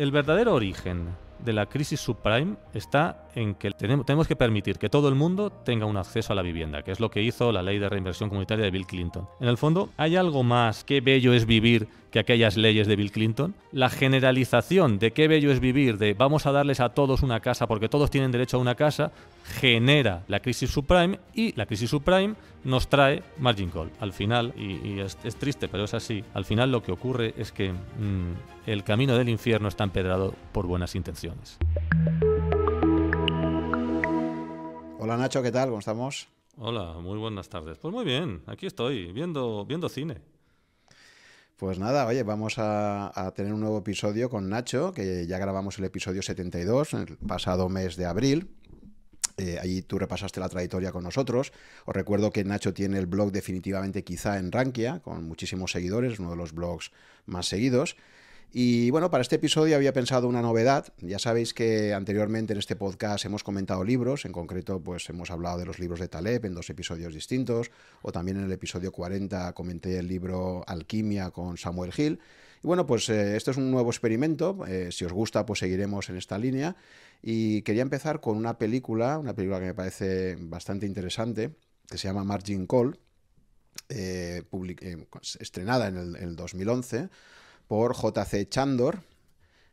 El verdadero origen de la crisis subprime está en que tenemos que permitir que todo el mundo tenga un acceso a la vivienda, que es lo que hizo la ley de reinversión comunitaria de Bill Clinton. En el fondo, hay algo más que bello es vivir que aquellas leyes de Bill Clinton. La generalización de qué bello es vivir, de vamos a darles a todos una casa porque todos tienen derecho a una casa, genera la crisis subprime y la crisis subprime nos trae margin call al final, y, es, triste, pero es así. Al final lo que ocurre es que mm, el camino del infierno está empedrado por buenas intenciones. Hola Nacho, ¿qué tal? ¿Cómo estamos? Hola, muy buenas tardes. Pues muy bien, aquí estoy, viendo, viendo cine. Pues nada, oye, vamos a, tener un nuevo episodio con Nacho, que ya grabamos el episodio 72 el pasado mes de abril. Eh, ahí allí tú repasaste la trayectoria con nosotros. Os recuerdo que Nacho tiene el blog definitivamente quizá en Rankia, con muchísimos seguidores, uno de los blogs más seguidos. Y bueno, para este episodio había pensado una novedad. Ya sabéis que anteriormente en este podcast hemos comentado libros, en concreto pues hemos hablado de los libros de Taleb en dos episodios distintos, o también en el episodio 40 comenté el libro Alquimia con Samuel Hill. Y bueno, pues eh, esto es un nuevo experimento, eh, si os gusta pues seguiremos en esta línea. Y quería empezar con una película, una película que me parece bastante interesante, que se llama Margin Call, eh, estrenada en el 2011 por JC Chandor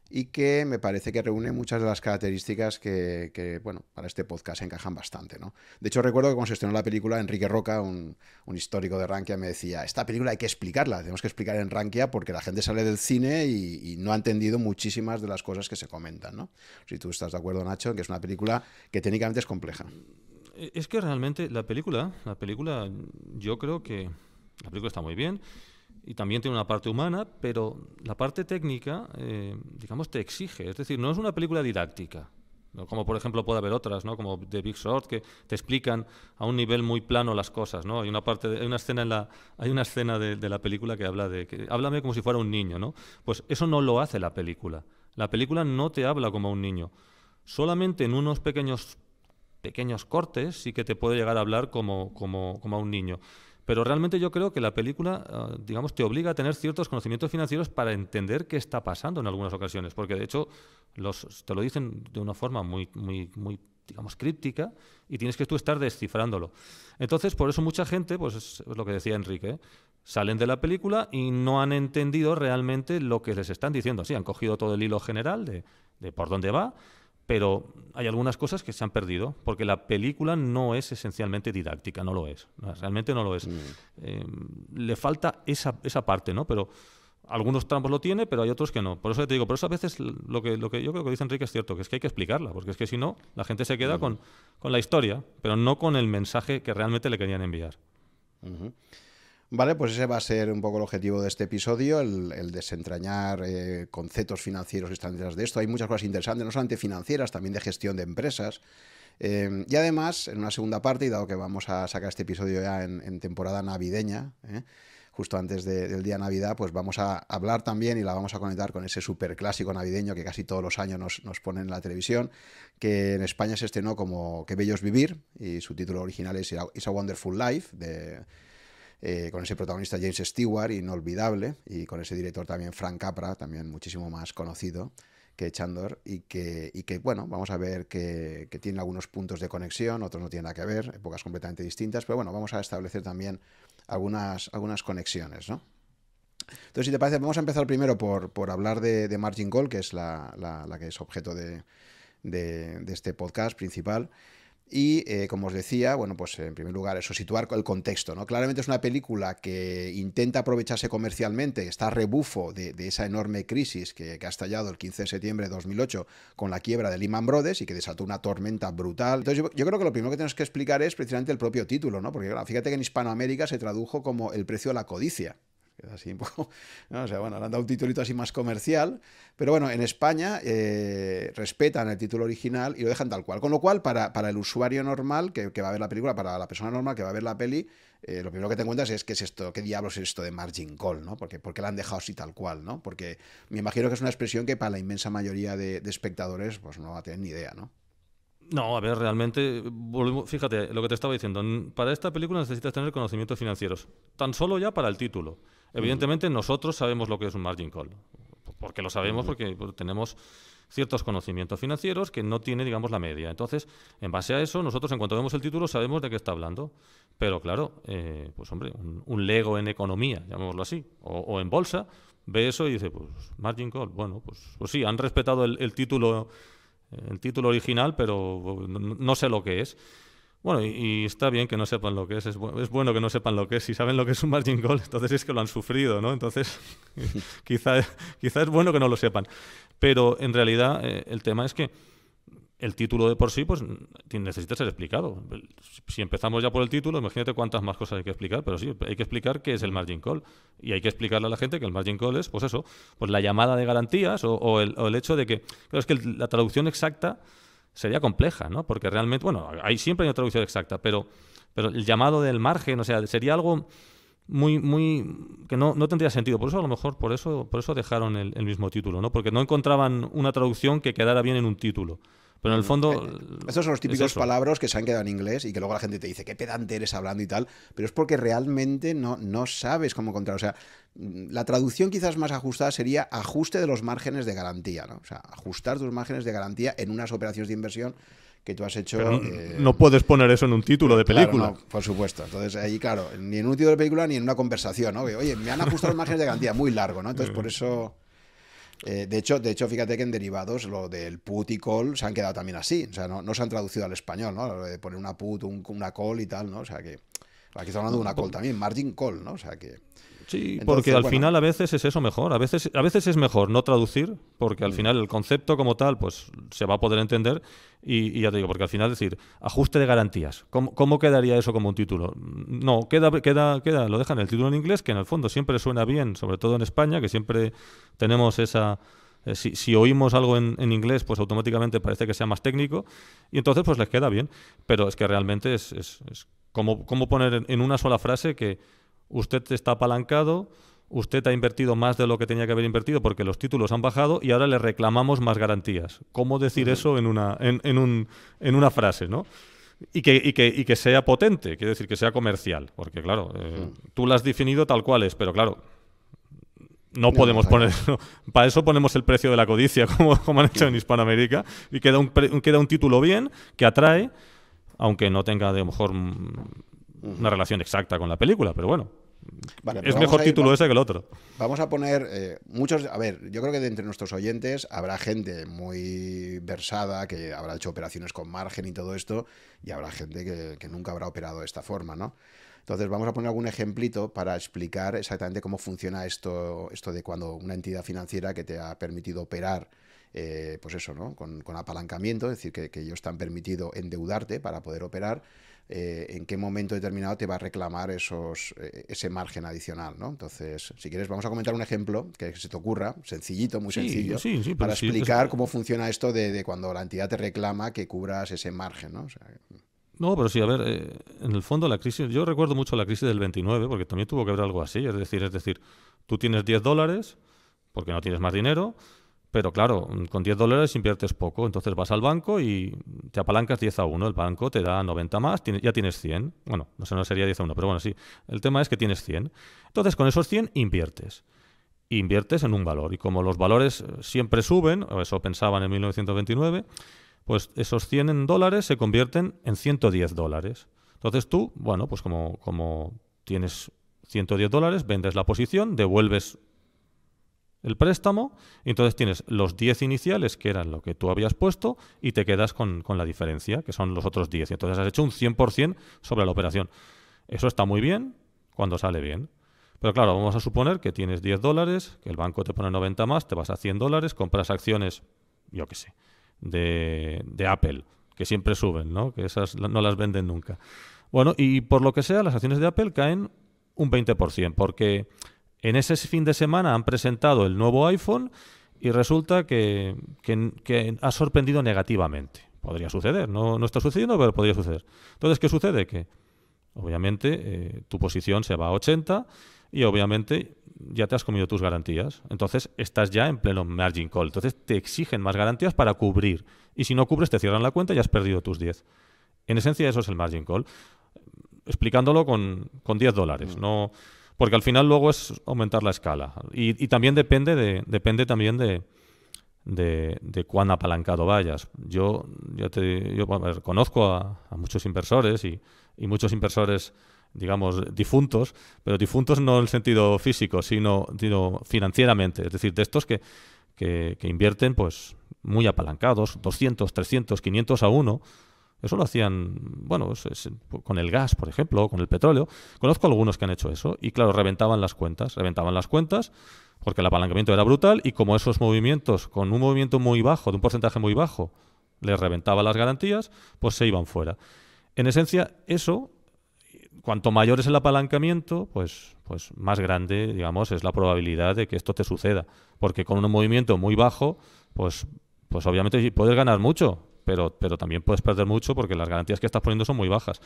y que me parece que reúne muchas de las características que, bueno, para este podcast encajan bastante, ¿no? De hecho, recuerdo que cuando se estrenó la película, Enrique Roca, un, histórico de Rankia, me decía, esta película hay que explicarla, tenemos que explicar en Rankia porque la gente sale del cine y, y, no ha entendido muchísimas de las cosas que se comentan, ¿no? Si tú estás de acuerdo, Nacho, que es una película que técnicamente es compleja. Es que realmente la película, la película, yo creo que la película está muy bien y también tiene una parte humana, pero la parte técnica, eh, digamos, te exige. Es decir, no es una película didáctica, como por ejemplo puede haber otras, ¿no? como The Big Short, que te explican a un nivel muy plano las cosas. ¿no? Hay una parte, hay una escena en la, hay una escena de, la película que habla de, que, háblame como si fuera un niño, ¿no? Pues eso no lo hace la película. La película no te habla como a un niño. Solamente en unos pequeños, pequeños cortes sí que te puede llegar a hablar como, como, como a un niño. Pero realmente yo creo que la película, ah, digamos, te obliga a tener ciertos conocimientos financieros para entender qué está pasando en algunas ocasiones, porque de hecho te lo dicen de una forma muy, muy, muy digamos, críptica y tienes que tú estar descifrándolo. Entonces, por eso mucha gente, pues es lo que decía Enrique, ¿eh? salen de la película y no han entendido realmente lo que les están diciendo. Sí, han cogido todo el hilo general de, de por dónde va, pero hay algunas cosas que se han perdido, porque la película no es esencialmente didáctica, no lo es, realmente no lo es. Mm. Eh, le falta esa, parte, ¿no? Pero algunos tramos lo tiene, pero hay otros que no. Por eso te digo, por eso a veces lo que, lo que yo creo que dice Enrique es cierto, que es que hay que explicarla, porque es que si no, la gente se queda mm. con, con, la historia, pero no con el mensaje que realmente le querían enviar. Vale, pues ese va a ser un poco el objetivo de este episodio, el, desentrañar eh, conceptos financieros y están de esto. Hay muchas cosas interesantes, no solamente financieras, también de gestión de empresas. Em, y además, en una segunda parte, y dado que vamos a sacar este episodio ya en, temporada navideña, eh, justo antes del día Navidad, pues vamos a hablar también y la vamos a conectar con ese super clásico navideño que casi todos los años nos, nos ponen en la televisión, que en España se estrenó como Qué bello vivir, y su título original es It's a Wonderful Life, de eh, con ese protagonista James Stewart, inolvidable, y con ese director también Frank Capra, también muchísimo más conocido que Chandor y que, que bueno, vamos a ver que, tiene algunos puntos de conexión, otros no tienen nada que ver, épocas completamente distintas, pero bueno, vamos a establecer también algunas, algunas conexiones, ¿no? Entonces, si te parece, vamos a empezar primero por, hablar de, de, Margin Call, que es la, que es objeto de este podcast principal. Y eh, como os decía, bueno, pues en primer lugar, eso, situar el contexto, ¿no? Claramente es una película que intenta aprovecharse comercialmente, está rebufo de, esa enorme crisis que, ha estallado el 15 de septiembre de 2008 con la quiebra de Lehman Brothers y que desató una tormenta brutal. Entonces, yo, creo que lo primero que tenemos que explicar es precisamente el propio título, ¿no? Porque fíjate que en Hispanoamérica se tradujo como El precio de la codicia queda así un poco, o sea, bueno, le han dado un titulito así más comercial, pero bueno, en España eh, respetan el título original y lo dejan tal cual, con lo cual para, para el usuario normal que, va a ver la película, para la persona normal que va a ver la peli, eh, lo primero que te encuentras es qué es esto, qué diablos es esto de margin call, ¿no? Porque, porque la han dejado así tal cual, ¿no? Porque me imagino que es una expresión que para la inmensa mayoría de, de espectadores pues no va a tener ni idea, ¿no? No, a ver, realmente, fíjate, lo que te estaba diciendo, para esta película necesitas tener conocimientos financieros, tan solo ya para el título. Evidentemente nosotros sabemos lo que es un margin call, porque lo sabemos, porque pues, tenemos ciertos conocimientos financieros que no tiene, digamos, la media. Entonces, en base a eso, nosotros en cuanto vemos el título sabemos de qué está hablando. Pero claro, eh, pues hombre, un, lego en economía, llamémoslo así, o, en bolsa, ve eso y dice, pues margin call, bueno, pues, pues sí, han respetado el título el título original, pero no, sé lo que es. Bueno, y, está bien que no sepan lo que es. Es, bueno que no sepan lo que es. Si saben lo que es un margin goal, entonces es que lo han sufrido, ¿no? Entonces, quizá, es bueno que no lo sepan. Pero en realidad eh, el tema es que el título de por sí pues necesita ser explicado. Si empezamos ya por el título, imagínate cuántas más cosas hay que explicar, pero sí, hay que explicar qué es el margin call. Y hay que explicarle a la gente que el margin call es, pues eso, pues la llamada de garantías o, el, hecho de que... Pero es que la traducción exacta sería compleja, ¿no? Porque realmente, bueno, hay siempre hay una traducción exacta, pero, pero el llamado del margen, o sea, sería algo muy, muy que no, no, tendría sentido. Por eso a lo mejor por eso, por eso dejaron el mismo título, ¿no? Porque no encontraban una traducción que quedara bien en un título. Pero en el mm, fondo. Eh, eh, Estos son los típicos palabras que se han quedado en inglés y que luego la gente te dice qué pedante eres hablando y tal. Pero es porque realmente no, no sabes cómo contar O sea, mm, la traducción quizás más ajustada sería ajuste de los márgenes de garantía, ¿no? O sea, ajustar tus márgenes de garantía en unas operaciones de inversión que tú has hecho. Pero eh, no puedes poner eso en un título de película. Claro, por supuesto. Entonces, ahí, claro, ni en un título de película ni en una conversación, ¿no? Oye, me han ajustado los márgenes de garantía, muy largo, ¿no? Entonces, por eso. Eh, de, hecho, de hecho, fíjate que en derivados lo del put y call se han quedado también así. O sea, no, se han traducido al español, ¿no? de poner una put, una call y tal, ¿no? O sea que. Aquí estamos hablando de una call también, margin call, ¿no? O sea que. Sí, porque al final a veces es eso mejor. A veces, a veces es mejor no traducir, porque al mm. final el concepto como tal pues se va a poder entender. Y, ya te digo, porque al final decir ajuste de garantías, ¿cómo, quedaría eso como un título? No, queda, queda, queda, lo dejan el título en inglés, que en el fondo siempre suena bien, sobre todo en España, que siempre tenemos esa. Eh, si, oímos algo en, inglés, pues automáticamente parece que sea más técnico y entonces pues les queda bien. Pero es que realmente es, es, es como, como poner en una sola frase que, usted está apalancado, usted ha invertido más de lo que tenía que haber invertido porque los títulos han bajado y ahora le reclamamos más garantías. ¿Cómo decir eso en una, en, una frase, no? Y que, que, sea potente, quiere decir que sea comercial, porque claro, eh, tú lo has definido tal cual es, pero claro, no, podemos poner. para eso ponemos el precio de la codicia, como, han hecho en Hispanoamérica, y queda un, queda un título bien que atrae, aunque no tenga de lo mejor una relación exacta con la película, pero bueno. es mejor título ese que el otro. Vamos a poner eh, muchos. A ver, yo creo que entre nuestros oyentes habrá gente muy versada que habrá hecho operaciones con margen y todo esto, y habrá gente que, nunca habrá operado de esta forma, ¿no? Entonces vamos a poner algún ejemplito para explicar exactamente cómo funciona esto, esto de cuando una entidad financiera que te ha permitido operar, eh, pues eso, ¿no? Con, apalancamiento, es decir, que, que, ellos te han permitido endeudarte para poder operar, eh, en qué momento determinado te va a reclamar esos, eh, ese margen adicional, ¿no? Entonces, si quieres, vamos a comentar un ejemplo que se te ocurra, sencillito, muy sencillo, para explicar cómo funciona esto de, cuando la entidad te reclama que cubras ese margen, ¿no? no, pero sí, a ver, eh, en el fondo la crisis, yo recuerdo mucho la crisis del 29, porque también tuvo que haber algo así, es decir, es decir, tú tienes 10 dólares porque no tienes más dinero, pero claro, con 10 dólares inviertes poco, entonces vas al banco y te apalancas 10 a 1, el banco te da 90 más, ya tienes 100, bueno, no sé, no sería 10 a 1, pero bueno, sí, el tema es que tienes 100. Entonces con esos 100 inviertes inviertes en un valor. Y como los valores eh, siempre suben, eso pensaban en 1929, pues esos 100 en dólares se convierten en 110 dólares. Entonces tú, bueno, pues como, como tienes 110 dólares, vendes la posición, devuelves el préstamo, entonces tienes los 10 iniciales, que eran lo que tú habías puesto, y te quedas con, la diferencia, que son los otros 10. Entonces has hecho un 100% sobre la operación. Eso está muy bien cuando sale bien. Pero claro, vamos a suponer que tienes 10 dólares, que el banco te pone 90 más, te vas a 100 dólares, compras acciones, yo qué sé, de, de Apple, que siempre suben, ¿no? que esas no las venden nunca. Bueno, y por lo que sea, las acciones de Apple caen un 20%, porque en ese fin de semana han presentado el nuevo iPhone y resulta que, ha sorprendido negativamente. Podría suceder, no, está sucediendo, pero podría suceder. Entonces, ¿qué sucede? Que obviamente eh, tu posición se va a 80 y obviamente ya te has comido tus garantías. Entonces, estás ya en pleno margin call. Entonces, te exigen más garantías para cubrir. Y si no cubres, te cierran la cuenta y has perdido tus 10. En esencia, eso es el margin call. Explicándolo con, con 10 dólares. Mm. No. Porque al final luego es aumentar la escala. Y, también depende de, depende también de, de, cuán apalancado vayas. Yo, yo, te, conozco a, muchos inversores y, muchos inversores, digamos, difuntos, pero difuntos no en el sentido físico, sino, financieramente. Es decir, de estos que, que, invierten pues muy apalancados, 200, 300, 500 a uno, eso lo hacían, bueno, con el gas, por ejemplo, con el petróleo. Conozco algunos que han hecho eso y, claro, reventaban las cuentas, reventaban las cuentas porque el apalancamiento era brutal y como esos movimientos, con un movimiento muy bajo, de un porcentaje muy bajo, les reventaba las garantías, pues se iban fuera. En esencia, eso, cuanto mayor es el apalancamiento, pues, pues más grande, digamos, es la probabilidad de que esto te suceda, porque con un movimiento muy bajo, pues, pues obviamente puedes ganar mucho, pero, pero también puedes perder mucho porque las garantías que estás poniendo son muy bajas.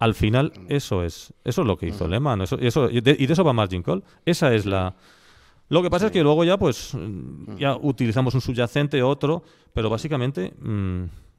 Al final, mm. eso es, eso es lo que hizo mm. Lehman. y, de, eso va Margin Call. Esa es la. Lo que pasa es que luego ya, pues, mm, ya utilizamos un subyacente, otro, pero básicamente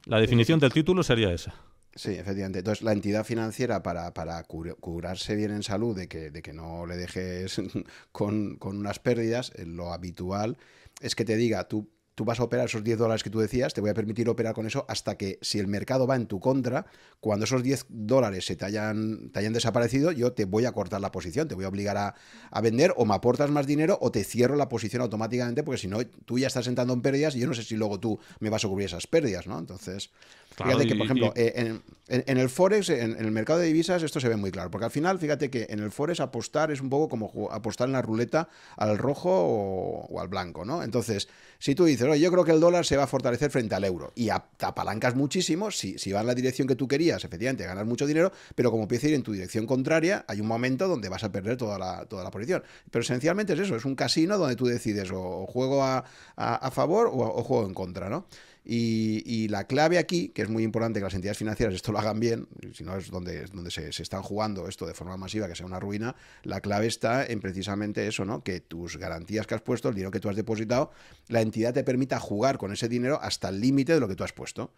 la definición del título sería esa. Sí, efectivamente. Entonces, la entidad financiera para, para curarse bien en salud, de que, de que no le dejes con, con unas pérdidas, eh, lo habitual es que te diga, tú tú vas a operar esos 10 dólares que tú decías, te voy a permitir operar con eso hasta que si el mercado va en tu contra, cuando esos 10 dólares se te hayan, hayan desaparecido, yo te voy a cortar la posición, te voy a obligar a, vender o me aportas más dinero o te cierro la posición automáticamente porque si no, tú ya estás entrando en pérdidas y yo no sé si luego tú me vas a cubrir esas pérdidas, ¿no? Entonces, fíjate que, por ejemplo, eh, En, el Forex, en, el mercado de divisas, esto se ve muy claro, porque al final, fíjate que en el Forex apostar es un poco como apostar en la ruleta al rojo o, o al blanco, ¿no? Entonces, si tú dices, no, yo creo que el dólar se va a fortalecer frente al euro y apalancas muchísimo, si, si va en la dirección que tú querías, efectivamente, ganas mucho dinero, pero como empieza a ir en tu dirección contraria, hay un momento donde vas a perder toda la, toda la posición. Pero esencialmente es eso, es un casino donde tú decides o, juego a, a, favor o, o juego en contra, ¿no? Y, la clave aquí, que es muy importante que las entidades financieras esto lo hagan bien, si no es donde, donde se, se, están jugando esto de forma masiva, que sea una ruina, la clave está en precisamente eso, ¿no? Que tus garantías que has puesto, el dinero que tú has depositado, la entidad te permita jugar con ese dinero hasta el límite de lo que tú has puesto.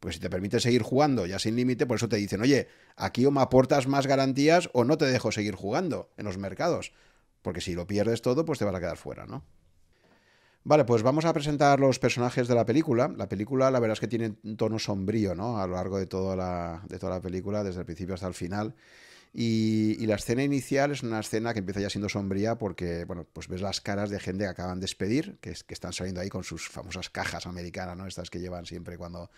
Porque si te permite seguir jugando ya sin límite, por eso te dicen, oye, aquí o me aportas más garantías o no te dejo seguir jugando en los mercados. Porque si lo pierdes todo, pues te vas a quedar fuera, ¿no? Vale, pues vamos a presentar los personajes de la película. La película, la verdad es que tiene un tono sombrío, ¿no? A lo largo de toda la, película, desde el principio hasta el final. Y, la escena inicial es una escena que empieza ya siendo sombría porque, bueno, pues ves las caras de gente que acaban de despedir, que, están saliendo ahí con sus famosas cajas americanas, Estas que llevan siempre cuando,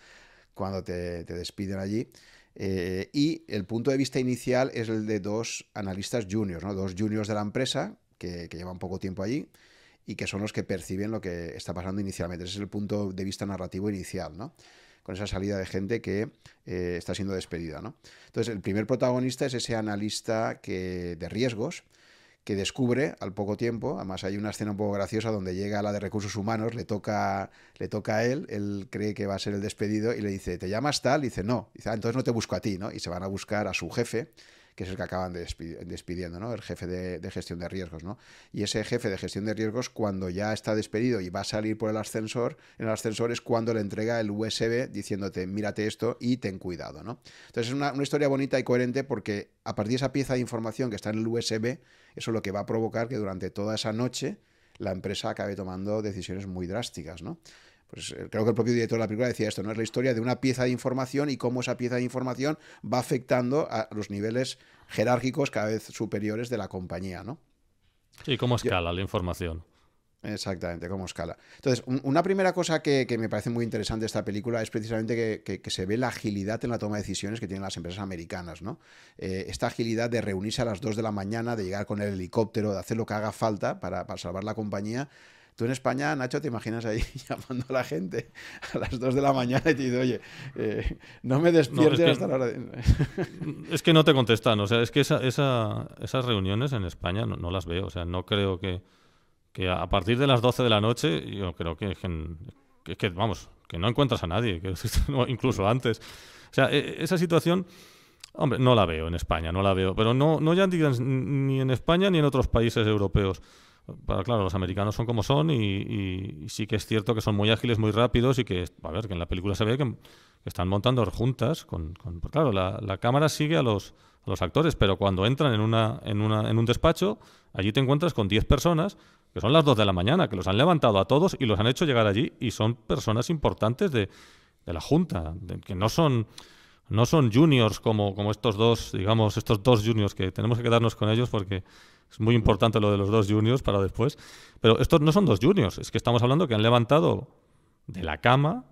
cuando te, despiden allí. Eh, y el punto de vista inicial es el de dos analistas juniors, ¿no? Dos juniors de la empresa que, que llevan poco tiempo allí y que son los que perciben lo que está pasando inicialmente. Ese es el punto de vista narrativo inicial, Con esa salida de gente que eh, está siendo despedida, ¿no? Entonces, el primer protagonista es ese analista que, de riesgos que descubre al poco tiempo, además hay una escena un poco graciosa donde llega la de recursos humanos, le toca, le toca a él, él cree que va a ser el despedido y le dice, ¿te llamas tal? Y dice, no, ah, entonces no te busco a ti, ¿no? Y se van a buscar a su jefe, que es el que acaban despidiendo, ¿no? El jefe de, gestión de riesgos, ¿no? Y ese jefe de gestión de riesgos, cuando ya está despedido y va a salir por el ascensor, en el ascensor es cuando le entrega el USB diciéndote, mírate esto y ten cuidado, ¿no? Entonces es una, historia bonita y coherente porque a partir de esa pieza de información que está en el USB, eso es lo que va a provocar que durante toda esa noche la empresa acabe tomando decisiones muy drásticas, ¿no? Pues, eh, creo que el propio director de la película decía esto, ¿no? Es la historia de una pieza de información y cómo esa pieza de información va afectando a los niveles jerárquicos cada vez superiores de la compañía, ¿no? sí cómo escala la información. Exactamente, cómo escala. Entonces, una primera cosa que, me parece muy interesante de esta película es precisamente que, se ve la agilidad en la toma de decisiones que tienen las empresas americanas, ¿no? Eh, esta agilidad de reunirse a las 2 de la mañana, de llegar con el helicóptero, de hacer lo que haga falta para, para salvar la compañía, Tú en España, Nacho, te imaginas ahí llamando a la gente a las 2 de la mañana y te dice, oye, eh, no me despiertes hasta la hora de... es que no te contestan, o sea, es que esa, esa, esas reuniones en España no, las veo, o sea, no creo que, a partir de las 12 de la noche, yo creo que, que vamos, que no encuentras a nadie, incluso antes. O sea, e, esa situación... Hombre, no la veo en España, no la veo. Pero no, no ya ni en España ni en otros países europeos claro, los americanos son como son y, sí que es cierto que son muy ágiles, muy rápidos y que, a ver, que en la película se ve que, están montando juntas. Con, pues claro, la, cámara sigue a los, actores, pero cuando entran en, una, en, en un despacho, allí te encuentras con 10 personas que son las 2 de la mañana, que los han levantado a todos y los han hecho llegar allí y son personas importantes de, la Junta, que no son no son juniors como, como estos dos, digamos, estos dos juniors que tenemos que quedarnos con ellos porque es muy importante lo de los dos juniors para después. Pero estos no son dos juniors, es que estamos hablando que han levantado de la cama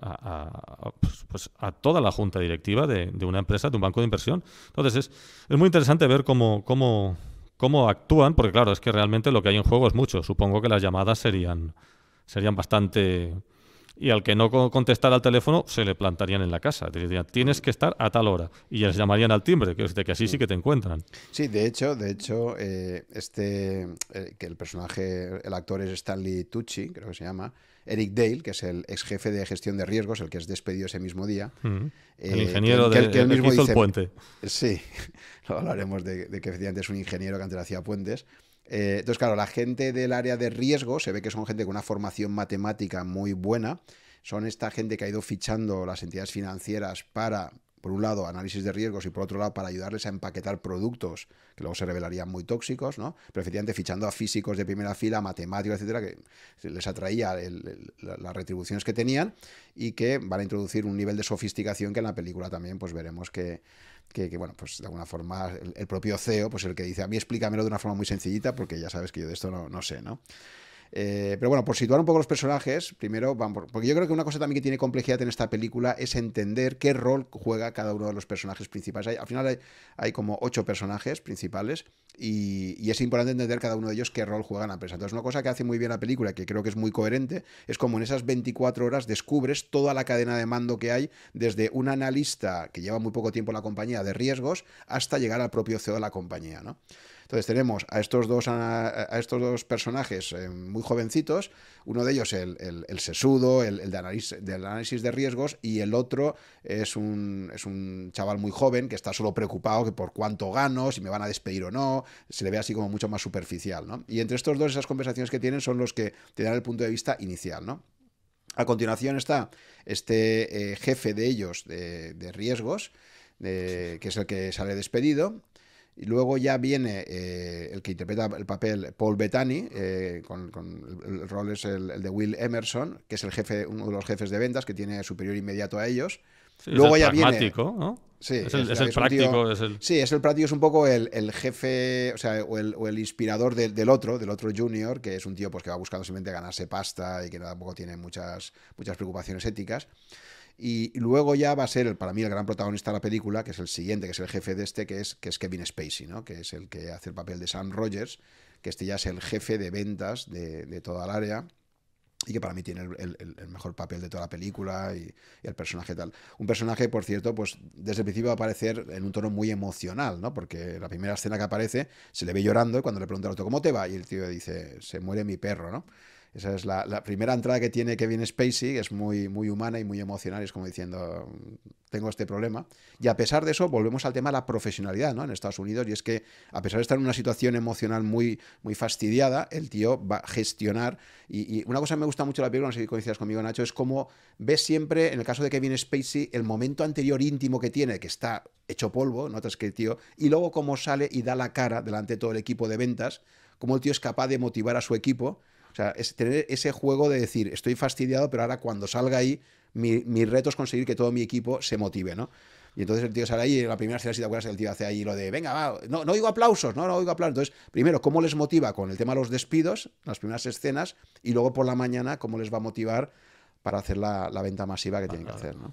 a, pues, pues, toda la junta directiva de, una empresa, de un banco de inversión. Entonces es, muy interesante ver cómo, cómo, cómo actúan, porque claro, es que realmente lo que hay en juego es mucho. Supongo que las llamadas serían, serían bastante y al que no contestara al teléfono se le plantarían en la casa. dirían, tienes que estar a tal hora. Y les llamarían al timbre, que, que así sí que te encuentran. Sí, de hecho, de hecho eh, este, eh, que el personaje, el actor es Stanley Tucci, creo que se llama, Eric Dale, que es el ex jefe de gestión de riesgos, el que es despedido ese mismo día. Eh, el ingeniero del que, mismo hizo el puente. Sí, hablaremos de, de que efectivamente es un ingeniero que antes hacía puentes. Eh, entonces, claro, la gente del área de riesgo se ve que son gente con una formación matemática muy buena. Son esta gente que ha ido fichando las entidades financieras para, por un lado, análisis de riesgos y por otro lado, para ayudarles a empaquetar productos que luego se revelarían muy tóxicos, ¿no? Pero efectivamente fichando a físicos de primera fila, matemáticos, etcétera, que les atraía las retribuciones que tenían y que van a introducir un nivel de sofisticación que en la película también pues veremos que, que, bueno, pues de alguna forma el, propio CEO, pues el que dice, a mí explícamelo de una forma muy sencillita, porque ya sabes que yo de esto no, no sé, ¿no? Eh, pero bueno, por situar un poco los personajes, primero, vamos, porque yo creo que una cosa también que tiene complejidad en esta película es entender qué rol juega cada uno de los personajes principales. al final hay, como ocho personajes principales y, es importante entender cada uno de ellos qué rol juega en la empresa. Entonces, una cosa que hace muy bien la película, que creo que es muy coherente, es como en esas 24 horas descubres toda la cadena de mando que hay, desde un analista que lleva muy poco tiempo en la compañía de riesgos hasta llegar al propio CEO de la compañía, ¿no? Entonces tenemos a estos dos, a, estos dos personajes eh, muy jovencitos, uno de ellos el, el, sesudo, el, de análisis, del análisis de riesgos, y el otro es un, es un chaval muy joven que está solo preocupado que por cuánto gano, si me van a despedir o no, se le ve así como mucho más superficial. ¿no? Y entre estos dos, esas conversaciones que tienen son los que te dan el punto de vista inicial. ¿no? A continuación está este eh, jefe de ellos de, riesgos, que es el que sale despedido, y luego ya viene eh, el que interpreta el papel Paul Bettany, eh, con, el, rol es el, de Will Emerson, que es el jefe, uno de los jefes de ventas que tiene superior inmediato a ellos. luego es el ya ¿no? Sí, es el, práctico. es Sí, es el práctico, es un poco el, jefe, o sea, o el, inspirador del, otro, del otro junior, que es un tío pues, que va buscando simplemente ganarse pasta y que tampoco tiene muchas, muchas preocupaciones éticas. Y, luego ya va a ser para mí el gran protagonista de la película, que es el siguiente, que es el jefe de este, que es, que es Kevin Spacey, ¿no? que es el que hace el papel de Sam Rogers, que este ya es el jefe de ventas de, toda el área y que para mí tiene el, mejor papel de toda la película y, el personaje tal. Un personaje, por cierto, pues desde el principio va a aparecer en un tono muy emocional, ¿no? Porque la primera escena que aparece se le ve llorando y cuando le pregunta al otro, ¿cómo te va? Y el tío dice, se muere mi perro, ¿no? Esa es la, primera entrada que tiene Kevin Spacey, que es muy, muy humana y muy emocional, es como diciendo, tengo este problema. Y a pesar de eso, volvemos al tema de la profesionalidad ¿no? en Estados Unidos, y es que a pesar de estar en una situación emocional muy, muy fastidiada, el tío va a gestionar. Y, una cosa que me gusta mucho de la película, no sé si coincidas conmigo, Nacho, es cómo ves siempre, en el caso de Kevin Spacey, el momento anterior íntimo que tiene, que está hecho polvo, notas que el tío, y luego cómo sale y da la cara delante de todo el equipo de ventas, cómo el tío es capaz de motivar a su equipo o sea, es tener ese juego de decir, estoy fastidiado, pero ahora cuando salga ahí, mi, reto es conseguir que todo mi equipo se motive, ¿no? Y entonces el tío sale ahí, y en la primera escena, si te acuerdas, el tío hace ahí lo de, venga, va, no, no oigo aplausos, no, no oigo aplausos. Entonces, primero, ¿cómo les motiva con el tema de los despidos, las primeras escenas, y luego por la mañana, ¿cómo les va a motivar para hacer la, venta masiva que tienen que hacer, ¿no?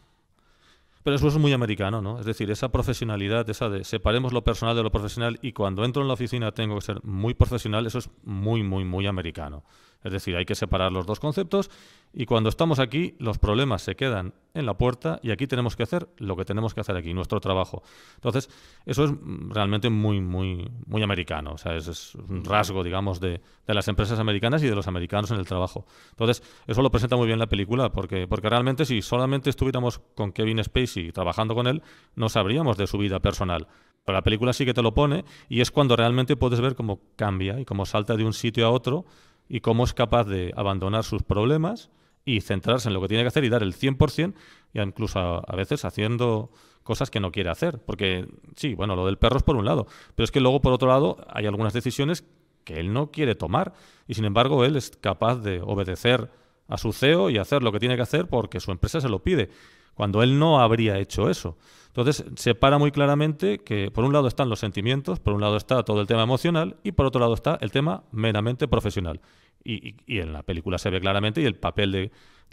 Pero eso es muy americano, ¿no? Es decir, esa profesionalidad, esa de separemos lo personal de lo profesional y cuando entro en la oficina tengo que ser muy profesional, eso es muy, muy, muy americano. Es decir, hay que separar los dos conceptos y cuando estamos aquí los problemas se quedan en la puerta y aquí tenemos que hacer lo que tenemos que hacer aquí, nuestro trabajo. Entonces, eso es realmente muy, muy, muy americano. O es, un rasgo, digamos, de, las empresas americanas y de los americanos en el trabajo. Entonces, eso lo presenta muy bien la película porque, porque realmente si solamente estuviéramos con Kevin Spacey trabajando con él, no sabríamos de su vida personal. Pero la película sí que te lo pone y es cuando realmente puedes ver cómo cambia y cómo salta de un sitio a otro y cómo es capaz de abandonar sus problemas y centrarse en lo que tiene que hacer y dar el 100% y incluso a, a, veces haciendo cosas que no quiere hacer. Porque sí, bueno, lo del perro es por un lado, pero es que luego por otro lado hay algunas decisiones que él no quiere tomar y sin embargo él es capaz de obedecer a su CEO y hacer lo que tiene que hacer porque su empresa se lo pide cuando él no habría hecho eso. Entonces, para muy claramente que por un lado están los sentimientos, por un lado está todo el tema emocional y por otro lado está el tema meramente profesional. Y, en la película se ve claramente y el papel de,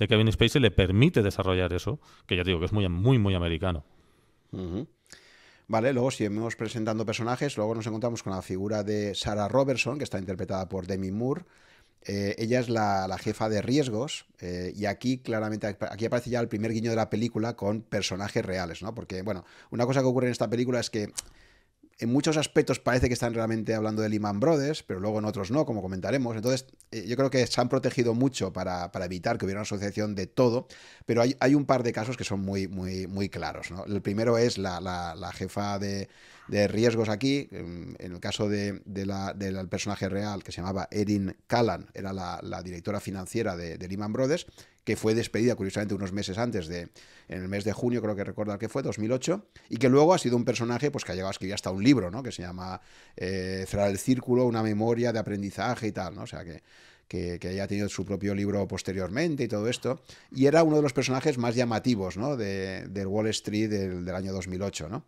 Kevin Spacey le permite desarrollar eso, que ya digo que es muy, muy, muy americano. Vale, luego seguimos presentando personajes, luego nos encontramos con la figura de Sarah Robertson, que está interpretada por Demi Moore eh, ella es la, jefa de riesgos eh, y aquí claramente aquí aparece ya el primer guiño de la película con personajes reales, ¿no? Porque, bueno, una cosa que ocurre en esta película es que en muchos aspectos parece que están realmente hablando de Lehman Brothers, pero luego en otros no, como comentaremos. Entonces, eh, yo creo que se han protegido mucho para, evitar que hubiera una asociación de todo, pero hay, un par de casos que son muy, claros. El primero es la, jefa de, riesgos aquí, mm, en, el caso del personaje real que se llamaba Erin Callan, era la, directora financiera de Lehman Brothers, que fue despedida curiosamente unos meses antes de, en el mes de junio creo que recordar que fue, 2008, y que luego ha sido un personaje pues que ha llegado a escribir hasta un libro, ¿no? Que se llama eh, Cerrar el Círculo, una memoria de aprendizaje y tal, ¿no? O sea que... Que, haya tenido su propio libro posteriormente y todo esto. Y era uno de los personajes más llamativos ¿no? de, del Wall Street del, del, año 2008. ¿no?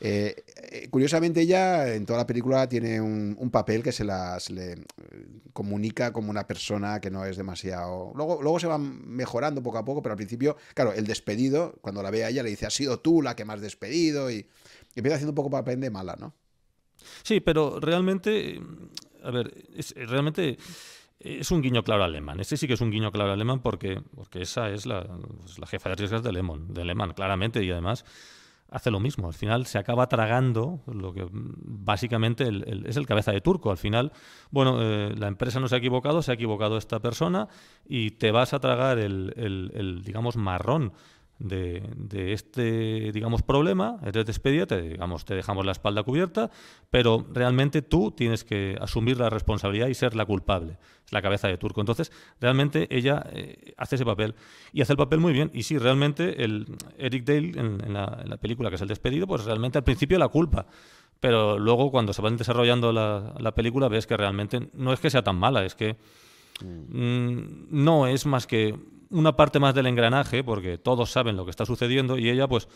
Eh, eh, curiosamente, ella en toda la película tiene un, papel que se, la, le eh, comunica como una persona que no es demasiado. Luego, luego se van mejorando poco a poco, pero al principio, claro, el despedido, cuando la ve a ella, le dice: Has sido tú la que más despedido, y, empieza haciendo un poco papel de mala, ¿no? Sí, pero realmente. A ver, es, realmente. Es un guiño claro alemán. Este sí que es un guiño claro alemán porque, porque esa es la, pues, jefa de riesgos de de Lehmann, claramente, y además hace lo mismo. Al final se acaba tragando lo que mm, básicamente es el cabeza de turco. Al final, bueno, eh, la empresa no se ha equivocado, se ha equivocado esta persona y te vas a tragar el, el digamos, marrón de, este, digamos, problema, eres despedida, digamos, te dejamos la espalda cubierta, pero realmente tú tienes que asumir la responsabilidad y ser la culpable. Es la cabeza de turco. Entonces, realmente ella eh, hace ese papel y hace el papel muy bien. Y sí, realmente el Eric Dale en, la, película, que es el despedido, pues realmente al principio la culpa pero luego cuando se van desarrollando la, película ves que realmente no es que sea tan mala, es que Mm, no es más que una parte más del engranaje, porque todos saben lo que está sucediendo y ella, pues,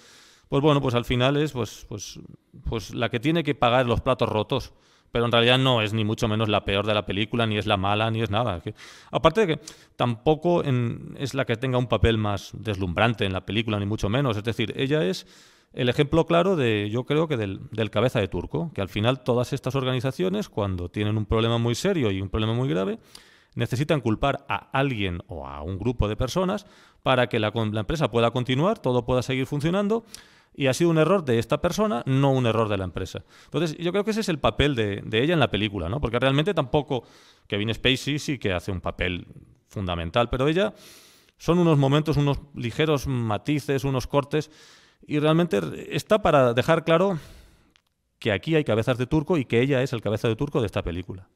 pues bueno, pues al final es pues, pues, pues la que tiene que pagar los platos rotos. Pero en realidad no es ni mucho menos la peor de la película, ni es la mala, ni es nada. aparte de que tampoco es la que tenga un papel más deslumbrante en la película, ni mucho menos. Es decir, ella es el ejemplo claro de, yo creo que del, del, cabeza de turco, que al final todas estas organizaciones, cuando tienen un problema muy serio y un problema muy grave, necesitan culpar a alguien o a un grupo de personas para que la, empresa pueda continuar, todo pueda seguir funcionando y ha sido un error de esta persona, no un error de la empresa. Entonces, yo creo que ese es el papel de, ella en la película, ¿no? Porque realmente tampoco que Kevin Spacey sí que hace un papel fundamental, pero ella son unos momentos, unos ligeros matices, unos cortes, y realmente está para dejar claro que aquí hay cabezas de turco y que ella es el cabeza de turco de esta película.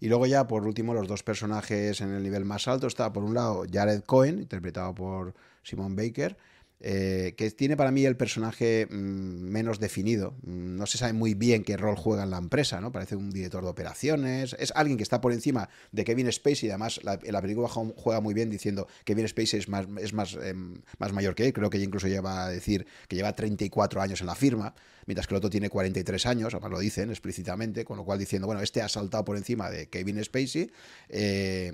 Y luego ya, por último, los dos personajes en el nivel más alto está, por un lado, Jared Cohen, interpretado por Simon Baker, eh, que tiene para mí el personaje mm, menos definido. Mm, no se sabe muy bien qué rol juega en la empresa, ¿no? Parece un director de operaciones. Es alguien que está por encima de Kevin Spacey. Además, la, película juega muy bien diciendo que Kevin Spacey es más, es más, em, más mayor que él. Creo que ella incluso lleva a decir que lleva 34 años en la firma, mientras que el otro tiene 43 años, además lo dicen explícitamente, con lo cual diciendo, bueno, este ha saltado por encima de Kevin Spacey. Eh,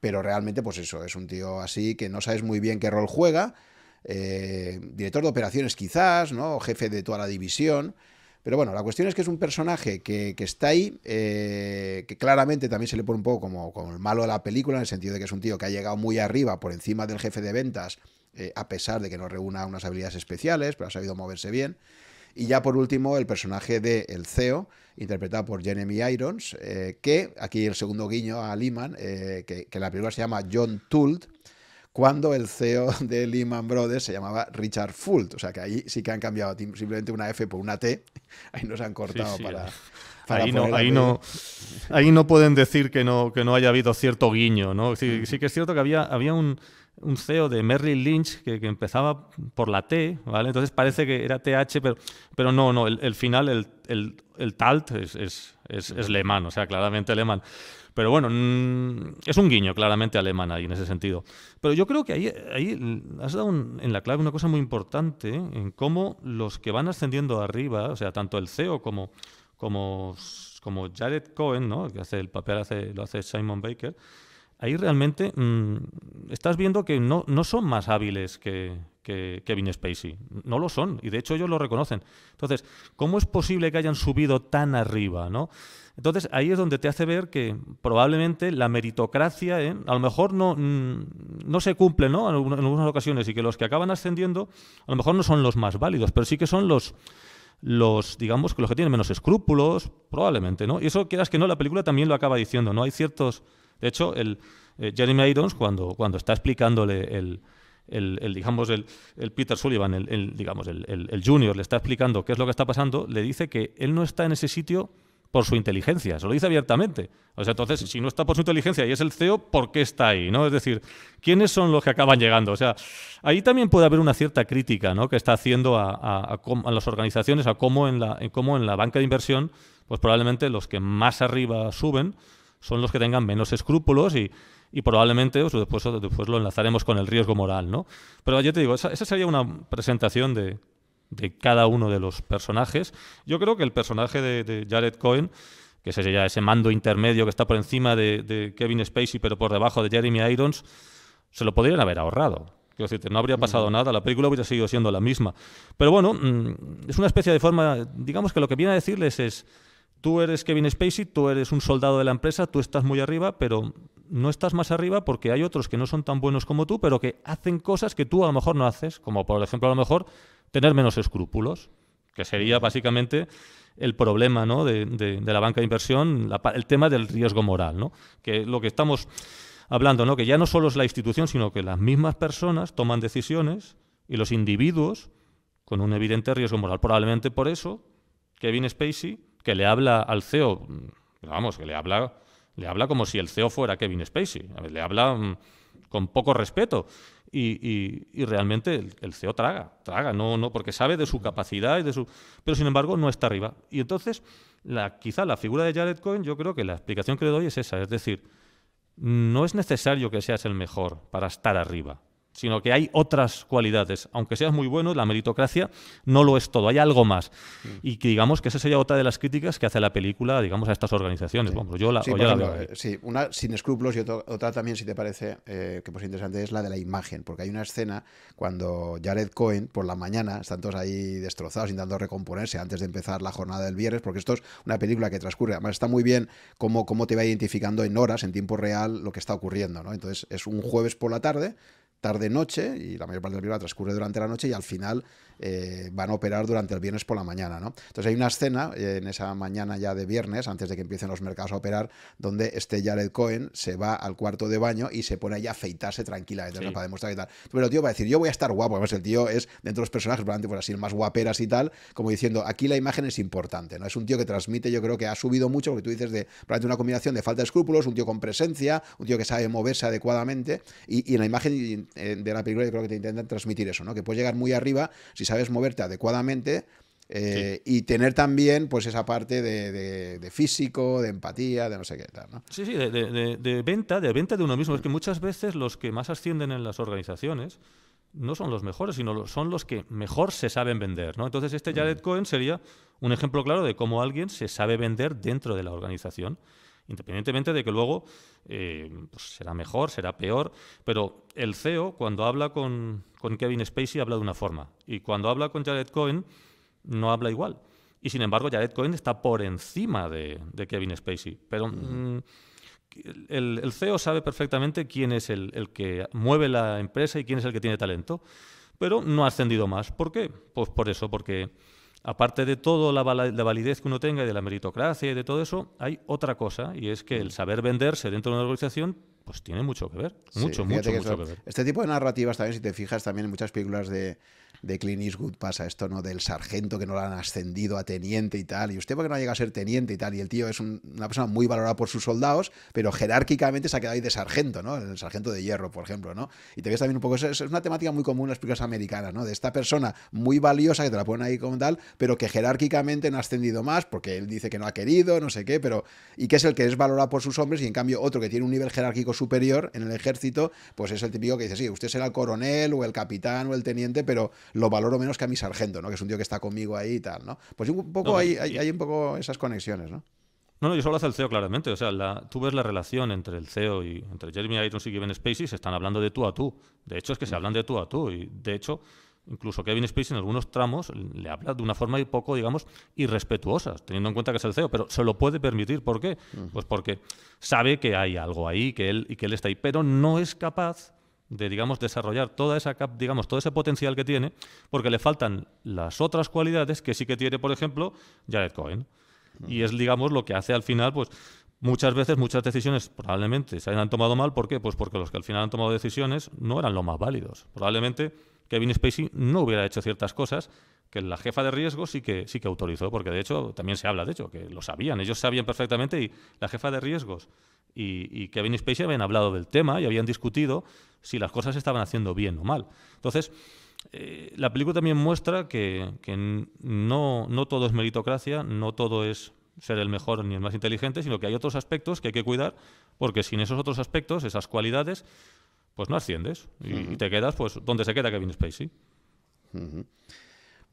pero realmente, pues eso, es un tío así que no sabes muy bien qué rol juega. Eh, director de operaciones quizás, ¿no? jefe de toda la división. Pero bueno, la cuestión es que es un personaje que, está ahí, eh, que claramente también se le pone un poco como, el malo de la película, en el sentido de que es un tío que ha llegado muy arriba, por encima del jefe de ventas, eh, a pesar de que no reúna unas habilidades especiales, pero ha sabido moverse bien. Y ya por último, el personaje de El CEO, interpretado por Jeremy Irons, que aquí el segundo guiño a Lehman, que, en la película se llama John Tult, cuando el CEO de Lehman Brothers se llamaba Richard Fult. O sea que ahí sí que han cambiado simplemente una F por una T. Ahí nos han cortado para, Ahí, no, ahí, no, ahí no pueden decir que no, que no haya habido cierto guiño. ¿no? Sí, mm. que es cierto que había, había un, un CEO de Merrill Lynch que, empezaba por la T, ¿vale? Entonces parece que era TH, pero, pero no, no, el, final, el, el, el TALT es, es, es, es Lehman, o sea, claramente Lehman. Pero bueno, mm, es un guiño claramente alemán ahí en ese sentido. Pero yo creo que ahí, ahí has dado en la clave una cosa muy importante ¿eh? en cómo los que van ascendiendo arriba, o sea, tanto el CEO como, como, Jared Cohen, ¿no? que hace el papel hace, lo hace Simon Baker, ahí realmente mm, estás viendo que no, son más hábiles que, que, Kevin Spacey. No lo son, y de hecho ellos lo reconocen. Entonces, ¿cómo es posible que hayan subido tan arriba? ¿no? Entonces ahí es donde te hace ver que probablemente la meritocracia ¿eh? a lo mejor no, mm, no se cumple ¿no? en algunas ocasiones y que los que acaban ascendiendo a lo mejor no son los más válidos, pero sí que son los, los digamos, los que tienen menos escrúpulos, probablemente. ¿no? Y eso quieras que no, la película también lo acaba diciendo. ¿no? Hay ciertos... De hecho, el, eh, Jeremy Irons, cuando, cuando está explicándole el, el, digamos, el, el Peter Sullivan, el, el digamos, el, junior, le está explicando qué es lo que está pasando, le dice que él no está en ese sitio por su inteligencia, se lo dice abiertamente. O sea, entonces, si no está por su inteligencia y es el CEO, ¿por qué está ahí? ¿no? Es decir, ¿quiénes son los que acaban llegando? O sea, ahí también puede haber una cierta crítica ¿no? que está haciendo a, las organizaciones, a cómo en, la, en cómo en la banca de inversión, pues probablemente los que más arriba suben son los que tengan menos escrúpulos y, probablemente pues, después, después, lo enlazaremos con el riesgo moral. ¿no? Pero yo te digo, esa sería una presentación de, de cada uno de los personajes. Yo creo que el personaje de, Jared Cohen que es ese mando intermedio que está por encima de, Kevin Spacey, pero por debajo de Jeremy Irons, se lo podrían haber ahorrado. no habría pasado mm. nada, la película hubiera seguido siendo la misma. Pero bueno, mm, es una especie de forma, digamos que lo que viene a decirles es, tú eres Kevin Spacey, tú eres un soldado de la empresa, tú estás muy arriba, pero no estás más arriba porque hay otros que no son tan buenos como tú, pero que hacen cosas que tú a lo mejor no haces, como por ejemplo a lo mejor tener menos escrúpulos, que sería básicamente el problema ¿no? de, la banca de inversión, el tema del riesgo moral, ¿no? que lo que estamos hablando, ¿no? que ya no solo es la institución, sino que las mismas personas toman decisiones y los individuos con un evidente riesgo moral. Probablemente por eso Kevin Spacey, que le habla al CEO, vamos, que le habla, le habla como si el CEO fuera Kevin Spacey, le habla mm, con poco respeto. Y, realmente el, CEO traga, traga, no, no, porque sabe de su capacidad y de su. Pero sin embargo, no está arriba. Y entonces, la, quizá la figura de Jared Cohen, yo creo que la explicación que le doy es esa, es decir, no es necesario que seas el mejor para estar arriba sino que hay otras cualidades. Aunque seas muy bueno, la meritocracia no lo es todo, hay algo más. Mm. Y que digamos que esa sería otra de las críticas que hace la película, digamos, a estas organizaciones. Sí. yo la, veo sí, una sin escrúpulos y otra, también, si te parece, eh, que pues interesante, es la de la imagen, porque hay una escena cuando Jared Cohen, por la mañana, están todos ahí destrozados, intentando recomponerse antes de empezar la jornada del viernes, porque esto es una película que transcurre, además está muy bien cómo, cómo te va identificando en horas, en tiempo real, lo que está ocurriendo, ¿no? Entonces es un jueves por la tarde, tarde-noche y la mayor parte del película transcurre durante la noche y al final eh, van a operar durante el viernes por la mañana. ¿no? Entonces hay una escena eh, en esa mañana ya de viernes, antes de que empiecen los mercados a operar, donde este Jared Cohen se va al cuarto de baño y se pone ahí a afeitarse tranquilamente para demostrar que tal. Pero el tío va a decir, yo voy a estar guapo. Además, el tío es, dentro de los personajes, probablemente pues así, el más guaperas y tal, como diciendo, aquí la imagen es importante. ¿no? Es un tío que transmite, yo creo que ha subido mucho, porque tú dices, de probablemente una combinación de falta de escrúpulos, un tío con presencia, un tío que sabe moverse adecuadamente, y, y en la imagen eh, de la película yo creo que te intentan transmitir eso, ¿no? Que puedes llegar muy arriba si sabes moverte adecuadamente eh, Y tener también pues esa parte de, físico, de empatía, de no sé qué tal. ¿no? Sí, sí, de, venta, de venta de uno mismo. Es que muchas veces los que más ascienden en las organizaciones no son los mejores, sino son los que mejor se saben vender. ¿no? Entonces este mm. Jared Cohen sería un ejemplo claro de cómo alguien se sabe vender dentro de la organización. Independientemente de que luego eh, pues será mejor, será peor, pero el CEO cuando habla con, Kevin Spacey habla de una forma y cuando habla con Jared Cohen no habla igual. Y sin embargo Jared Cohen está por encima de, Kevin Spacey. Pero mm, el, CEO sabe perfectamente quién es el, el que mueve la empresa y quién es el que tiene talento. Pero no ha ascendido más. ¿Por qué? Pues por eso, porque aparte de todo la, validez que uno tenga y de la meritocracia y de todo eso, hay otra cosa y es que el mm. saber venderse dentro de una organización pues tiene mucho que ver, mucho, mucho, mucho que ver. Este tipo de narrativas también, si te fijas, también en muchas películas de, de Clint Eastwood pasa esto, ¿no? Del sargento que no lo han ascendido a teniente y tal, y usted porque no llega a ser teniente y tal, y el tío es una persona muy valorada por sus soldados, pero jerárquicamente se ha quedado ahí de sargento, ¿no? El sargento de hierro, por ejemplo, ¿no? Y te ves también un poco, es, es una temática muy común en las películas americanas, ¿no? De esta persona muy valiosa que te la ponen ahí como tal, pero que jerárquicamente no ha ascendido más porque él dice que no ha querido, no sé qué, pero... Y que es el que es valorado por sus hombres y en cambio otro que tiene un nivel jerárquico superior en el ejército, pues es el típico que dice, sí, usted será el coronel o el capitán o el teniente, pero lo valoro menos que a mi sargento, ¿no? Que es un tío que está conmigo ahí y tal, ¿no? Pues un poco hay, un poco esas conexiones, ¿no? No, no, yo solo hace el CEO claramente. O sea, la, tú ves la relación entre el CEO y entre Jeremy Irons y Kevin Spacey, se están hablando de tú a tú. De hecho, es que se mm. hablan de tú a tú. Y de hecho, incluso Kevin Spacey en algunos tramos le habla de una forma un poco, digamos, irrespetuosa, teniendo en cuenta que es el CEO, pero se lo puede permitir. ¿Por qué? Mm. Pues porque sabe que hay algo ahí que él, y que él está ahí, pero no es capaz de digamos desarrollar toda esa cap, digamos todo ese potencial que tiene, porque le faltan las otras cualidades que sí que tiene, por ejemplo, Jared Cohen. Y es digamos lo que hace al final pues muchas veces muchas decisiones probablemente se hayan tomado mal, ¿por qué? Pues porque los que al final han tomado decisiones no eran los más válidos. Probablemente Kevin Spacey no hubiera hecho ciertas cosas que la jefa de riesgos sí que, sí que autorizó, porque de hecho también se habla de hecho, que lo sabían, ellos sabían perfectamente y la jefa de riesgos y, y Kevin Spacey habían hablado del tema y habían discutido si las cosas estaban haciendo bien o mal. Entonces, eh, la película también muestra que, no, todo es meritocracia, no todo es ser el mejor ni el más inteligente, sino que hay otros aspectos que hay que cuidar, porque sin esos otros aspectos, esas cualidades, pues no asciendes y, te quedas pues donde se queda Kevin Spacey.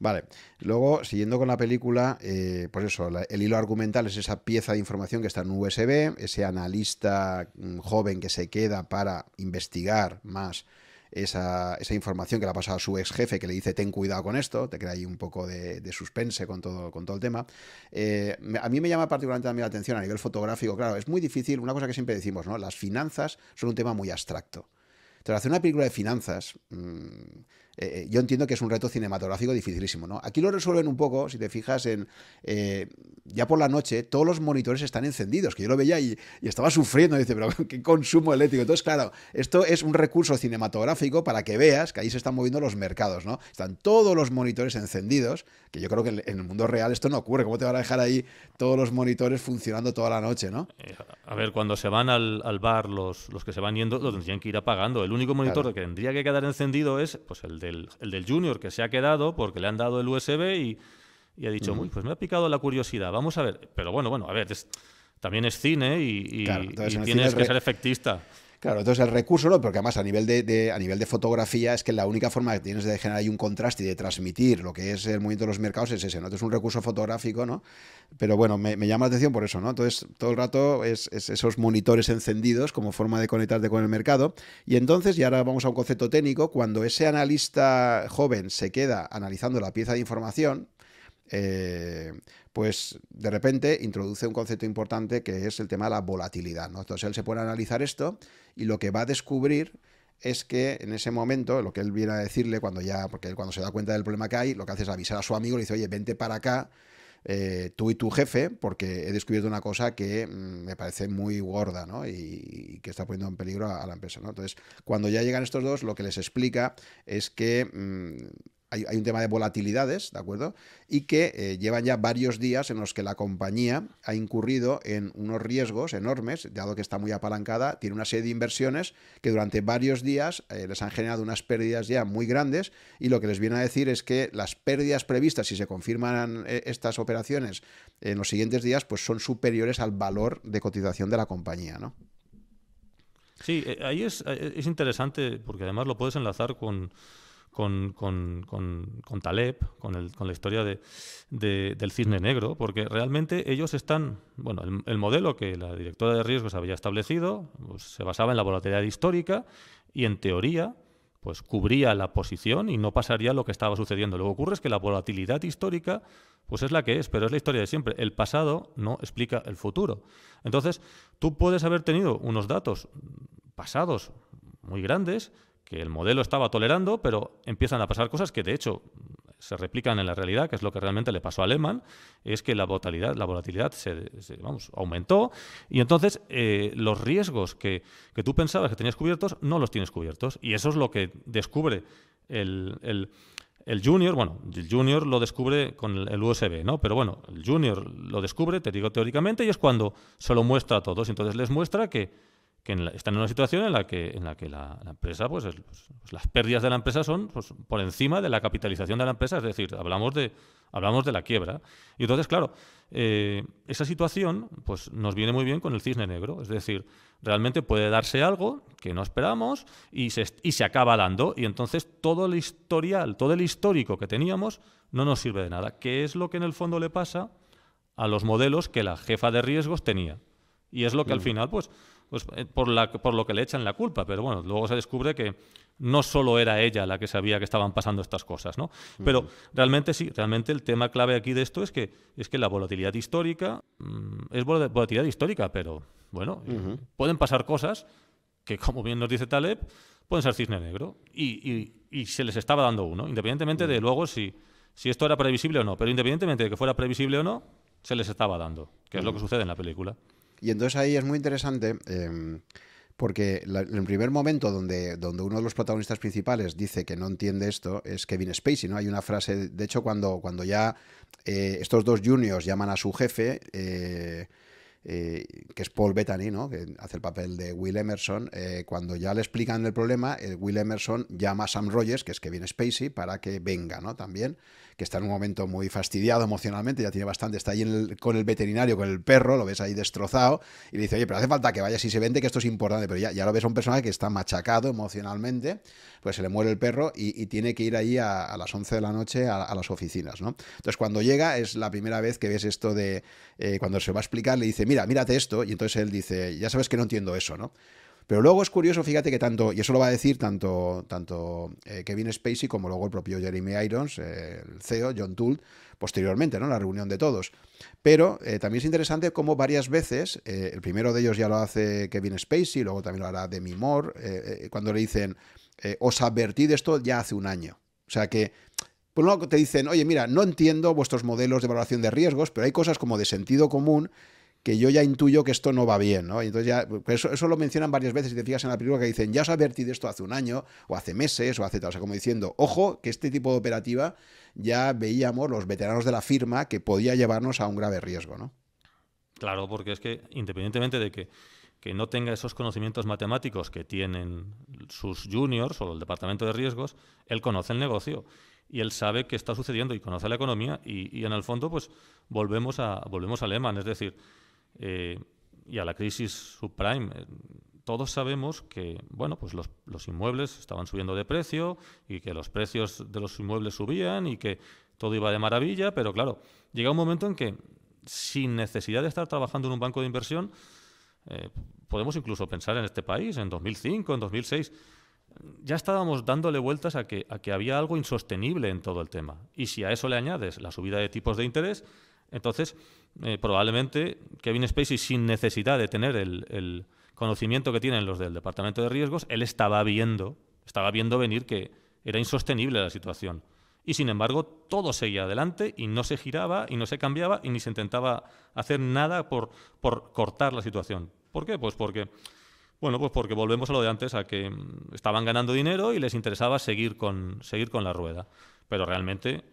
Vale, luego siguiendo con la película, eh, pues eso, el hilo argumental es esa pieza de información que está en un USB, ese analista mm, joven que se queda para investigar más esa, información que ha pasado a su ex jefe que le dice ten cuidado con esto, te crea ahí un poco de, suspense con todo, con todo el tema. Eh, a mí me llama particularmente también la atención a nivel fotográfico, claro, es muy difícil, una cosa que siempre decimos, ¿no? Las finanzas son un tema muy abstracto. Entonces, hacer una película de finanzas... Mm, eh, eh, yo entiendo que es un reto cinematográfico dificilísimo, ¿no? Aquí lo resuelven un poco, si te fijas en... Eh, ya por la noche, todos los monitores están encendidos, que yo lo veía y, estaba sufriendo, dice, pero qué consumo eléctrico. Entonces, claro, esto es un recurso cinematográfico para que veas que ahí se están moviendo los mercados, ¿no? Están todos los monitores encendidos, que yo creo que en el mundo real esto no ocurre, ¿cómo te van a dejar ahí todos los monitores funcionando toda la noche, ¿no? a ver, cuando se van al, al, bar, los, los que se van yendo, lo tendrían que ir apagando. El único monitor que tendría que quedar encendido es pues, el el del junior que se ha quedado porque le han dado el USB y, ha dicho, muy pues me ha picado la curiosidad, vamos a ver. Pero bueno, bueno, a ver, también es cine y, y tienes que ser efectista. Claro, entonces el recurso, ¿no? porque además a nivel de, a nivel de fotografía es que la única forma que tienes de generar ahí un contraste y de transmitir lo que es el movimiento de los mercados es ese, ¿no? Entonces es un recurso fotográfico, ¿no? Pero bueno, me, llama la atención por eso, ¿no? Entonces todo el rato es, esos monitores encendidos como forma de conectarte con el mercado. Y entonces, y ahora vamos a un concepto técnico, cuando ese analista joven se queda analizando la pieza de información, eh, pues de repente introduce un concepto importante que es el tema de la volatilidad. ¿no? Entonces él se puede analizar esto y lo que va a descubrir es que en ese momento, lo que él viene a decirle cuando ya, porque él cuando se da cuenta del problema que hay, lo que hace es avisar a su amigo, le dice, oye, vente para acá, eh, tú y tu jefe, porque he descubierto una cosa que mm, me parece muy gorda, ¿no? Y, que está poniendo en peligro a, la empresa, ¿no? Entonces, cuando ya llegan estos dos, lo que les explica es que mm, hay, un tema de volatilidades, ¿de acuerdo? Y que eh, llevan ya varios días en los que la compañía ha incurrido en unos riesgos enormes, dado que está muy apalancada, tiene una serie de inversiones que durante varios días eh, les han generado unas pérdidas ya muy grandes y lo que les viene a decir es que las pérdidas previstas, si se confirman eh, estas operaciones en los siguientes días, pues son superiores al valor de cotización de la compañía, ¿no? Sí, ahí es interesante porque además lo puedes enlazar con con, con, Taleb, con, el, con la historia de, del cisne negro, porque realmente ellos están, bueno, el, modelo que la directora de riesgos había establecido pues, se basaba en la volatilidad histórica y en teoría pues cubría la posición y no pasaría lo que estaba sucediendo. Lo que ocurre es que la volatilidad histórica pues es la que es, pero es la historia de siempre. El pasado no explica el futuro. Entonces, tú puedes haber tenido unos datos pasados muy grandes, que el modelo estaba tolerando, pero empiezan a pasar cosas que de hecho se replican en la realidad, que es lo que realmente le pasó a Lehman, es que la volatilidad, la volatilidad se, aumentó y entonces eh, los riesgos que, tú pensabas que tenías cubiertos no los tienes cubiertos. Y eso es lo que descubre el, el junior, bueno, el junior lo descubre con el USB, ¿no? Pero bueno, el junior lo descubre, te digo teóricamente, y es cuando se lo muestra a todos. Entonces les muestra que que en están en una situación en la que, en la, que la, empresa, pues, pues, las pérdidas de la empresa son pues, por encima de la capitalización de la empresa, es decir, hablamos de, hablamos de la quiebra. Y entonces, claro, eh, esa situación pues, nos viene muy bien con el cisne negro, es decir, realmente puede darse algo que no esperamos y se, acaba dando, y entonces todo el historial, todo el histórico que teníamos no nos sirve de nada, ¿Qué es lo que en el fondo le pasa a los modelos que la jefa de riesgos tenía. Y es lo que al mm. final, pues pues, eh, por, la, por lo que le echan la culpa. Pero bueno, luego se descubre que no solo era ella la que sabía que estaban pasando estas cosas, ¿no? Pero realmente sí, realmente el tema clave aquí de esto es que, es que la volatilidad histórica mm, es volatilidad histórica, pero bueno, eh, pueden pasar cosas que, como bien nos dice Taleb, pueden ser cisne negro y, se les estaba dando uno, independientemente de luego si, si esto era previsible o no, pero independientemente de que fuera previsible o no, se les estaba dando, que es lo que sucede en la película. Y entonces ahí es muy interesante. Em, porque en el primer momento donde, donde uno de los protagonistas principales dice que no entiende esto es Kevin Spacey, ¿no? Hay una frase, de hecho, cuando, cuando ya eh, estos dos juniors llaman a su jefe, eh, eh, que es Paul Bettany, ¿no? Que hace el papel de Will Emerson, cuando ya le explican el problema, Will Emerson llama a Sam Rogers, que es Kevin Spacey, para que venga, ¿no? También que está en un momento muy fastidiado emocionalmente, ya tiene bastante, está ahí con el veterinario, con el perro, lo ves ahí destrozado, y le dice, oye, pero hace falta que vaya, si se vende, que esto es importante, pero ya, ya lo ves a un personaje que está machacado emocionalmente, pues se le muere el perro y, tiene que ir ahí a, las 11 de la noche a, las oficinas, ¿no? Entonces cuando llega es la primera vez que ves esto de, eh, cuando se va a explicar, le dice, mira, mírate esto, y entonces él dice, ya sabes que no entiendo eso, ¿no? Pero luego es curioso, fíjate que tanto, y eso lo va a decir tanto, tanto eh, Kevin Spacey como luego el propio Jeremy Irons, eh, el CEO, John Tult, posteriormente, ¿no? La reunión de todos. Pero eh, también es interesante cómo varias veces, el primero de ellos ya lo hace Kevin Spacey, luego también lo hará Demi Moore, cuando le dicen, os advertí de esto ya hace un año. O sea que por un te dicen, oye, mira, no entiendo vuestros modelos de valoración de riesgos, pero hay cosas como de sentido común que yo ya intuyo que esto no va bien, ¿no? Entonces ya, pues eso, lo mencionan varias veces, si te fijas en la película, que dicen, ya os advertí de esto hace un año, o hace meses, o hace tal, o sea, como diciendo, ojo, que este tipo de operativa ya veíamos los veteranos de la firma que podía llevarnos a un grave riesgo, ¿no? Claro, porque es que independientemente de que, no tenga esos conocimientos matemáticos que tienen sus juniors o el departamento de riesgos, él conoce el negocio y él sabe qué está sucediendo y conoce la economía y, y en el fondo pues volvemos a volvemos a Lehman, es decir, eh, y a la crisis subprime. Eh, todos sabemos que bueno, pues los, inmuebles estaban subiendo de precio y que los precios de los inmuebles subían y que todo iba de maravilla, pero claro, llega un momento en que sin necesidad de estar trabajando en un banco de inversión, eh, podemos incluso pensar en este país, en 2005, en 2006, ya estábamos dándole vueltas a que, a que había algo insostenible en todo el tema. Y si a eso le añades la subida de tipos de interés, entonces eh, probablemente Kevin Spacey, sin necesidad de tener el, conocimiento que tienen los del Departamento de Riesgos, él estaba viendo, estaba viendo venir que era insostenible la situación. Y sin embargo, todo seguía adelante y no se giraba y no se cambiaba y ni se intentaba hacer nada por, por cortar la situación. ¿Por qué? Pues porque bueno, pues porque volvemos a lo de antes, a que mm, estaban ganando dinero y les interesaba seguir con, seguir con la rueda. Pero realmente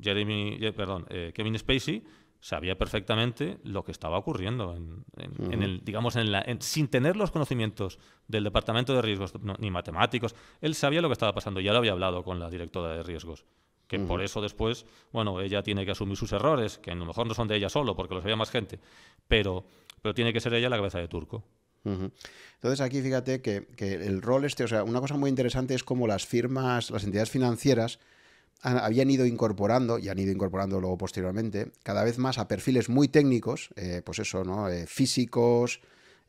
Jeremy, eh, perdón, eh, Kevin Spacey sabía perfectamente lo que estaba ocurriendo en, el, digamos, en la, sin tener los conocimientos del departamento de riesgos ni matemáticos, él sabía lo que estaba pasando. Ya lo había hablado con la directora de riesgos, que por eso después, bueno, ella tiene que asumir sus errores, que a lo mejor no son de ella solo, porque los había más gente, pero, pero tiene que ser ella la cabeza de turco. Entonces aquí fíjate que, que el rol este, o sea, una cosa muy interesante es cómo las firmas, las entidades financieras, habían ido incorporando, y han ido incorporando luego posteriormente, cada vez más a perfiles muy técnicos, eh, pues eso, ¿no? Eh, físicos,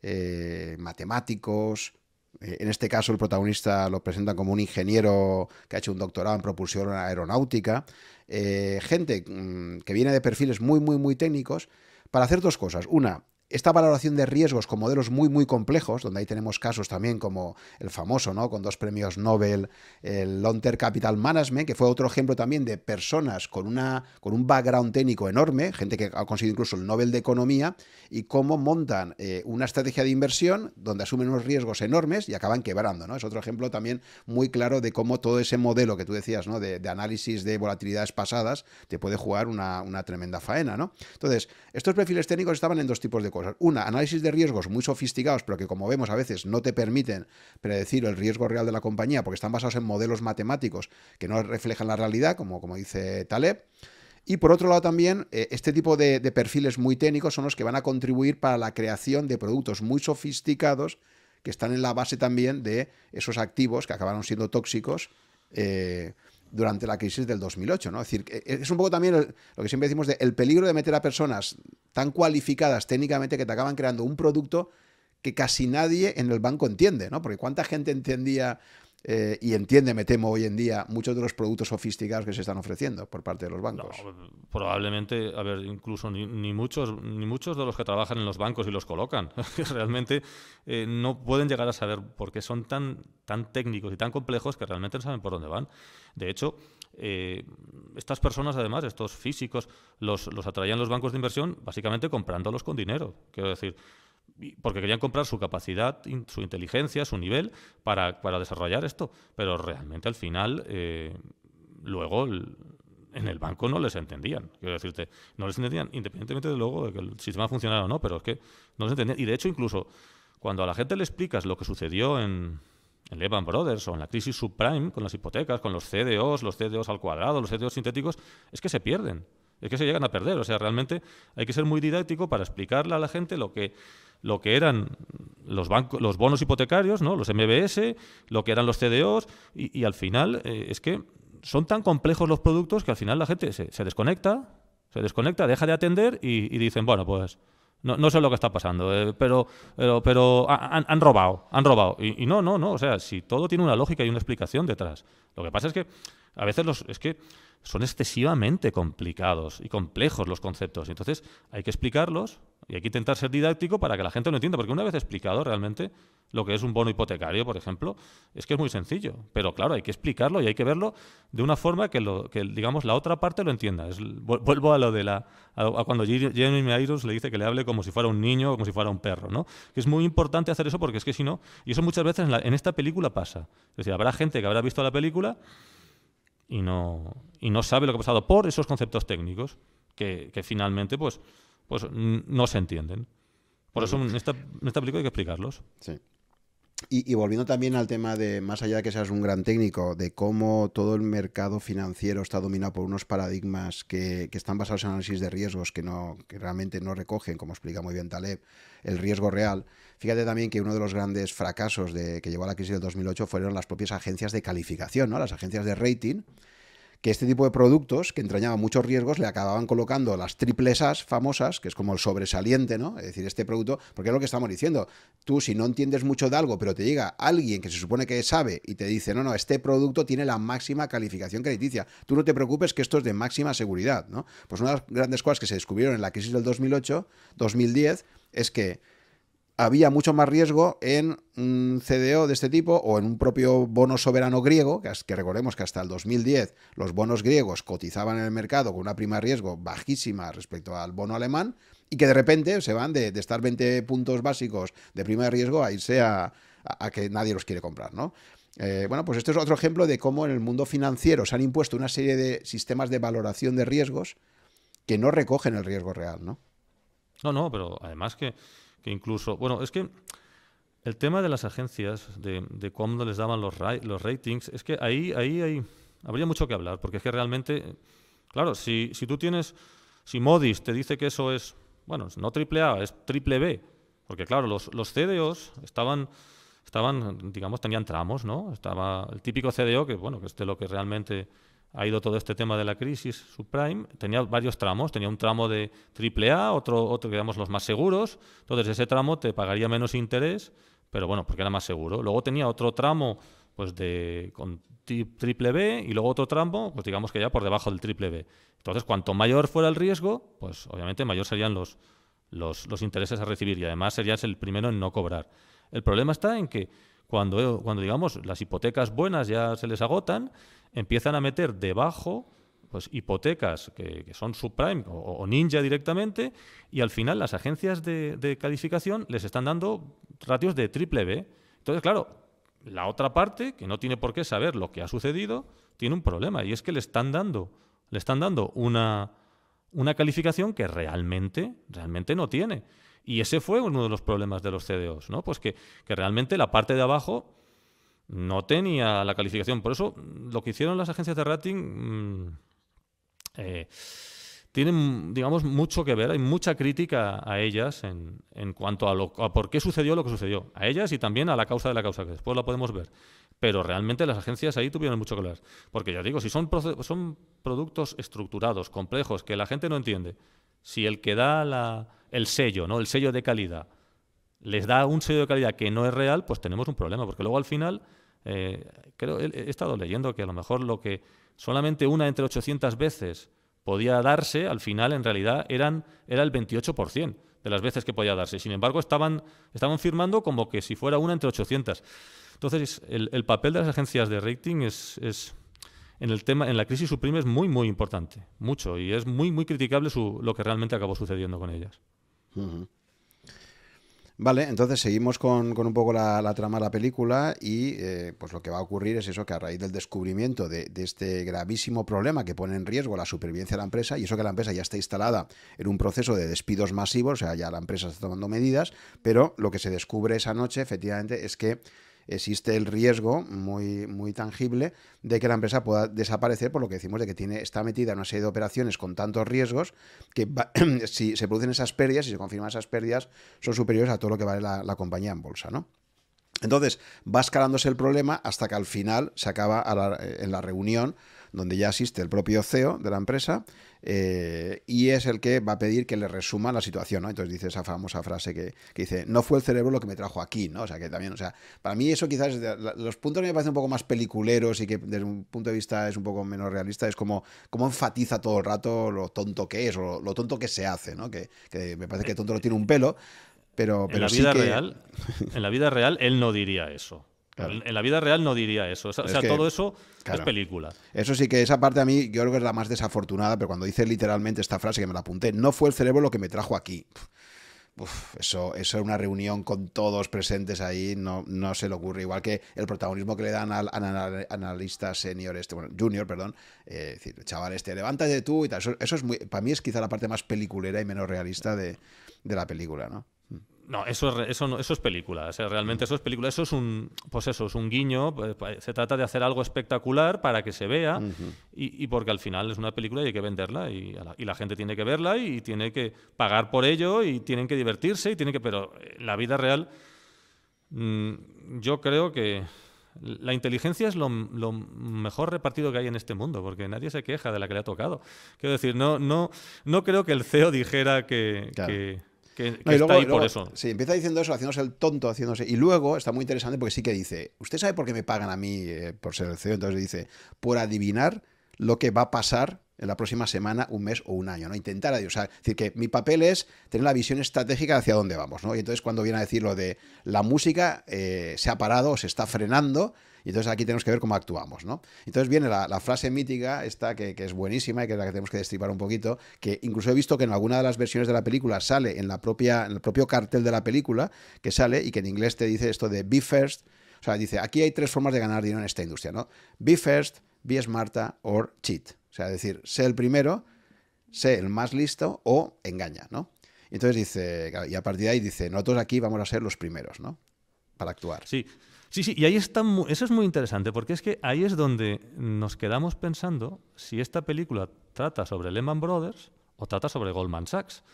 eh, matemáticos. en este caso, el protagonista lo presenta como un ingeniero que ha hecho un doctorado en propulsión aeronáutica. gente mm, que viene de perfiles muy, muy, muy técnicos para hacer dos cosas. Una, esta valoración de riesgos con modelos muy, muy complejos, donde ahí tenemos casos también como el famoso, ¿no? Con dos premios Nobel, el Long Capital Management, que fue otro ejemplo también de personas con, una, con un background técnico enorme, gente que ha conseguido incluso el Nobel de Economía, y cómo montan eh, una estrategia de inversión donde asumen unos riesgos enormes y acaban quebrando, ¿no? Es otro ejemplo también muy claro de cómo todo ese modelo que tú decías, ¿no? De, análisis de volatilidades pasadas, te puede jugar una, tremenda faena, ¿no? Entonces, estos perfiles técnicos estaban en dos tipos de pues, una, análisis de riesgos muy sofisticados, pero que como vemos a veces no te permiten predecir el riesgo real de la compañía porque están basados en modelos matemáticos que no reflejan la realidad, como, como dice Taleb. Y por otro lado también, eh, este tipo de, perfiles muy técnicos son los que van a contribuir para la creación de productos muy sofisticados que están en la base también de esos activos que acabaron siendo tóxicos eh, durante la crisis del 2008. ¿no? Es decir, eh, es un poco también lo que siempre decimos de el peligro de meter a personas tan cualificadas técnicamente que te acaban creando un producto que casi nadie en el banco entiende, ¿no? Porque cuánta gente entendía eh, y entiende, me temo, hoy en día muchos de los productos sofisticados que se están ofreciendo por parte de los bancos. probablemente, a ver, incluso ni, muchos, ni muchos de los que trabajan en los bancos y los colocan, realmente eh, no pueden llegar a saber por qué son tan, tan técnicos y tan complejos que realmente no saben por dónde van. De hecho, eh, estas personas, además, estos físicos, los, los atraían los bancos de inversión básicamente comprándolos con dinero. Quiero decir, porque querían comprar su capacidad, su inteligencia, su nivel para, para desarrollar esto. Pero realmente al final, eh, luego en el banco no les entendían. Quiero decirte, no les entendían, independientemente de luego de que el sistema funcionara o no, pero es que no les entendían. Y de hecho, incluso cuando a la gente le explicas lo que sucedió en, en Lehman Brothers o en la crisis subprime, con las hipotecas, con los CDOs, los CDOs al cuadrado, los CDOs sintéticos, es que se pierden es que se llegan a perder. O sea, realmente hay que ser muy didáctico para explicarle a la gente lo que, lo que eran los, bancos, los bonos hipotecarios, ¿no? los MBS, lo que eran los CDOs, y, al final eh, es que son tan complejos los productos que al final la gente se, desconecta, se desconecta, deja de atender y, dicen, bueno, pues no, sé lo que está pasando, eh, pero, pero, pero han, robado, han robado. Y, y, no, no, no, o sea, si todo tiene una lógica y una explicación detrás. Lo que pasa es que a veces los, es que son excesivamente complicados y complejos los conceptos. Entonces hay que explicarlos y hay que intentar ser didáctico para que la gente lo entienda, porque una vez explicado realmente lo que es un bono hipotecario, por ejemplo, es que es muy sencillo. Pero claro, hay que explicarlo y hay que verlo de una forma que, lo, que digamos, la otra parte lo entienda. Es, vuelvo a lo de la... cuando Jeremy Irons le dice que le hable como si fuera un niño o como si fuera un perro, ¿no? Que es muy importante hacer eso porque es que si no... Y eso muchas veces en, en esta película pasa. Es decir, habrá gente que habrá visto la película y no, y no sabe lo que ha pasado por esos conceptos técnicos que, finalmente pues, pues no se entienden. Por eso en esta, en película hay que explicarlos. Sí. Y, volviendo también al tema de, más allá de que seas un gran técnico, de cómo todo el mercado financiero está dominado por unos paradigmas que, están basados en análisis de riesgos que, no, realmente no recogen, como explica muy bien Taleb, el riesgo real. Fíjate también que uno de los grandes fracasos de, que llevó a la crisis del 2008 fueron las propias agencias de calificación, ¿no? las agencias de rating que este tipo de productos, que entrañaban muchos riesgos, le acababan colocando las triples famosas, que es como el sobresaliente, ¿no? Es decir, este producto, porque es lo que estamos diciendo. Tú, si no entiendes mucho de algo, pero te llega alguien que se supone que sabe y te dice, no, no, este producto tiene la máxima calificación crediticia. Tú no te preocupes que esto es de máxima seguridad, ¿no? Pues una de las grandes cosas que se descubrieron en la crisis del 2008, 2010, es que había mucho más riesgo en un CDO de este tipo o en un propio bono soberano griego, que recordemos que hasta el 2010 los bonos griegos cotizaban en el mercado con una prima de riesgo bajísima respecto al bono alemán y que de repente se van de, estar 20 puntos básicos de prima de riesgo a irse a, que nadie los quiere comprar, ¿no? Eh, bueno, pues este es otro ejemplo de cómo en el mundo financiero se han impuesto una serie de sistemas de valoración de riesgos que no recogen el riesgo real, ¿no? No, no, pero además que que incluso, bueno, es que el tema de las agencias, de, de cuándo les daban los, los ratings, es que ahí, ahí, habría mucho que hablar, porque es que realmente, claro, si, si tú tienes, si Modis te dice que eso es, bueno, no triple A, es triple B, porque claro, los, los CDOs estaban, estaban, digamos, tenían tramos, ¿no? Estaba el típico CDO, que bueno, que es de lo que realmente ha ido todo este tema de la crisis subprime, tenía varios tramos, tenía un tramo de triple otro, otro que éramos los más seguros, entonces ese tramo te pagaría menos interés, pero bueno, porque era más seguro. Luego tenía otro tramo pues de con triple B y luego otro tramo, pues digamos que ya por debajo del triple B. Entonces, cuanto mayor fuera el riesgo, pues obviamente mayor serían los, los, los intereses a recibir y además serías el primero en no cobrar. El problema está en que cuando, cuando digamos las hipotecas buenas ya se les agotan, empiezan a meter debajo pues, hipotecas que, son subprime o, ninja directamente, y al final las agencias de, calificación les están dando ratios de triple B. Entonces, claro, la otra parte, que no tiene por qué saber lo que ha sucedido, tiene un problema, y es que le están dando, le están dando una, una calificación que realmente, realmente no tiene. Y ese fue uno de los problemas de los CDOs, ¿no? Pues que, que realmente la parte de abajo no tenía la calificación. Por eso mm, lo que hicieron las agencias de rating mm, eh, tienen, digamos, mucho que ver. Hay mucha crítica a ellas en, en cuanto a, lo, por qué sucedió lo que sucedió. A ellas y también a la causa de la causa, que después la podemos ver. Pero realmente las agencias ahí tuvieron mucho que ver. Porque ya digo, si son, son productos estructurados, complejos, que la gente no entiende, si el que da la, el sello, ¿no? el sello de calidad, les da un sello de calidad que no es real, pues tenemos un problema, porque luego al final eh, creo, he, estado leyendo que a lo mejor lo que solamente una entre 800 veces podía darse, al final en realidad eran, era el 28% de las veces que podía darse. Sin embargo, estaban, estaban firmando como que si fuera una entre 800. Entonces, el, papel de las agencias de rating es, en, el tema, en la crisis subprime es muy, muy importante, mucho, y es muy, muy criticable lo que realmente acabó sucediendo con ellas. Vale, entonces seguimos con, un poco la, trama de la película y eh, pues lo que va a ocurrir es eso, que a raíz del descubrimiento de, de, este gravísimo problema que pone en riesgo la supervivencia de la empresa, y eso que la empresa ya está instalada en un proceso de despidos masivos, o sea, ya la empresa está tomando medidas, pero lo que se descubre esa noche efectivamente es que existe el riesgo muy, muy tangible de que la empresa pueda desaparecer por lo que decimos de que tiene, está metida en una serie de operaciones con tantos riesgos que si se producen esas pérdidas, si se confirman esas pérdidas, son superiores a todo lo que vale la, compañía en bolsa, ¿no? Entonces, va escalándose el problema hasta que al final se acaba eh, en la reunión donde ya asiste el propio CEO de la empresa eh, y es el que va a pedir que le resuma la situación, ¿no? Entonces dice esa famosa frase que, dice, no fue el cerebro lo que me trajo aquí, ¿no? O sea, que también, o sea, para mí eso quizás, es los puntos que me parecen un poco más peliculeros y que desde un punto de vista es un poco menos realista, es como, como enfatiza todo el rato lo tonto que es o lo, tonto que se hace, ¿no? Que, me parece que tonto lo tiene un pelo, pero, la vida real en la vida real él no diría eso en la vida real no diría eso. O sea, todo eso es película. Eso sí que esa parte a mí yo creo que es la más desafortunada, pero cuando dice literalmente esta frase que me la apunté, no fue el cerebro lo que me trajo aquí. eso, eso es una reunión con todos presentes ahí, no, se le ocurre. Igual que el protagonismo que le dan al, analista senior, este, bueno, junior, perdón, eh, decir, chaval, este, levántate tú y tal. Eso, es muy, para mí es quizá la parte más peliculera y menos realista de la película, ¿no? No, eso es, eso, no, eso es película. realmente eso es película. Eso es un, pues eso, es un guiño. Eh, se trata de hacer algo espectacular para que se vea y, porque al final es una película y hay que venderla y la, gente tiene que verla y tiene que pagar por ello y tienen que divertirse y que... Pero la vida real mm, yo creo que la inteligencia es lo, mejor repartido que hay en este mundo, porque nadie se queja de la que le ha tocado. Quiero decir, no, no, no creo que el CEO dijera que que, eso. Sí, empieza diciendo eso, haciéndose el tonto, haciéndose. Y luego está muy interesante porque sí que dice: ¿Usted sabe por qué me pagan a mí eh, por ser el CEO? Entonces dice: por adivinar lo que va a pasar en la próxima semana, un mes o un año, ¿no? Intentar, adivinar sea, decir que mi papel es tener la visión estratégica hacia dónde vamos, ¿no? Y entonces cuando viene a decir lo de la música eh, se ha parado, se está frenando, y entonces aquí tenemos que ver cómo actuamos, ¿no? Entonces viene la, frase mítica, esta que, es buenísima y que es la que tenemos que destripar un poquito, que incluso he visto que en alguna de las versiones de la película sale en, la propia, en el propio cartel de la película, que sale y que en inglés te dice esto de be first. O sea, dice, aquí hay tres formas de ganar dinero en esta industria, ¿no? Be first, be smarta or cheat. O sea, decir, sé el primero, sé el más listo o engaña, ¿no? entonces dice, y a partir de ahí dice, nosotros aquí vamos a ser los primeros, ¿no? Para actuar. Sí, Sí, sí, y ahí está, eso es muy interesante, porque es que ahí es donde nos quedamos pensando si esta película trata sobre Lehman Brothers o trata sobre Goldman Sachs.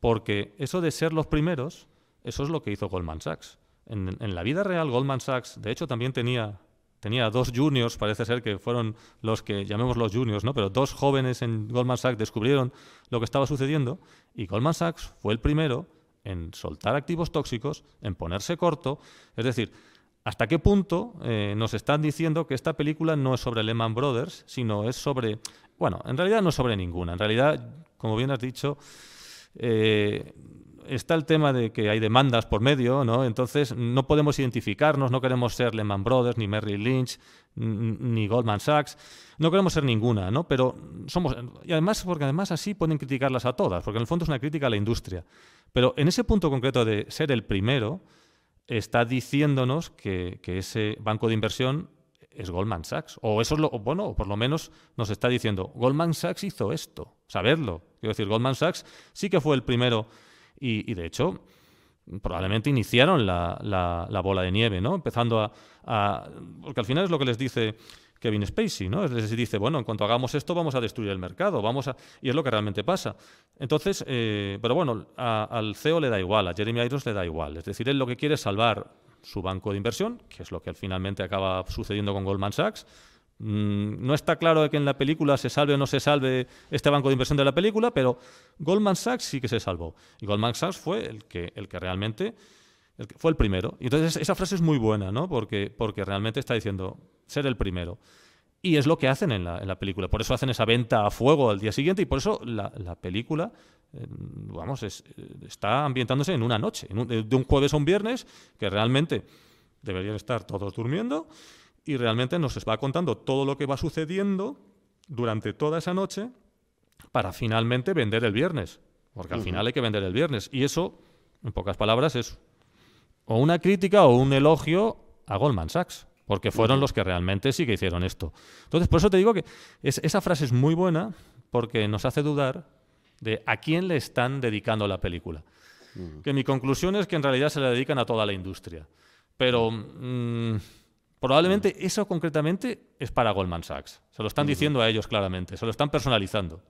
Porque eso de ser los primeros, eso es lo que hizo Goldman Sachs. En, la vida real, Goldman Sachs, de hecho, también tenía tenía dos juniors, parece ser que fueron los que llamemos los juniors, ¿no? Pero dos jóvenes en Goldman Sachs descubrieron lo que estaba sucediendo y Goldman Sachs fue el primero en soltar activos tóxicos, en ponerse corto, es decir, ¿Hasta qué punto eh, nos están diciendo que esta película no es sobre Lehman Brothers, sino es sobre... Bueno, en realidad no es sobre ninguna. En realidad, como bien has dicho, eh, está el tema de que hay demandas por medio, ¿no? Entonces no podemos identificarnos, no queremos ser Lehman Brothers, ni Merrill Lynch, ni Goldman Sachs. No queremos ser ninguna, ¿no? Pero somos... Y además, porque además así pueden criticarlas a todas, porque en el fondo es una crítica a la industria. Pero en ese punto concreto de ser el primero está diciéndonos que, ese banco de inversión es Goldman Sachs. O eso es lo, bueno, o por lo menos nos está diciendo, Goldman Sachs hizo esto, saberlo. Quiero decir, Goldman Sachs sí que fue el primero y, de hecho probablemente iniciaron la, bola de nieve, ¿no? Empezando a... Porque al final es lo que les dice Kevin Spacey, ¿no? Es decir, dice, bueno, en cuanto hagamos esto vamos a destruir el mercado, vamos a... Y es lo que realmente pasa. Entonces, eh, pero bueno, al CEO le da igual, a Jeremy Irons le da igual. Es decir, él lo que quiere es salvar su banco de inversión, que es lo que finalmente acaba sucediendo con Goldman Sachs. Mm, no está claro de que en la película se salve o no se salve este banco de inversión de la película, pero Goldman Sachs sí que se salvó. Y Goldman Sachs fue el que, el que realmente fue el primero. Y entonces esa frase es muy buena, ¿no? Porque, porque realmente está diciendo ser el primero. Y es lo que hacen en la, película. Por eso hacen esa venta a fuego al día siguiente y por eso la, película eh, vamos, eh, está ambientándose en una noche, de un jueves a un viernes, que realmente deberían estar todos durmiendo y realmente nos va contando todo lo que va sucediendo durante toda esa noche para finalmente vender el viernes. Porque al final hay que vender el viernes. Y eso, en pocas palabras, es o una crítica o un elogio a Goldman Sachs, porque fueron los que realmente sí que hicieron esto. Entonces, por eso te digo que esa frase es muy buena porque nos hace dudar de a quién le están dedicando la película. Que mi conclusión es que en realidad se la dedican a toda la industria. Pero mm, probablemente eso concretamente es para Goldman Sachs. Se lo están diciendo a ellos claramente, se lo están personalizando.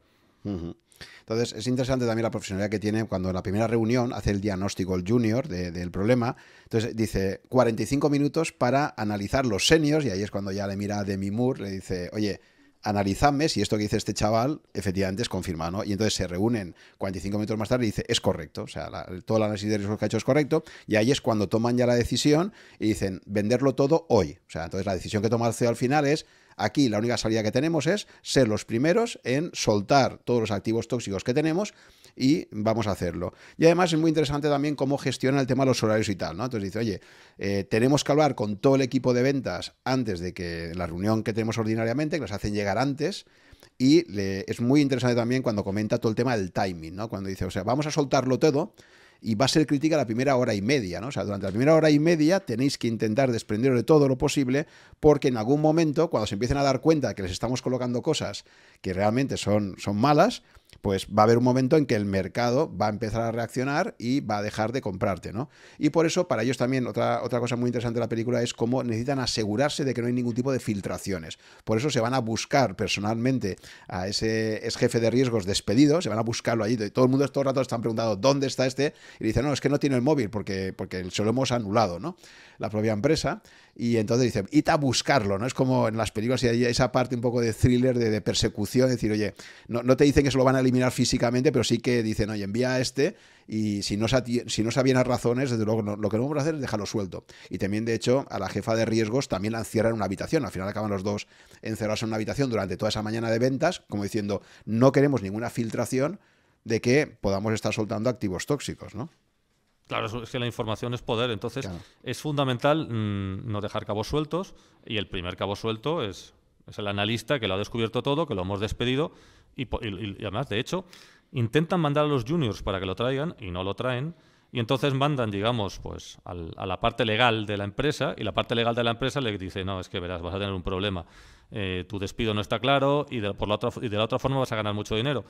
Entonces, es interesante también la profesionalidad que tiene cuando en la primera reunión hace el diagnóstico el junior del problema. Entonces, dice 45 minutos para analizar los seniors, y ahí es cuando ya le mira a Demi Moore, le dice, oye, analizadme si esto que dice este chaval efectivamente es confirmado, Y entonces se reúnen 45 minutos más tarde y dice, es correcto, o sea, todo el análisis de riesgos que ha hecho es correcto, y ahí es cuando toman ya la decisión y dicen, venderlo todo hoy. O sea, entonces la decisión que toma el CEO al final es, Aquí la única salida que tenemos es ser los primeros en soltar todos los activos tóxicos que tenemos y vamos a hacerlo. Y además es muy interesante también cómo gestiona el tema de los horarios y tal, ¿no? Entonces dice, oye, eh, tenemos que hablar con todo el equipo de ventas antes de que la reunión que tenemos ordinariamente, que nos hacen llegar antes, y es muy interesante también cuando comenta todo el tema del timing, ¿no? Cuando dice, o sea, vamos a soltarlo todo, y va a ser crítica la primera hora y media, ¿no? O sea, durante la primera hora y media tenéis que intentar desprenderos de todo lo posible, porque en algún momento, cuando se empiecen a dar cuenta que les estamos colocando cosas que realmente son, son malas, pues va a haber un momento en que el mercado va a empezar a reaccionar y va a dejar de comprarte, ¿no? Y por eso, para ellos también, otra, otra cosa muy interesante de la película es cómo necesitan asegurarse de que no hay ningún tipo de filtraciones. Por eso se van a buscar personalmente a ese jefe de riesgos despedido, se van a buscarlo allí. Todo el mundo Estos ratos están preguntando dónde está este, y dicen, no, es que no tiene el móvil porque, porque se lo hemos anulado, ¿no? La propia empresa y entonces dice, id a buscarlo, ¿no? Es como en las películas y hay esa parte un poco de thriller, de, persecución, decir, oye, no, te dicen que se lo van a eliminar físicamente, pero sí que dicen, oye, envía a este y si no, si no sabían las razones, desde luego lo que no vamos a hacer es dejarlo suelto. Y también, de hecho, a la jefa de riesgos también la encierran en una habitación. Al final acaban los dos encerrados en una habitación durante toda esa mañana de ventas, como diciendo, no queremos ninguna filtración de que podamos estar soltando activos tóxicos, ¿no? Claro, es que la información es poder, entonces es fundamental mm, no dejar cabos sueltos y el primer cabo suelto es, es, el analista que lo ha descubierto todo, que lo hemos despedido y, además, de hecho, intentan mandar a los juniors para que lo traigan y no lo traen y entonces mandan, digamos, pues a la parte legal de la empresa y la parte legal de la empresa le dice, no, es que verás, vas a tener un problema, eh, tu despido no está claro y por la otra, y de la otra forma vas a ganar mucho dinero.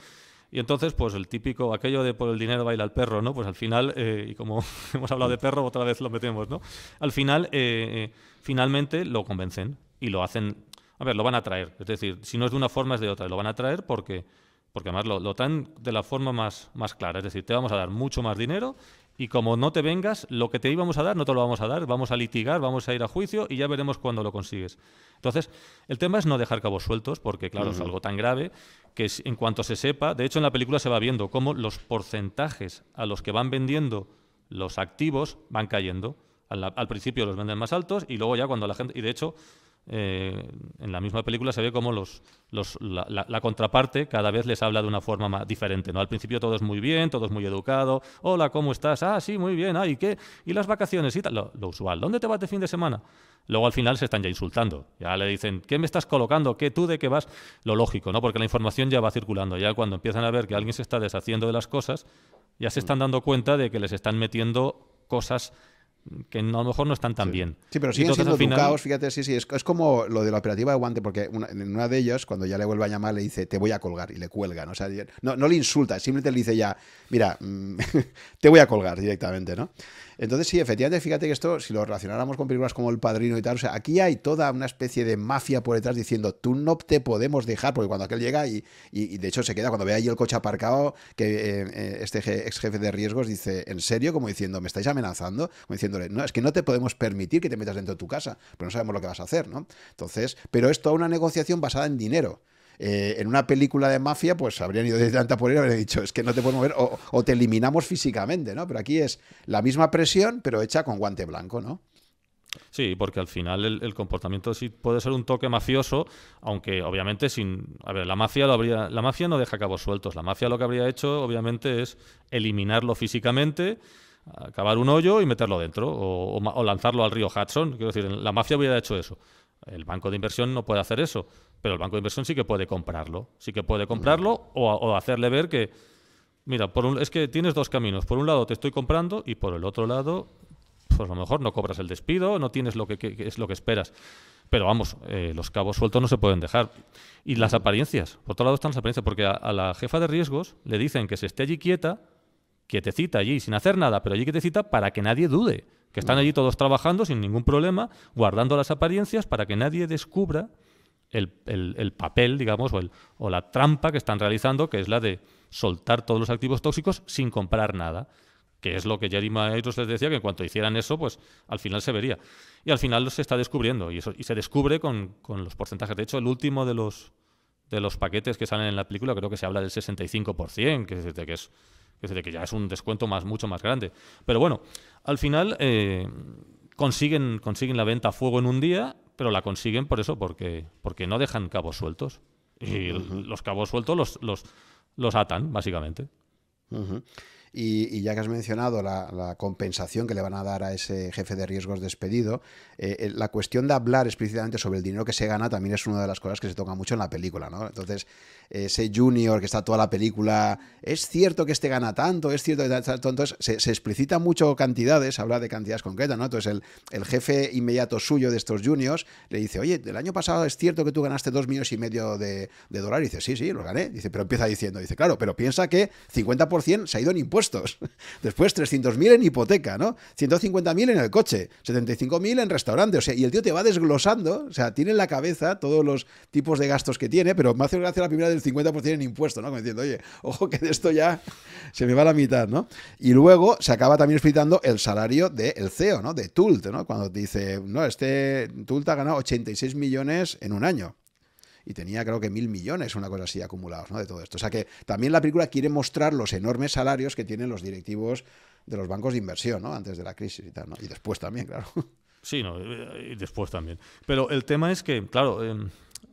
Y entonces, pues el típico, aquello de por el dinero baila el perro, ¿no? Pues al final, eh, y como hemos hablado de perro, otra vez lo metemos, ¿no? Al final, eh, eh, finalmente lo convencen y lo hacen, a ver, lo van a traer. Es decir, si no es de una forma es de otra, lo van a traer porque, porque además lo, lo traen de la forma más, más clara. Es decir, te vamos a dar mucho más dinero y como no te vengas, lo que te íbamos a dar no te lo vamos a dar, vamos a litigar, vamos a ir a juicio y ya veremos cuándo lo consigues. Entonces, el tema es no dejar cabos sueltos, porque claro, es algo tan grave que en cuanto se sepa, de hecho en la película se va viendo cómo los porcentajes a los que van vendiendo los activos van cayendo. Al, al principio los venden más altos y luego ya cuando la gente... Y de hecho, eh, en la misma película se ve como los, la, contraparte cada vez les habla de una forma más diferente. ¿no? Al principio todo es muy bien, todo es muy educado. Hola, ¿cómo estás? Ah, sí, muy bien. Ah, ¿y qué? ¿Y las vacaciones? Y tal. Lo, lo, usual. ¿Dónde te vas de fin de semana? Luego al final se están ya insultando. Ya le dicen, ¿qué me estás colocando? ¿Qué tú de qué vas? Lo lógico, ¿no? Porque la información ya va circulando. Ya cuando empiezan a ver que alguien se está deshaciendo de las cosas, ya se mm. están dando cuenta de que les están metiendo cosas que a lo mejor no están tan bien. Sí, pero siguen siendo final... fíjate, sí, sí, es, como lo de la operativa de guante, porque en una de ellas, cuando ya le vuelve a llamar, le dice, te voy a colgar, y le cuelgan, o sea, no, no le insulta, simplemente le dice ya, mira, mm, te voy a colgar directamente, ¿no? Entonces, sí, efectivamente, fíjate que esto, si lo relacionáramos con películas como El Padrino y tal, o sea, aquí hay toda una especie de mafia por detrás diciendo, tú no te podemos dejar, porque cuando aquel llega y, y, de hecho se queda, cuando ve ahí el coche aparcado, que eh, eh, este ex jefe de riesgos dice, ¿en serio? Como diciendo, ¿me estáis amenazando? Como diciéndole, no, es que no te podemos permitir que te metas dentro de tu casa, pero no sabemos lo que vas a hacer, ¿no? Entonces, pero es toda una negociación basada en dinero. Eh, en una película de mafia, pues habrían ido de tanta por y habrían dicho, es que no te puedes mover o, te eliminamos físicamente, ¿no? Pero aquí es la misma presión, pero hecha con guante blanco, ¿no? Sí, porque al final el, comportamiento sí puede ser un toque mafioso, aunque obviamente sin, a ver, la mafia lo habría, la mafia no deja cabos sueltos. La mafia lo que habría hecho, obviamente, es eliminarlo físicamente, acabar un hoyo y meterlo dentro, o, o lanzarlo al río Hudson. Quiero decir, la mafia hubiera hecho eso. El banco de inversión no puede hacer eso. Pero el banco de inversión sí que puede comprarlo, sí que puede comprarlo o, hacerle ver que, mira, por es que tienes dos caminos. Por un lado te estoy comprando y por el otro lado, pues a lo mejor no cobras el despido, no tienes lo que, es lo que esperas. Pero vamos, eh, los cabos sueltos no se pueden dejar. Y las apariencias, por otro lado están las apariencias, porque a, la jefa de riesgos le dicen que se esté allí quieta, quietecita allí, sin hacer nada, pero allí cita para que nadie dude, que están allí todos trabajando sin ningún problema, guardando las apariencias para que nadie descubra el, papel, digamos, o, el, o la trampa que están realizando, que es la de soltar todos los activos tóxicos sin comprar nada que es lo que Jeremy Ayros les decía, que en cuanto hicieran eso, pues al final se vería. Y al final se está descubriendo, y, eso, y se descubre con, los porcentajes. De hecho, el último de los, de los paquetes que salen en la película, creo que se habla del 65%, que es, que es, que, ya es un descuento más, mucho más grande. Pero bueno, al final eh, consiguen, consiguen la venta a fuego en un día pero la consiguen por eso, porque, porque no dejan cabos sueltos. Y los cabos sueltos los, los, atan, básicamente. y, ya que has mencionado la, compensación que le van a dar a ese jefe de riesgos despedido, eh, eh, la cuestión de hablar explícitamente sobre el dinero que se gana también es una de las cosas que se toca mucho en la película, ¿no? Entonces, ese junior que está toda la película, es cierto que este gana tanto, es cierto que entonces se, explicita mucho cantidades, habla de cantidades concretas, ¿no? Entonces el, jefe inmediato suyo de estos juniors le dice, oye, el año pasado es cierto que tú ganaste dos millones y medio de, dólares, y dice, sí, sí, lo gané, dice, pero empieza diciendo, dice, claro, pero piensa que 50% se ha ido en impuestos, después 300.000 en hipoteca, ¿no? 150.000 en el coche, 75.000 en restaurante, o sea, y el tío te va desglosando, o sea, tiene en la cabeza todos los tipos de gastos que tiene, pero me hace gracia la primera el 50% en impuestos, ¿no? Como diciendo, oye, ojo que de esto ya se me va la mitad, ¿no? Y luego se acaba también explicando el salario del CEO, ¿no? De Tult, ¿no? Cuando dice, no, este Tult ha ganado 86 millones en un año y tenía creo que mil millones, una cosa así, acumulados, ¿no? De todo esto. O sea que también la película quiere mostrar los enormes salarios que tienen los directivos de los bancos de inversión, ¿no? Antes de la crisis y tal, ¿no? Y después también, claro. Sí, no, y después también. Pero el tema es que, claro, em,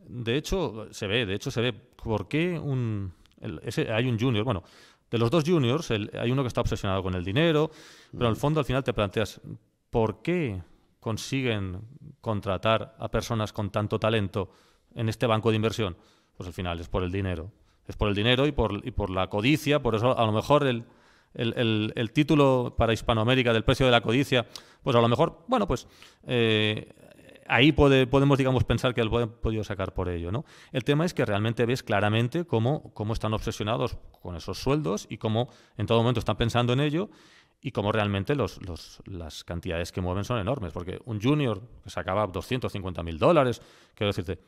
de hecho, se ve, de hecho se ve por qué un, ese, hay un junior, bueno, de los dos juniors, hay uno que está obsesionado con el dinero, pero al mm. fondo al final te planteas, ¿por qué consiguen contratar a personas con tanto talento en este banco de inversión? Pues al final es por el dinero. Es por el dinero y por, y por la codicia, por eso a lo mejor el, el, el, título para Hispanoamérica del precio de la codicia, pues a lo mejor, bueno, pues eh, ahí podemos, digamos, pensar que lo han podido sacar por ello, ¿no? El tema es que realmente ves claramente cómo, cómo están obsesionados con esos sueldos y cómo en todo momento están pensando en ello y cómo realmente las cantidades que mueven son enormes, porque un junior que sacaba 250.000 dólares, quiero decirte,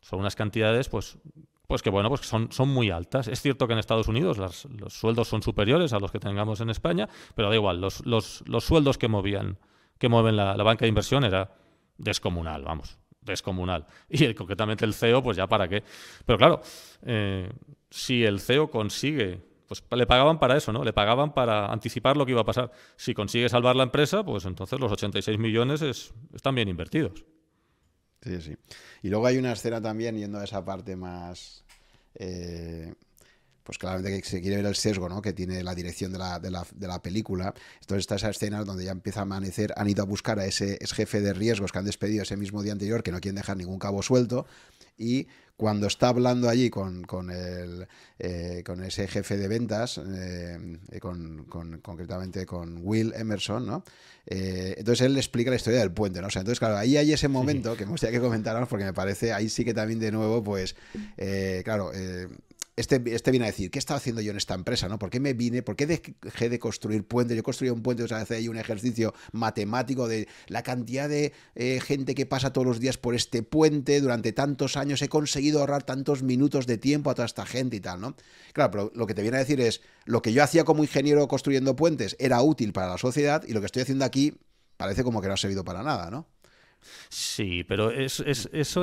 son unas cantidades pues, pues que bueno, pues son, son muy altas. Es cierto que en Estados Unidos los sueldos son superiores a los que tengamos en España, pero da igual, los, sueldos que movían, que mueven la, la banca de inversión era descomunal, vamos, descomunal. Y el, concretamente el CEO, pues ya para qué. Pero claro, eh, si el CEO consigue, pues le pagaban para eso, ¿no? Le pagaban para anticipar lo que iba a pasar. Si consigue salvar la empresa, pues entonces los 86 millones están bien invertidos. Sí, sí. Y luego hay una escena también, yendo a esa parte más... Eh, pues claramente que se quiere ver el sesgo ¿no? que tiene la dirección de la, película. Entonces está esa escena donde ya empieza a amanecer, han ido a buscar a ese jefe de riesgos que han despedido ese mismo día anterior, que no quieren dejar ningún cabo suelto, y cuando está hablando allí con, el, eh, con ese jefe de ventas, eh, con, con, concretamente con Will Emerson, ¿no? Eh, entonces él le explica la historia del puente, ¿no? O sea, entonces, claro, ahí hay ese momento que me gustaría que comentáramos porque me parece, ahí sí que también de nuevo, pues, claro, este, este, viene a decir, ¿qué estaba haciendo yo en esta empresa? ¿no? ¿Por qué me vine? ¿Por qué dejé de construir puentes? Yo construía un puente, o sea, hace ahí un ejercicio matemático de la cantidad de eh, gente que pasa todos los días por este puente, durante tantos años he conseguido ahorrar tantos minutos de tiempo a toda esta gente y tal, ¿no? Claro, pero lo que te viene a decir es, lo que yo hacía como ingeniero construyendo puentes era útil para la sociedad y lo que estoy haciendo aquí parece como que no ha servido para nada, ¿no? Sí, pero eso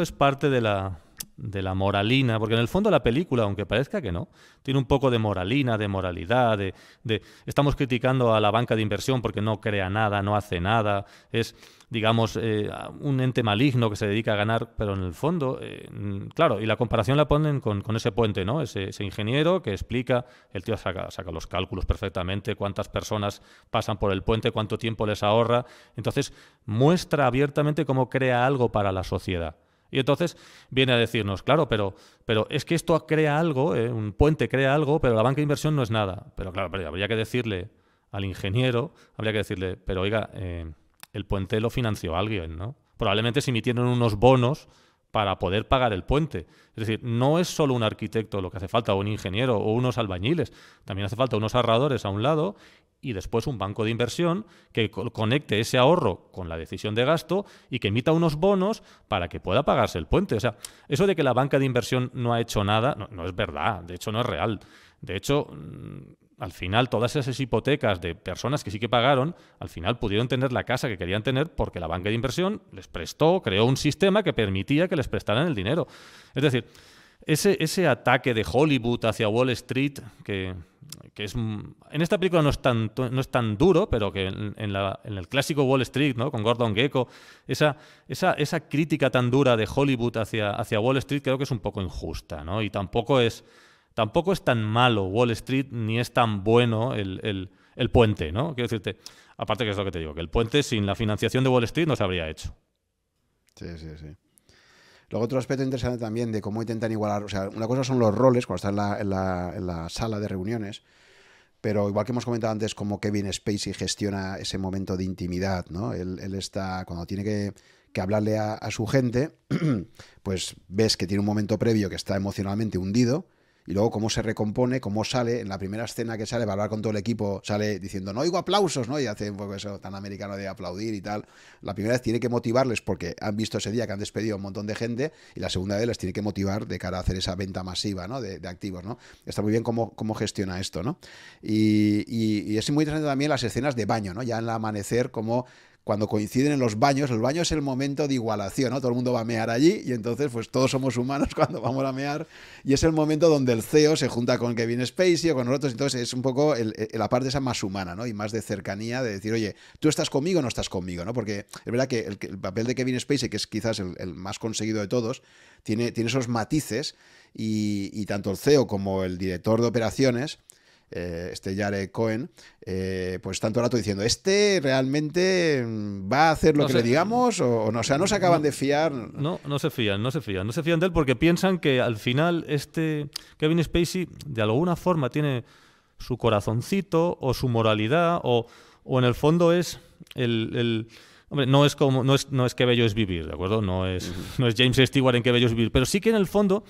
es parte de la de la moralina, porque en el fondo la película, aunque parezca que no, tiene un poco de moralina, de moralidad, de, estamos criticando a la banca de inversión porque no crea nada, no hace nada, es, digamos, eh, un ente maligno que se dedica a ganar, pero en el fondo, eh, claro, y la comparación la ponen con, ese puente, ¿no? Ese, ese, ingeniero que explica, el tío saca los cálculos perfectamente, cuántas personas pasan por el puente, cuánto tiempo les ahorra, entonces muestra abiertamente cómo crea algo para la sociedad. Y entonces viene a decirnos, claro, pero, pero es que esto crea algo, eh, un puente crea algo, pero la banca de inversión no es nada. Pero claro, habría que decirle al ingeniero, habría que decirle, pero oiga, eh, el puente lo financió alguien, ¿no? Probablemente se emitieron unos bonos para poder pagar el puente. Es decir, no es solo un arquitecto lo que hace falta, o un ingeniero, o unos albañiles. También hace falta unos ahorradores a un lado y después un banco de inversión que conecte ese ahorro con la decisión de gasto y que emita unos bonos para que pueda pagarse el puente. O sea, eso de que la banca de inversión no ha hecho nada no, es verdad, de hecho no es real. De hecho, mm, al final todas esas hipotecas de personas que sí que pagaron, al final pudieron tener la casa que querían tener porque la banca de inversión les prestó, creó un sistema que permitía que les prestaran el dinero. Es decir, ese, ese ataque de Hollywood hacia Wall Street, que que es mm, en esta película no es tan, no es tan duro, pero que en, en el clásico Wall Street, ¿no? con Gordon Gecko, esa, esa, esa crítica tan dura de Hollywood hacia, hacia Wall Street creo que es un poco injusta, ¿no? Y tampoco es, tampoco es tan malo Wall Street ni es tan bueno el, el puente, ¿no? Quiero decirte, aparte que es lo que te digo, que el puente sin la financiación de Wall Street no se habría hecho. Sí, sí, sí. Luego otro aspecto interesante también de cómo intentan igualar, o sea, una cosa son los roles cuando están en la, sala de reuniones, pero igual que hemos comentado antes, cómo Kevin Spacey gestiona ese momento de intimidad, ¿no? Él, está, cuando tiene que, hablarle a, a, su gente, pues ves que tiene un momento previo que está emocionalmente hundido, y luego cómo se recompone, cómo sale, en la primera escena que sale, para hablar con todo el equipo, sale diciendo, no oigo aplausos, ¿no? Y hace un poco eso tan americano de aplaudir y tal. La primera vez tiene que motivarles porque han visto ese día que han despedido a un montón de gente y la segunda vez les tiene que motivar de cara a hacer esa venta masiva, ¿no? De, activos, ¿no? Está muy bien cómo, cómo gestiona esto, ¿no? Y, y, es muy interesante también las escenas de baño, ¿no? Ya en el amanecer, cómo cuando coinciden en los baños, el baño es el momento de igualación, ¿no? Todo el mundo va a mear allí y entonces pues todos somos humanos cuando vamos a mear y es el momento donde el CEO se junta con Kevin Spacey o con nosotros, entonces es un poco la parte esa más humana, ¿no? Y más de cercanía, de decir, oye, tú estás conmigo o no estás conmigo, ¿no? Porque es verdad que el, papel de Kevin Spacey, que es quizás el, más conseguido de todos, tiene, tiene esos matices y, y tanto el CEO como el director de operaciones, eh, este Jared Cohen, eh, pues tanto rato diciendo, ¿este realmente mm, va a hacer lo que le digamos? O, no, sea, no se acaban de fiar. No, no se fían, no se fían. No se fían de él porque piensan que al final este Kevin Spacey de alguna forma tiene su corazoncito o su moralidad o, en el fondo es el, Hombre, no es como no es, no es que bello es vivir, ¿de acuerdo? No es, no es James Stewart en que bello es vivir, pero sí que en el fondo,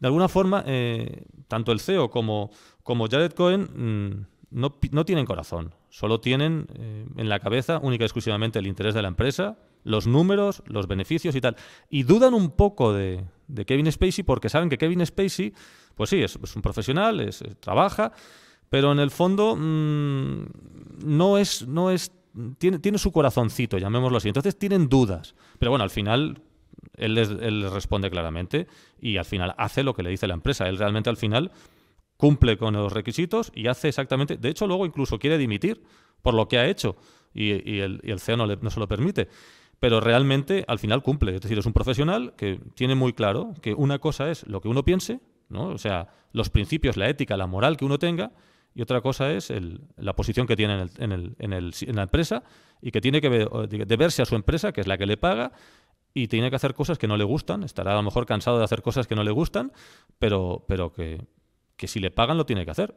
de alguna forma, eh, tanto el CEO como, como Jared Cohen, mm, no, tienen corazón, solo tienen eh, en la cabeza única y exclusivamente el interés de la empresa, los números, los beneficios y tal. Y dudan un poco de, Kevin Spacey porque saben que Kevin Spacey, pues sí, es, un profesional, es, trabaja, pero en el fondo mm, no es... No es tiene, tiene su corazoncito, llamémoslo así. Entonces tienen dudas. Pero bueno, al final él les, él les, responde claramente y al final hace lo que le dice la empresa. Él realmente al final cumple con los requisitos y hace exactamente, de hecho luego incluso quiere dimitir por lo que ha hecho y, el, CEO no, se lo permite pero realmente al final cumple. Es decir, es un profesional que tiene muy claro que una cosa es lo que uno piense, o sea, los principios, la ética, la moral que uno tenga, y otra cosa es la posición que tiene en, la empresa y que tiene que deberse a su empresa, que es la que le paga, y tiene que hacer cosas que no le gustan. Estará a lo mejor cansado de hacer cosas que no le gustan, pero, pero que, que si le pagan lo tiene que hacer.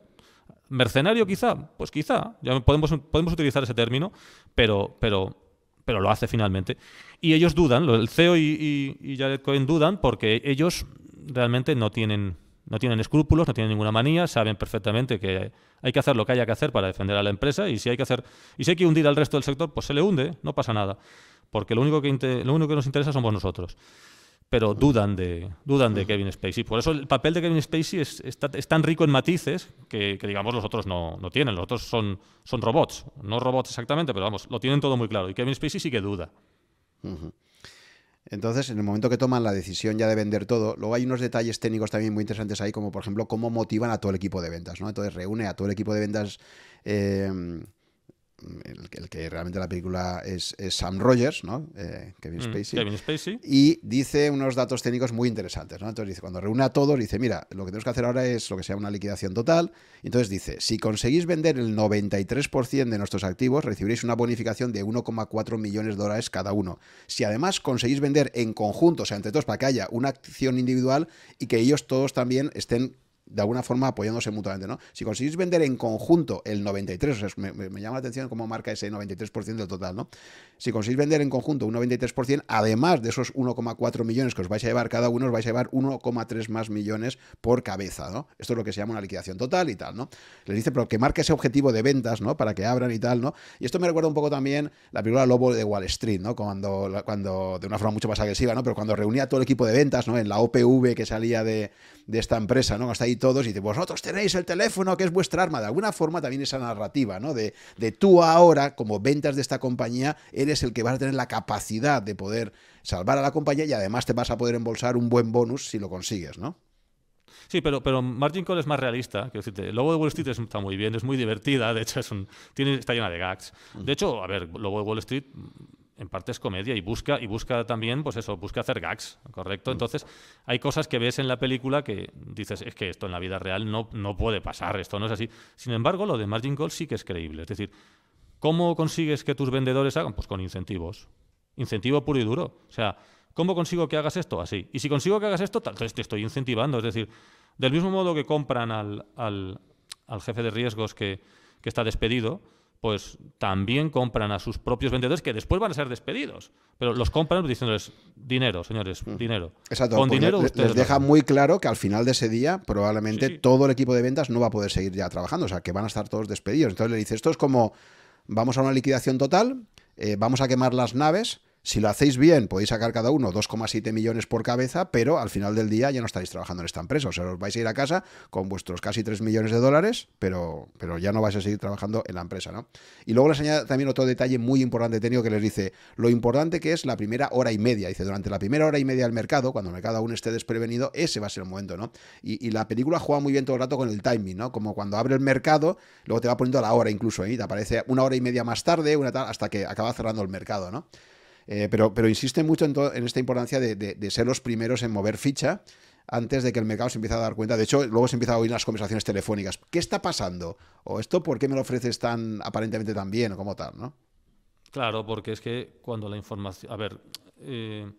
Mercenario quizá, pues quizá, ya podemos, podemos utilizar ese término, pero, pero, pero lo hace finalmente. Y ellos dudan, el CEO y, y, Jared Cohen dudan porque ellos realmente no tienen, no tienen escrúpulos, no tienen ninguna manía, saben perfectamente que hay que hacer lo que haya que hacer para defender a la empresa y si hay que hacer y sé que hundir al resto del sector, pues se le hunde, no pasa nada, porque lo único que, lo único que nos interesa somos nosotros pero dudan de, dudan de Kevin Spacey. Por eso el papel de Kevin Spacey es, tan rico en matices que, digamos, los otros no, tienen. Los otros son, son robots. No robots exactamente, pero vamos, lo tienen todo muy claro. Y Kevin Spacey sí que duda. Entonces, en el momento que toman la decisión ya de vender todo, luego hay unos detalles técnicos también muy interesantes ahí, como por ejemplo cómo motivan a todo el equipo de ventas, ¿no? Entonces reúne a todo el equipo de ventas eh, el, que realmente la película es, Sam Rogers, ¿no? Eh, mm, Kevin, Spacey. Y dice unos datos técnicos muy interesantes, ¿no? Entonces dice, cuando reúne a todos, dice, mira, lo que tenemos que hacer ahora es lo que sea una liquidación total. Entonces dice, si conseguís vender el 93% de nuestros activos, recibiréis una bonificación de 1,4 millones de dólares cada uno. Si además conseguís vender en conjunto, o sea, entre todos, para que haya una acción individual y que ellos todos también estén de alguna forma apoyándose mutuamente, ¿no? Si conseguís vender en conjunto el 93, me, llama la atención cómo marca ese 93% del total, ¿no? Si conseguís vender en conjunto un 93%, además de esos 1,4 millones que os vais a llevar cada uno, os vais a llevar 1,3 más millones por cabeza, ¿no? Esto es lo que se llama una liquidación total y tal, ¿no? Les dice, pero que marque ese objetivo de ventas, ¿no? Para que abran y tal, ¿no? Y esto me recuerda un poco también la película Lobo de Wall Street, ¿no? Cuando, cuando de una forma mucho más agresiva, ¿no? Pero cuando reunía todo el equipo de ventas, ¿no? En la OPV que salía de, de esta empresa, ¿no? Hasta ahí todos, y vosotros tenéis el teléfono que es vuestra arma. De alguna forma también esa narrativa, ¿no? De, tú ahora, como ventas de esta compañía, eres el que vas a tener la capacidad de poder salvar a la compañía y además te vas a poder embolsar un buen bonus si lo consigues, ¿no? Sí, pero, pero Margin Call es más realista. Quiero decirte, de Wall Street está muy bien, es muy divertida, de hecho es un, tiene, está llena de gags. De hecho, a ver, luego de Wall Street en parte es comedia y busca, y busca también, pues eso, busca hacer gags, ¿correcto? Mm. Entonces, hay cosas que ves en la película que dices, es que esto en la vida real no, no puede pasar, esto no es así. Sin embargo, lo de Margin Call sí que es creíble. Es decir, ¿cómo consigues que tus vendedores hagan? Pues con incentivos. Incentivo puro y duro. O sea, ¿cómo consigo que hagas esto? Así. Y si consigo que hagas esto, tal, entonces te estoy incentivando. Es decir, del mismo modo que compran al, al, jefe de riesgos que, que está despedido, pues también compran a sus propios vendedores que después van a ser despedidos. Pero los compran diciéndoles dinero, señores, mm. dinero. Exacto. Con dinero les, les deja muy claro que al final de ese día probablemente todo el equipo de ventas no va a poder seguir ya trabajando, o sea, que van a estar todos despedidos. Entonces le dice, esto es como, vamos a una liquidación total, eh, vamos a quemar las naves, si lo hacéis bien, podéis sacar cada uno 2,7 millones por cabeza, pero al final del día ya no estaréis trabajando en esta empresa. O sea, os vais a ir a casa con vuestros casi 3 millones de dólares, pero, pero ya no vais a seguir trabajando en la empresa, ¿no? Y luego les añade también otro detalle muy importante tenido que les dice lo importante que es la primera hora y media. Dice, durante la primera hora y media del mercado, cuando cada uno esté desprevenido, ese va a ser el momento, ¿no? Y, la película juega muy bien todo el rato con el timing, ¿no? Como cuando abre el mercado, luego te va poniendo la hora incluso, ahí. ¿eh? te aparece una hora y media más tarde, una tal, hasta que acaba cerrando el mercado, ¿no? Eh, pero, insiste mucho en, esta importancia de, ser los primeros en mover ficha antes de que el mercado se empiece a dar cuenta. De hecho, luego se empieza a oír las conversaciones telefónicas. ¿Qué está pasando? ¿O esto por qué me lo ofreces tan aparentemente tan bien o como tal? ¿no? Claro, porque es que cuando la información... A ver, eh,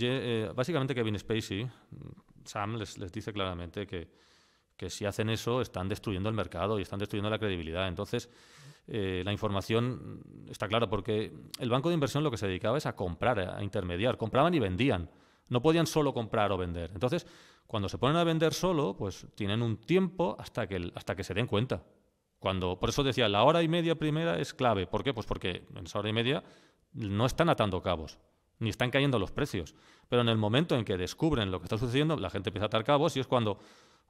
eh, básicamente Kevin Spacey, Sam les, dice claramente que, que si hacen eso están destruyendo el mercado y están destruyendo la credibilidad. Entonces, eh, la información mm, está clara, porque el banco de inversión lo que se dedicaba es a comprar, a intermediar, compraban y vendían. No podían solo comprar o vender. Entonces, cuando se ponen a vender solo, pues tienen un tiempo hasta que, hasta que se den cuenta. Cuando, por eso decía, la hora y media primera es clave. ¿Por qué? Pues porque en esa hora y media no están atando cabos, ni están cayendo los precios. Pero en el momento en que descubren lo que está sucediendo, la gente empieza a atar cabos y es cuando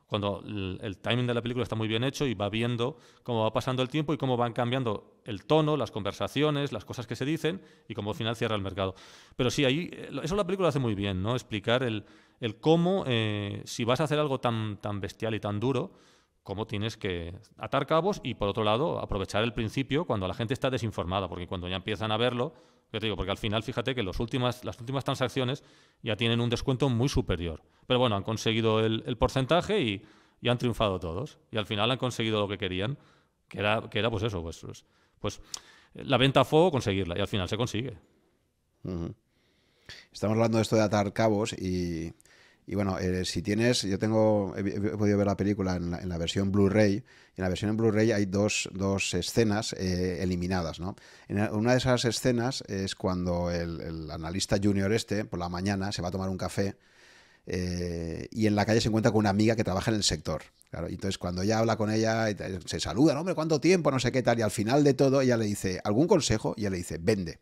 cuando el, timing de la película está muy bien hecho y va viendo cómo va pasando el tiempo y cómo van cambiando el tono, las conversaciones, las cosas que se dicen y cómo al final cierra el mercado. Pero sí, ahí eh, eso la película hace muy bien, ¿no? Explicar el, cómo, eh, si vas a hacer algo tan, tan bestial y tan duro, cómo tienes que atar cabos y, por otro lado, aprovechar el principio cuando la gente está desinformada, porque cuando ya empiezan a verlo, yo digo, porque al final fíjate que últimas, las últimas transacciones ya tienen un descuento muy superior. Pero bueno, han conseguido el, porcentaje y, han triunfado todos. Y al final han conseguido lo que querían, que era, que era pues eso, pues, pues, pues la venta a fuego, conseguirla. Y al final se consigue. Estamos hablando de esto de atar cabos y y bueno, eh, si tienes, yo tengo, he, podido ver la película en la, versión Blu-ray. y En la versión en Blu-ray hay dos, dos escenas eh, eliminadas, ¿no? una de esas escenas es cuando el, analista junior este, por la mañana, se va a tomar un café eh, y en la calle se encuentra con una amiga que trabaja en el sector. entonces cuando ella habla con ella, se saluda, hombre, ¿cuánto tiempo? No sé qué tal. Y al final de todo, ella le dice, ¿algún consejo? Y ella le dice, vende.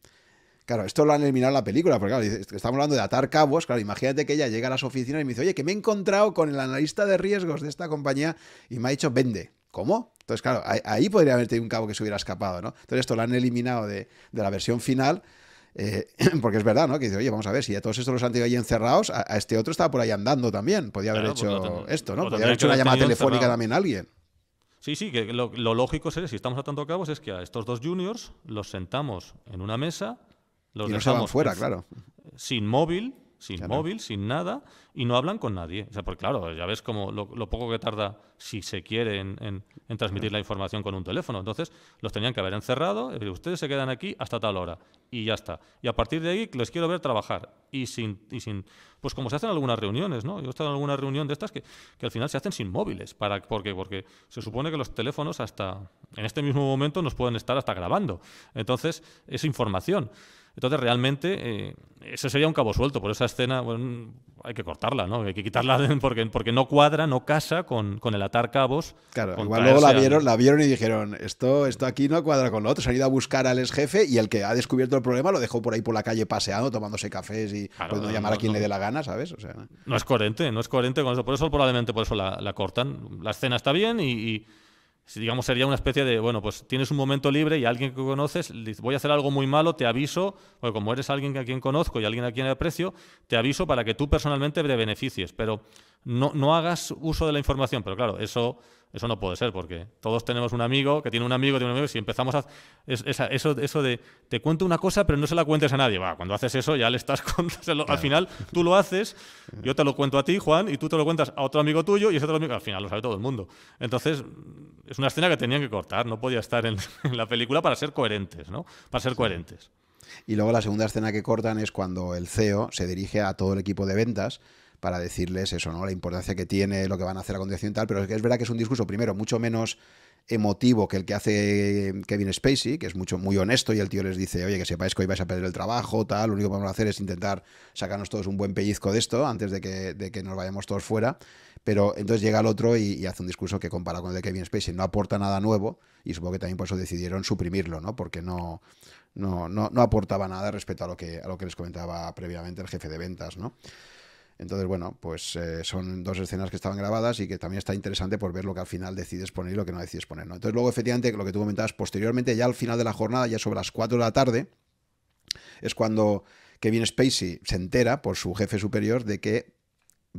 Claro, esto lo han eliminado en la película, porque claro, estamos hablando de atar cabos. Claro, imagínate que ella llega a las oficinas y me dice, oye, que me he encontrado con el analista de riesgos de esta compañía y me ha dicho, vende. ¿Cómo? Entonces, claro, ahí podría haber tenido un cabo que se hubiera escapado, ¿no? Entonces, esto lo han eliminado de, la versión final. Eh, porque es verdad, ¿no? Que dice, oye, vamos a ver, si a todos estos los han tenido ahí encerrados, a, este otro estaba por ahí andando también. podría pues haber hecho esto, ¿no? Podría haber hecho una llamada telefónica también a alguien. Sí, sí, que lo, lo lógico sería, si estamos atando cabos, es que a estos dos juniors los sentamos en una mesa los y no fuera, claro. Sin móvil, sin móvil, sin nada, y no hablan con nadie. O sea, porque claro, ya ves como lo, poco que tarda, si se quiere, en, transmitir la información con un teléfono. Entonces, los tenían que haber encerrado, ustedes se quedan aquí hasta tal hora, y ya está. Y a partir de ahí les quiero ver trabajar. Y sin, y sin pues como se hacen algunas reuniones, ¿no? Yo he estado en alguna reunión de estas que, al final se hacen sin móviles. Para, ¿Por qué? Porque se supone que los teléfonos hasta, en este mismo momento, nos pueden estar hasta grabando. Entonces, es información. Entonces, realmente, eh, ese eso sería un cabo suelto. Por esa escena, bueno, hay que cortarla, ¿no? Hay que quitarla porque, porque no cuadra, no casa con, con el atar cabos. Claro, igual luego la vieron, la vieron y dijeron, esto, esto aquí no cuadra con lo otro. Se han ido a buscar al ex jefe y el que ha descubierto el problema lo dejó por ahí por la calle paseando, tomándose cafés y claro, llamar a quien le dé la gana, ¿sabes? O sea, no es coherente, no es coherente con eso. Por eso probablemente por eso la, la cortan. La escena está bien y digamos, sería una especie de, bueno, pues tienes un momento libre y alguien que conoces, voy a hacer algo muy malo, te aviso, porque como eres alguien a quien conozco y alguien a quien aprecio, te aviso para que tú personalmente te beneficies, pero no, no hagas uso de la información. Pero claro, eso eso no puede ser, porque todos tenemos un amigo que tiene un amigo, que tiene un amigo. Si empezamos a. eso, eso de te cuento una cosa, pero no se la cuentes a nadie. Va, cuando haces eso ya le estás. contando. Al final tú lo haces, yo te lo cuento a ti, Juan, y tú te lo cuentas a otro amigo tuyo y ese otro amigo. Al final lo sabe todo el mundo. Entonces, es una escena que tenían que cortar, no podía estar en, la película para ser coherentes, ¿no? Para ser coherentes. Y luego la segunda escena que cortan es cuando el CEO se dirige a todo el equipo de ventas para decirles eso, ¿no? La importancia que tiene, lo que van a hacer a condición y tal, pero es, que es verdad que es un discurso, primero, mucho menos emotivo que el que hace Kevin Spacey, que es mucho, muy honesto y el tío les dice, oye, que sepáis que hoy vais a perder el trabajo, tal, lo único que vamos a hacer es intentar sacarnos todos un buen pellizco de esto antes de que, que nos vayamos todos fuera, pero entonces llega el otro y, hace un discurso que compara con el de Kevin Spacey no aporta nada nuevo y supongo que también por eso decidieron suprimirlo, ¿no? Porque no, no, no, no aportaba nada respecto a lo, que, a lo que les comentaba previamente el jefe de ventas, ¿no? Entonces, bueno, pues eh, son dos escenas que estaban grabadas y que también está interesante por ver lo que al final decides poner y lo que no decides poner. ¿no? Entonces, luego, efectivamente, lo que tú comentabas, posteriormente, ya al final de la jornada, ya sobre las 4 de la tarde, es cuando Kevin Spacey se entera por su jefe superior de que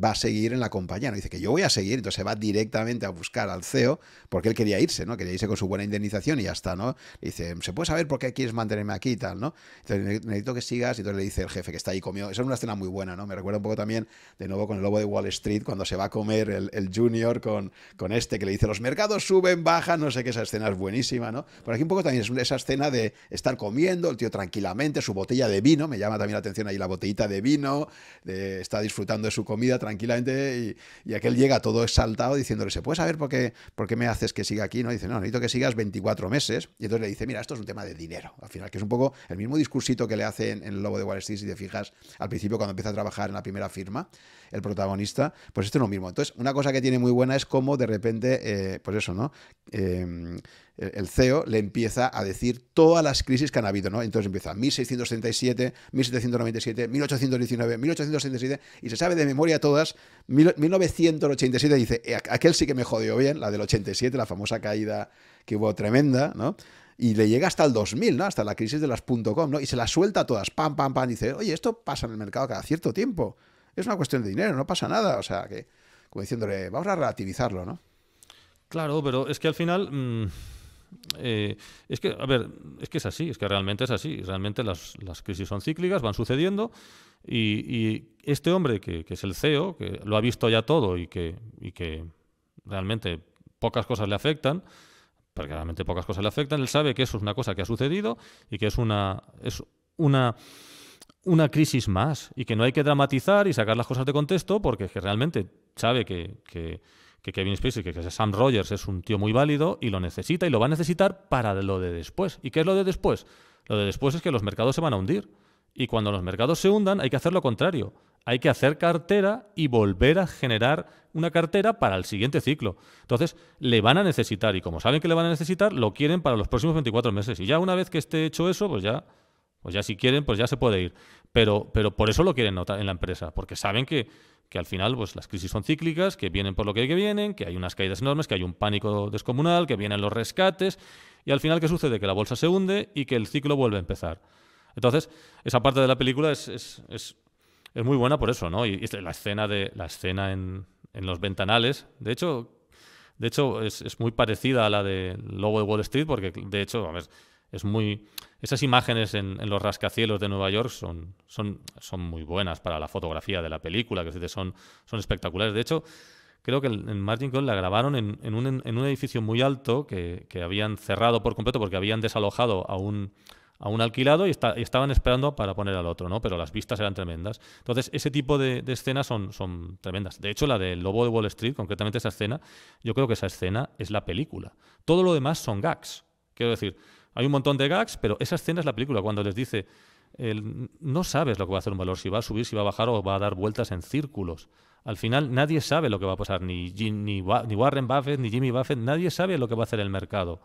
va a seguir en la compañía, no dice que yo voy a seguir, entonces va directamente a buscar al CEO porque él quería irse, ¿no? Quería irse con su buena indemnización y ya está, ¿no? dice, ¿se puede saber por qué quieres mantenerme aquí y tal, ¿no? Entonces necesito que sigas y entonces le dice el jefe que está ahí comiendo. Esa es una escena muy buena, ¿no? Me recuerda un poco también, de nuevo, con el lobo de Wall Street, cuando se va a comer el, junior con, con este que le dice, los mercados suben, bajan, no sé qué, esa escena es buenísima, ¿no? Por aquí un poco también es esa escena de estar comiendo, el tío tranquilamente, su botella de vino, me llama también la atención ahí la botellita de vino, está disfrutando de su comida tranquilamente y, y, aquel llega todo exaltado diciéndole, ¿se puede saber por qué, por qué me haces que siga aquí? No, dice, no, necesito que sigas 24 meses. Y entonces le dice, mira, esto es un tema de dinero. Al final, que es un poco el mismo discursito que le hace en, El Lobo de Wall Street, si te fijas, al principio cuando empieza a trabajar en la primera firma, el protagonista, pues esto es lo mismo. Entonces, una cosa que tiene muy buena es cómo de repente, eh, pues eso, ¿no? Em, el CEO le empieza a decir todas las crisis que han habido, ¿no? Entonces empieza 1637, 1797, 1819, 1867, y se sabe de memoria todas. 1987 dice, eh, aquel sí que me jodió bien, la del 87, la famosa caída que hubo tremenda, ¿no? y le llega hasta el 2000, ¿no? Hasta la crisis de las .com, ¿no? Y se las suelta todas, pam, pam, pam, y dice, oye, esto pasa en el mercado cada cierto tiempo, es una cuestión de dinero, no pasa nada, o sea, que, como diciéndole, vamos a relativizarlo, ¿no? Claro, pero es que al final... Mm, eh, es que, a ver, es que es así, es que realmente es así. Realmente las, crisis son cíclicas, van sucediendo y, este hombre que, es el CEO, que lo ha visto ya todo y que, y que realmente pocas cosas le afectan, porque realmente pocas cosas le afectan, él sabe que eso es una cosa que ha sucedido y que es una, es una, una crisis más y que no hay que dramatizar y sacar las cosas de contexto porque que realmente sabe que, que que Kevin Spacey, que, que Sam Rogers es un tío muy válido y lo necesita y lo va a necesitar para lo de después. ¿Y qué es lo de después? Lo de después es que los mercados se van a hundir. Y cuando los mercados se hundan hay que hacer lo contrario. Hay que hacer cartera y volver a generar una cartera para el siguiente ciclo. Entonces, le van a necesitar y como saben que le van a necesitar, lo quieren para los próximos 24 meses. Y ya una vez que esté hecho eso, pues ya, pues ya si quieren, pues ya se puede ir. Pero, pero por eso lo quieren en la empresa, porque saben que, que al final pues las crisis son cíclicas, que vienen por lo que vienen, que hay unas caídas enormes, que hay un pánico descomunal, que vienen los rescates y al final qué sucede que la bolsa se hunde y que el ciclo vuelve a empezar. Entonces esa parte de la película es, es, muy buena por eso, ¿no? Y, la escena de la escena en, los ventanales, de hecho de hecho es, muy parecida a la de Lobo de Wall Street porque de hecho a ver, es muy... Esas imágenes en, los rascacielos de Nueva York son, son, son, muy buenas para la fotografía de la película, que son, son espectaculares. De hecho, creo que en Martin Call la grabaron en, un, edificio muy alto que, habían cerrado por completo porque habían desalojado a un, a un alquilado y, estaban esperando para poner al otro, ¿no? Pero las vistas eran tremendas. Entonces, ese tipo de, escenas son, son, tremendas. De hecho, la del Lobo de Wall Street, concretamente esa escena, yo creo que esa escena es la película. Todo lo demás son gags. Quiero decir, hay un montón de gags, pero esa escena es la película, cuando les dice, no sabes lo que va a hacer un valor, si va a subir, si va a bajar o va a dar vueltas en círculos. Al final nadie sabe lo que va a pasar, ni, ni, Warren Buffett, ni Jimmy Buffett, nadie sabe lo que va a hacer el mercado.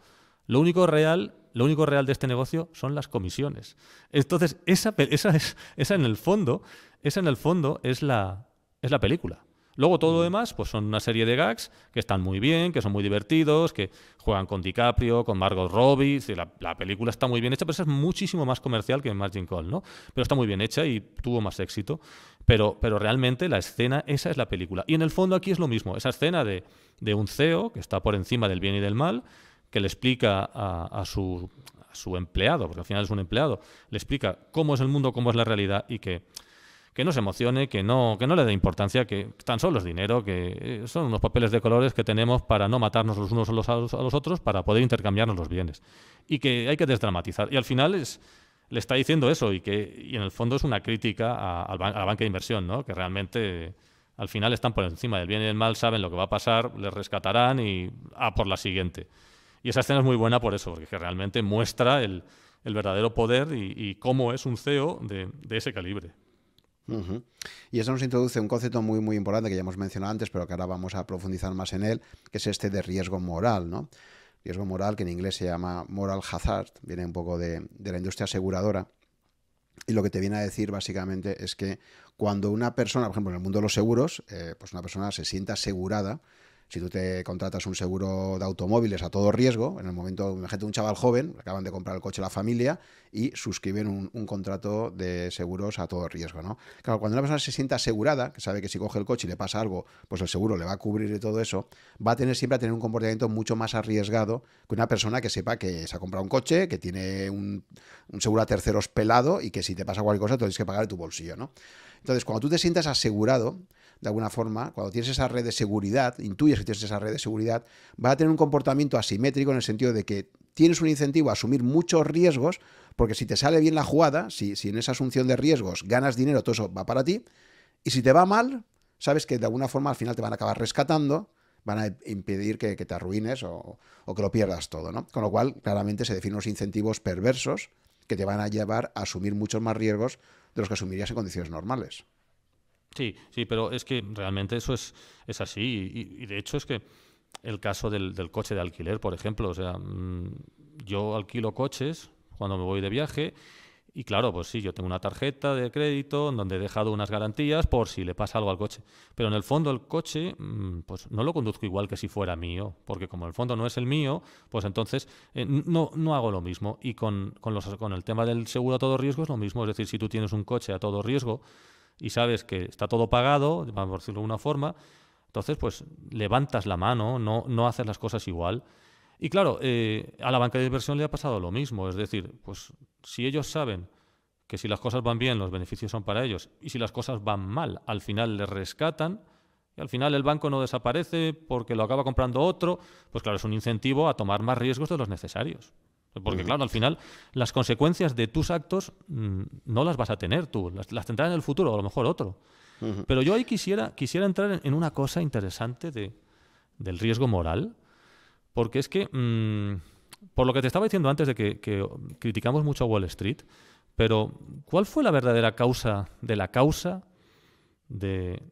Lo único real, lo único real de este negocio son las comisiones. Entonces, esa, esa, es, esa en el fondo, esa en el fondo es la, es la película. Luego todo lo mm. demás, pues son una serie de gags que están muy bien, que son muy divertidos, que juegan con DiCaprio, con Margot Robbie. la, película está muy bien hecha, pero es muchísimo más comercial que Margin Call, ¿no? Pero está muy bien hecha y tuvo más éxito. Pero, pero realmente la escena, esa es la película. Y en el fondo aquí es lo mismo, esa escena de, de un CEO que está por encima del bien y del mal, que le explica a, su, a su empleado, porque al final es un empleado, le explica cómo es el mundo, cómo es la realidad y que que no se emocione, que no, que no le dé importancia, que tan solo es dinero, que eh, son unos papeles de colores que tenemos para no matarnos los unos a los, otros, para poder intercambiarnos los bienes. Y que hay que desdramatizar. Y al final es, le está diciendo eso y que en el fondo es una crítica a, la banca de inversión, ¿no? que realmente al final están por encima del bien y del mal, saben lo que va a pasar, les rescatarán y a por la siguiente. Y esa escena es muy buena por eso, porque realmente muestra el, verdadero poder y, cómo es un CEO de ese calibre. Y eso nos introduce un concepto muy, muy importante que ya hemos mencionado antes, pero que ahora vamos a profundizar más en él, que es este de riesgo moral, ¿no? Riesgo moral, que en inglés se llama moral hazard, viene un poco de, de la industria aseguradora. Y lo que te viene a decir básicamente es que cuando una persona, por ejemplo, en el mundo de los seguros, eh, pues una persona se sienta asegurada, si tú te contratas un seguro de automóviles a todo riesgo, en el momento, imagínate un chaval joven, acaban de comprar el coche a la familia y suscriben un, contrato de seguros a todo riesgo, ¿no? Claro, cuando una persona se sienta asegurada, que sabe que si coge el coche y le pasa algo, pues el seguro le va a cubrir y todo eso, va a tener siempre a tener un comportamiento mucho más arriesgado que una persona que sepa que se ha comprado un coche, que tiene un, seguro a terceros pelado y que si te pasa cualquier cosa, tienes que pagar de tu bolsillo, ¿no? Entonces, cuando tú te sientas asegurado, de alguna forma, cuando tienes esa red de seguridad, intuyes que tienes esa red de seguridad, va a tener un comportamiento asimétrico en el sentido de que tienes un incentivo a asumir muchos riesgos, porque si te sale bien la jugada, si, en esa asunción de riesgos ganas dinero, todo eso va para ti, y si te va mal, sabes que de alguna forma al final te van a acabar rescatando, van a impedir que, te arruines o, que lo pierdas todo, ¿no? Con lo cual, claramente se definen los incentivos perversos que te van a llevar a asumir muchos más riesgos de los que asumirías en condiciones normales. Sí, sí, pero es que realmente eso es, es así. Y, de hecho es que el caso del, coche de alquiler, por ejemplo, o sea, mm, yo alquilo coches cuando me voy de viaje y claro, pues sí, yo tengo una tarjeta de crédito en donde he dejado unas garantías por si le pasa algo al coche. Pero en el fondo el coche, mm, pues no lo conduzco igual que si fuera mío, porque como el fondo no es el mío, pues entonces eh, no, no hago lo mismo. Y con, los, con el tema del seguro a todo riesgo es lo mismo. Es decir, si tú tienes un coche a todo riesgo, y sabes que está todo pagado, por decirlo de una forma, entonces pues levantas la mano, no, no haces las cosas igual. Y claro, eh, a la banca de inversión le ha pasado lo mismo, es decir, pues si ellos saben que si las cosas van bien los beneficios son para ellos y si las cosas van mal al final les rescatan, y al final el banco no desaparece porque lo acaba comprando otro, pues claro, es un incentivo a tomar más riesgos de los necesarios. Porque, claro, al final las consecuencias de tus actos mm, no las vas a tener tú, las, tendrás en el futuro, a lo mejor otro. Pero yo ahí quisiera, quisiera entrar en una cosa interesante de, del riesgo moral, porque es que, mm, por lo que te estaba diciendo antes de que, criticamos mucho a Wall Street, pero ¿cuál fue la verdadera causa de la causa de,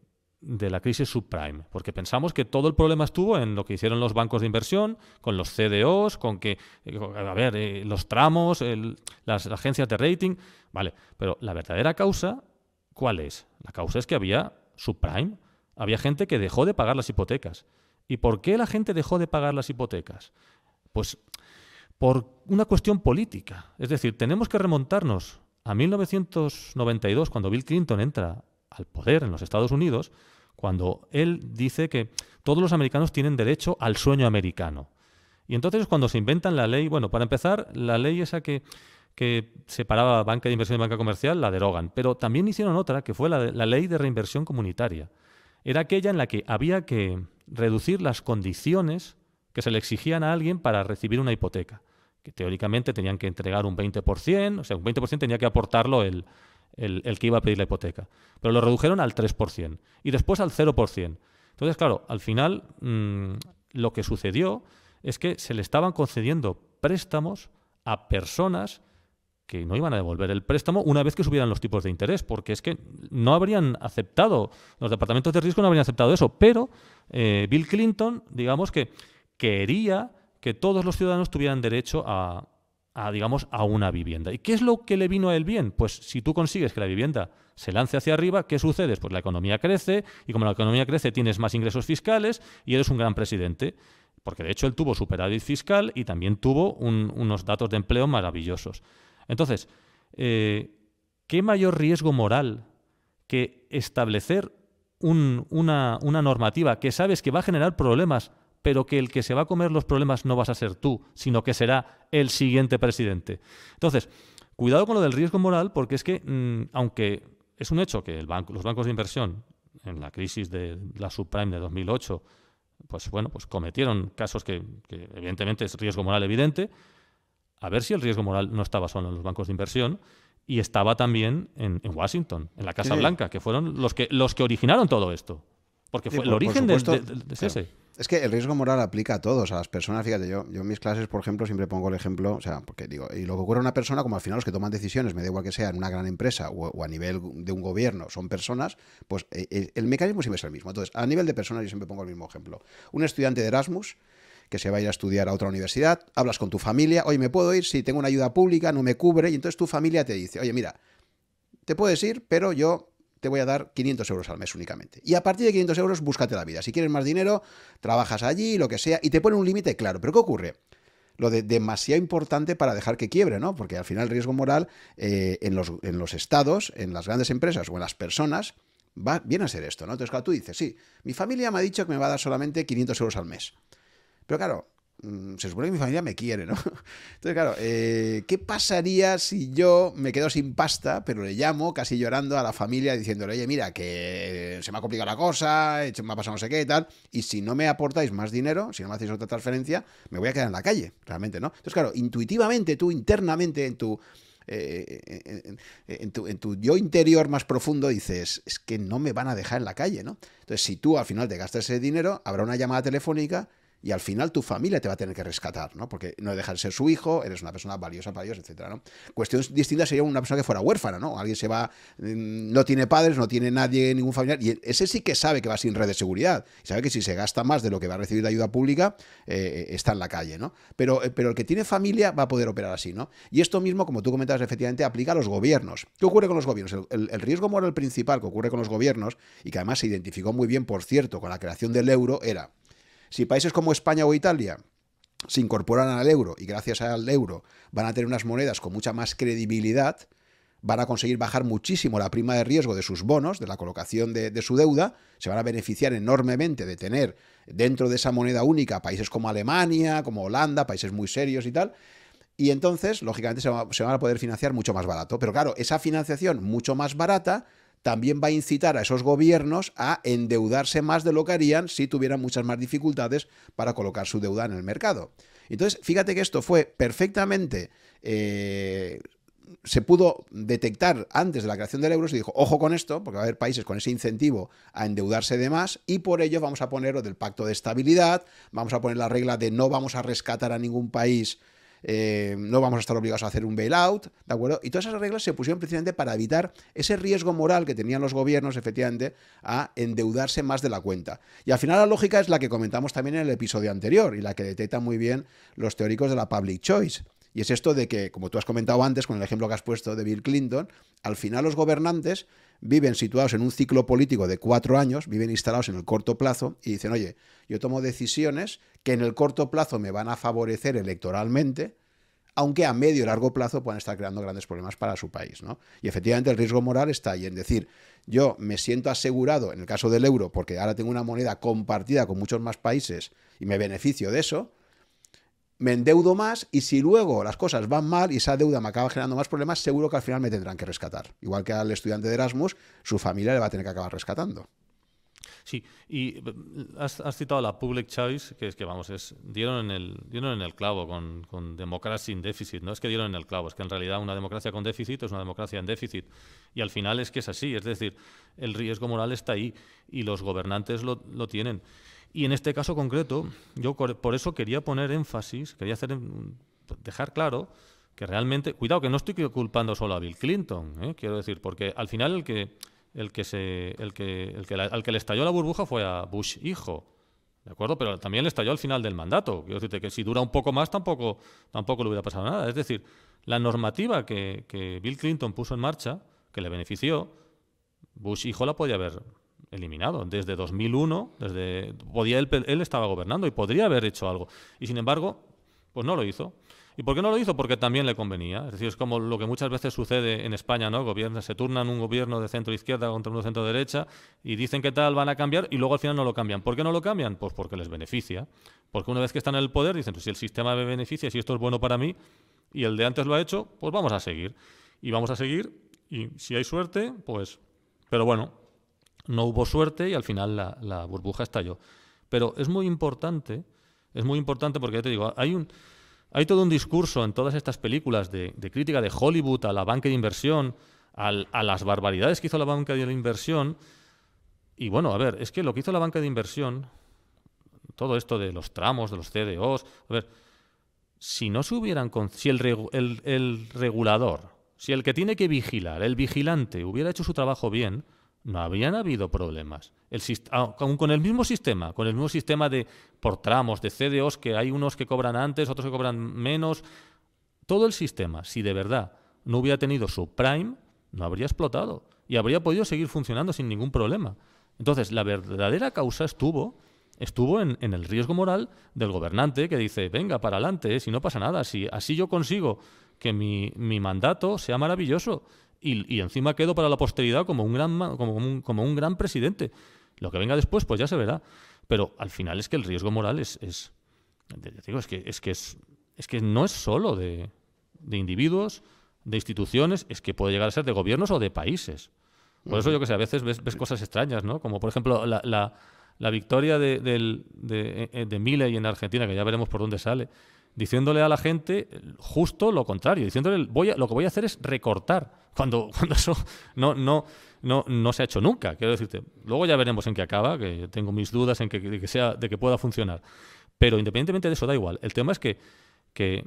de la crisis subprime, porque pensamos que todo el problema estuvo en lo que hicieron los bancos de inversión, con los CDOs, con que, eh, a ver, eh, los tramos, las agencias de rating, vale, pero la verdadera causa, ¿cuál es? La causa es que había subprime, había gente que dejó de pagar las hipotecas. ¿Y por qué la gente dejó de pagar las hipotecas? Pues por una cuestión política, es decir, tenemos que remontarnos a 1992, cuando Bill Clinton entra al poder en los Estados Unidos cuando él dice que todos los americanos tienen derecho al sueño americano. Y entonces cuando se inventan la ley, bueno, para empezar, la ley esa que, que separaba banca de inversión y banca comercial la derogan, pero también hicieron otra que fue la, la ley de reinversión comunitaria. Era aquella en la que había que reducir las condiciones que se le exigían a alguien para recibir una hipoteca, que teóricamente tenían que entregar un 20%, o sea, un 20% tenía que aportarlo el, el, que iba a pedir la hipoteca. Pero lo redujeron al 3% y después al 0%. Entonces, claro, al final mm, lo que sucedió es que se le estaban concediendo préstamos a personas que no iban a devolver el préstamo una vez que subieran los tipos de interés, porque es que no habrían aceptado, los departamentos de riesgo no habrían aceptado eso, pero eh, Bill Clinton, digamos que quería que todos los ciudadanos tuvieran derecho a, a, digamos, a una vivienda. ¿Y qué es lo que le vino a él bien? Pues si tú consigues que la vivienda se lance hacia arriba, ¿qué sucede? Pues la economía crece y como la economía crece tienes más ingresos fiscales y eres un gran presidente. Porque de hecho él tuvo superávit fiscal y también tuvo unos datos de empleo maravillosos. Entonces, eh, ¿qué mayor riesgo moral que establecer una, una normativa que sabes que va a generar problemas pero que el que se va a comer los problemas no vas a ser tú, sino que será el siguiente presidente. Entonces, cuidado con lo del riesgo moral, porque es que, mm, aunque es un hecho que el banco, los bancos de inversión, en la crisis de la subprime de 2008, pues bueno, pues cometieron casos que, evidentemente es riesgo moral evidente, a ver si el riesgo moral no estaba solo en los bancos de inversión, y estaba también en, Washington, en la Casa Blanca, que fueron los que, los que originaron todo esto. Porque fue el origen de, ese. Es que el riesgo moral aplica a todos, a las personas. Fíjate, yo, yo en mis clases, por ejemplo, siempre pongo el ejemplo, o sea, porque digo, y lo que ocurre a una persona, como al final los que toman decisiones, me da igual que sea en una gran empresa o, a nivel de un gobierno, son personas, pues eh, el, mecanismo siempre es el mismo. Entonces, a nivel de personas, yo siempre pongo el mismo ejemplo. Un estudiante de Erasmus, que se va a ir a estudiar a otra universidad, hablas con tu familia, oye, ¿me puedo ir? Si tengo una ayuda pública, no me cubre, y entonces tu familia te dice, oye, mira, te puedes ir, pero yo te voy a dar 500 euros al mes únicamente. Y a partir de 500 euros, búscate la vida. Si quieres más dinero, trabajas allí, lo que sea, y te pone un límite claro. Pero ¿qué ocurre? Lo de demasiado importante para dejar que quiebre, ¿no? Porque al final el riesgo moral eh, en, los, estados, en las grandes empresas o en las personas, va, viene a ser esto, ¿no? Entonces, claro, tú dices, sí, mi familia me ha dicho que me va a dar solamente 500 euros al mes. Pero claro, Mm, se supone que mi familia me quiere, ¿no? Entonces, claro, eh, ¿qué pasaría si yo me quedo sin pasta, pero le llamo casi llorando a la familia diciéndole, oye, mira, que eh, se me ha complicado la cosa, me ha pasado no sé qué y tal, y si no me aportáis más dinero, si no me hacéis otra transferencia, me voy a quedar en la calle, realmente, ¿no? Entonces, claro, intuitivamente tú, internamente, en tu... Eh, tu, en, tu, yo interior más profundo dices, es que no me van a dejar en la calle, ¿no? Entonces, si tú al final te gastas ese dinero, habrá una llamada telefónica y al final tu familia te va a tener que rescatar, ¿no? Porque no dejar de ser su hijo, eres una persona valiosa para ellos, etcétera, ¿no? Cuestión distinta sería una persona que fuera huérfana, ¿no? Alguien se va, mm, no tiene padres, no tiene nadie, ningún familiar, y ese sí que sabe que va sin red de seguridad, y sabe que si se gasta más de lo que va a recibir de ayuda pública, eh, está en la calle, ¿no? Pero, eh, pero el que tiene familia va a poder operar así, ¿no? Y esto mismo, como tú comentabas, efectivamente aplica a los gobiernos. ¿Qué ocurre con los gobiernos? el riesgo moral principal que ocurre con los gobiernos, y que además se identificó muy bien, por cierto, con la creación del euro, era si países como España o Italia se incorporan al euro y gracias al euro van a tener unas monedas con mucha más credibilidad, van a conseguir bajar muchísimo la prima de riesgo de sus bonos, de la colocación de, su deuda, se van a beneficiar enormemente de tener dentro de esa moneda única países como Alemania, como Holanda, países muy serios y tal. Y entonces, lógicamente, se van a poder financiar mucho más barato. Pero claro, esa financiación mucho más barata también va a incitar a esos gobiernos a endeudarse más de lo que harían si tuvieran muchas más dificultades para colocar su deuda en el mercado. Entonces, fíjate que esto fue perfectamente... Eh, se pudo detectar antes de la creación del euro, se dijo, ojo con esto, porque va a haber países con ese incentivo a endeudarse de más, y por ello vamos a poner lo del pacto de estabilidad, vamos a poner la regla de no vamos a rescatar a ningún país eh, no vamos a estar obligados a hacer un bailout, ¿de acuerdo? Y todas esas reglas se pusieron precisamente para evitar ese riesgo moral que tenían los gobiernos, efectivamente, a endeudarse más de la cuenta. Y al final la lógica es la que comentamos también en el episodio anterior y la que detectan muy bien los teóricos de la public choice. Y es esto de que, como tú has comentado antes con el ejemplo que has puesto de Bill Clinton, al final los gobernantes viven situados en un ciclo político de cuatro años, viven instalados en el corto plazo y dicen, oye, yo tomo decisiones que en el corto plazo me van a favorecer electoralmente, aunque a medio y largo plazo puedan estar creando grandes problemas para su país. Y efectivamente el riesgo moral está ahí en decir, yo me siento asegurado en el caso del euro porque ahora tengo una moneda compartida con muchos más países y me beneficio de eso, me endeudo más y si luego las cosas van mal y esa deuda me acaba generando más problemas, seguro que al final me tendrán que rescatar. Igual que al estudiante de Erasmus, su familia le va a tener que acabar rescatando. Sí, y eh, has, citado la public choice, que es que vamos, es, dieron en el, dieron en el clavo con, con democracia sin déficit. No es que dieron en el clavo, es que en realidad una democracia con déficit es una democracia en déficit. Y al final es que es así, es decir, el riesgo moral está ahí y los gobernantes lo, lo tienen. Y en este caso concreto, yo por eso quería poner énfasis, quería hacer, dejar claro que realmente, cuidado, que no estoy culpando solo a Bill Clinton, ¿eh? quiero decir, porque al final el que, el que, se, el que, el que al que le estalló la burbuja fue a Bush hijo, ¿de acuerdo? Pero también le estalló al final del mandato. Quiero decirte que si dura un poco más tampoco, tampoco le hubiera pasado nada. Es decir, la normativa que, que Bill Clinton puso en marcha, que le benefició, Bush hijo la podía haber eliminado. Desde 2001, desde, podía, él, estaba gobernando y podría haber hecho algo. Y sin embargo, pues no lo hizo. ¿Y por qué no lo hizo? Porque también le convenía. Es decir, es como lo que muchas veces sucede en España, ¿no? Gobierna, se turnan un gobierno de centro-izquierda contra uno de centro-derecha y dicen que tal, van a cambiar y luego al final no lo cambian. ¿Por qué no lo cambian? Pues porque les beneficia. Porque una vez que están en el poder dicen, pues si el sistema me beneficia, si esto es bueno para mí y el de antes lo ha hecho, pues vamos a seguir. Y vamos a seguir y si hay suerte, pues... Pero bueno, no hubo suerte y al final la, burbuja estalló. Pero es muy importante, es muy importante porque ya te digo, hay un... Hay todo un discurso en todas estas películas de, crítica de Hollywood a la banca de inversión, a las barbaridades que hizo la banca de inversión. Y bueno, a ver, es que lo que hizo la banca de inversión, todo esto de los tramos, de los CDOs, a ver, si no se hubieran, con, si el, el regulador, si el que tiene que vigilar, el vigilante, hubiera hecho su trabajo bien, no habían habido problemas. El, ah, con, el mismo sistema, con el mismo sistema de por tramos, de CDOs, que hay unos que cobran antes, otros que cobran menos. Todo el sistema, si de verdad no hubiera tenido su prime, no habría explotado y habría podido seguir funcionando sin ningún problema. Entonces, la verdadera causa estuvo, estuvo en, el riesgo moral del gobernante que dice, venga, para adelante, si no pasa nada, si así yo consigo que mi, mi mandato sea maravilloso, y, encima quedo para la posteridad como un, gran, como, gran presidente. Lo que venga después, pues ya se verá. Pero al final es que el riesgo moral es, es digo, es que, es que, es, no es solo de, individuos, de instituciones, es que puede llegar a ser de gobiernos o de países. Por eso yo que sé, a veces ves, cosas extrañas, ¿no? Como por ejemplo la, victoria de, de, eh, de, de en Argentina, que ya veremos por dónde sale diciéndole a la gente justo lo contrario, diciéndole voy a, lo que voy a hacer es recortar, cuando, eso no, no, no, no se ha hecho nunca. Quiero decirte, luego ya veremos en qué acaba, que tengo mis dudas en que, de que, sea, de que pueda funcionar. Pero independientemente de eso, da igual. El tema es que, que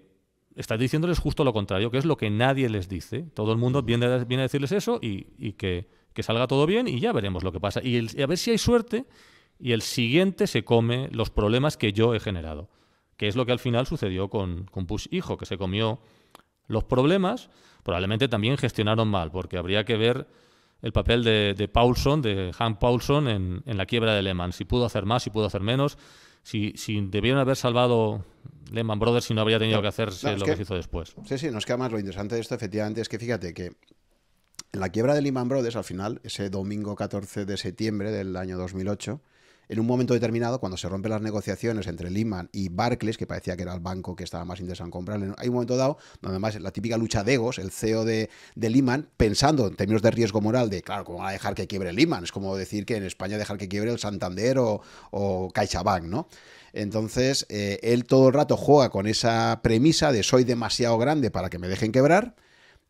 estás diciéndoles justo lo contrario, que es lo que nadie les dice. Todo el mundo viene, a, a decirles eso y, que, que, salga todo bien y ya veremos lo que pasa. y a ver si hay suerte y el siguiente se come los problemas que yo he generado que es lo que al final sucedió con, con Push Hijo, que se comió los problemas, probablemente también gestionaron mal, porque habría que ver el papel de, Paulson, de Hank Paulson, en, la quiebra de Lehman, si pudo hacer más, si pudo hacer menos, si, debieron haber salvado Lehman Brothers si no habría tenido que hacer lo que, hizo después. Sí, sí, nos queda más lo interesante de esto, efectivamente, es que fíjate que en la quiebra de Lehman Brothers, al final, ese domingo 14 de septiembre del año 2008, en un momento determinado, cuando se rompen las negociaciones entre Lehman y Barclays, que parecía que era el banco que estaba más interesado en comprarle, hay un momento dado donde además la típica lucha de egos, el CEO de, Lehman, pensando en términos de riesgo moral, de claro, ¿cómo van a dejar que quiebre Lehman? Es como decir que en España dejar que quiebre el Santander o, CaixaBank, ¿no? Entonces, eh, él todo el rato juega con esa premisa de soy demasiado grande para que me dejen quebrar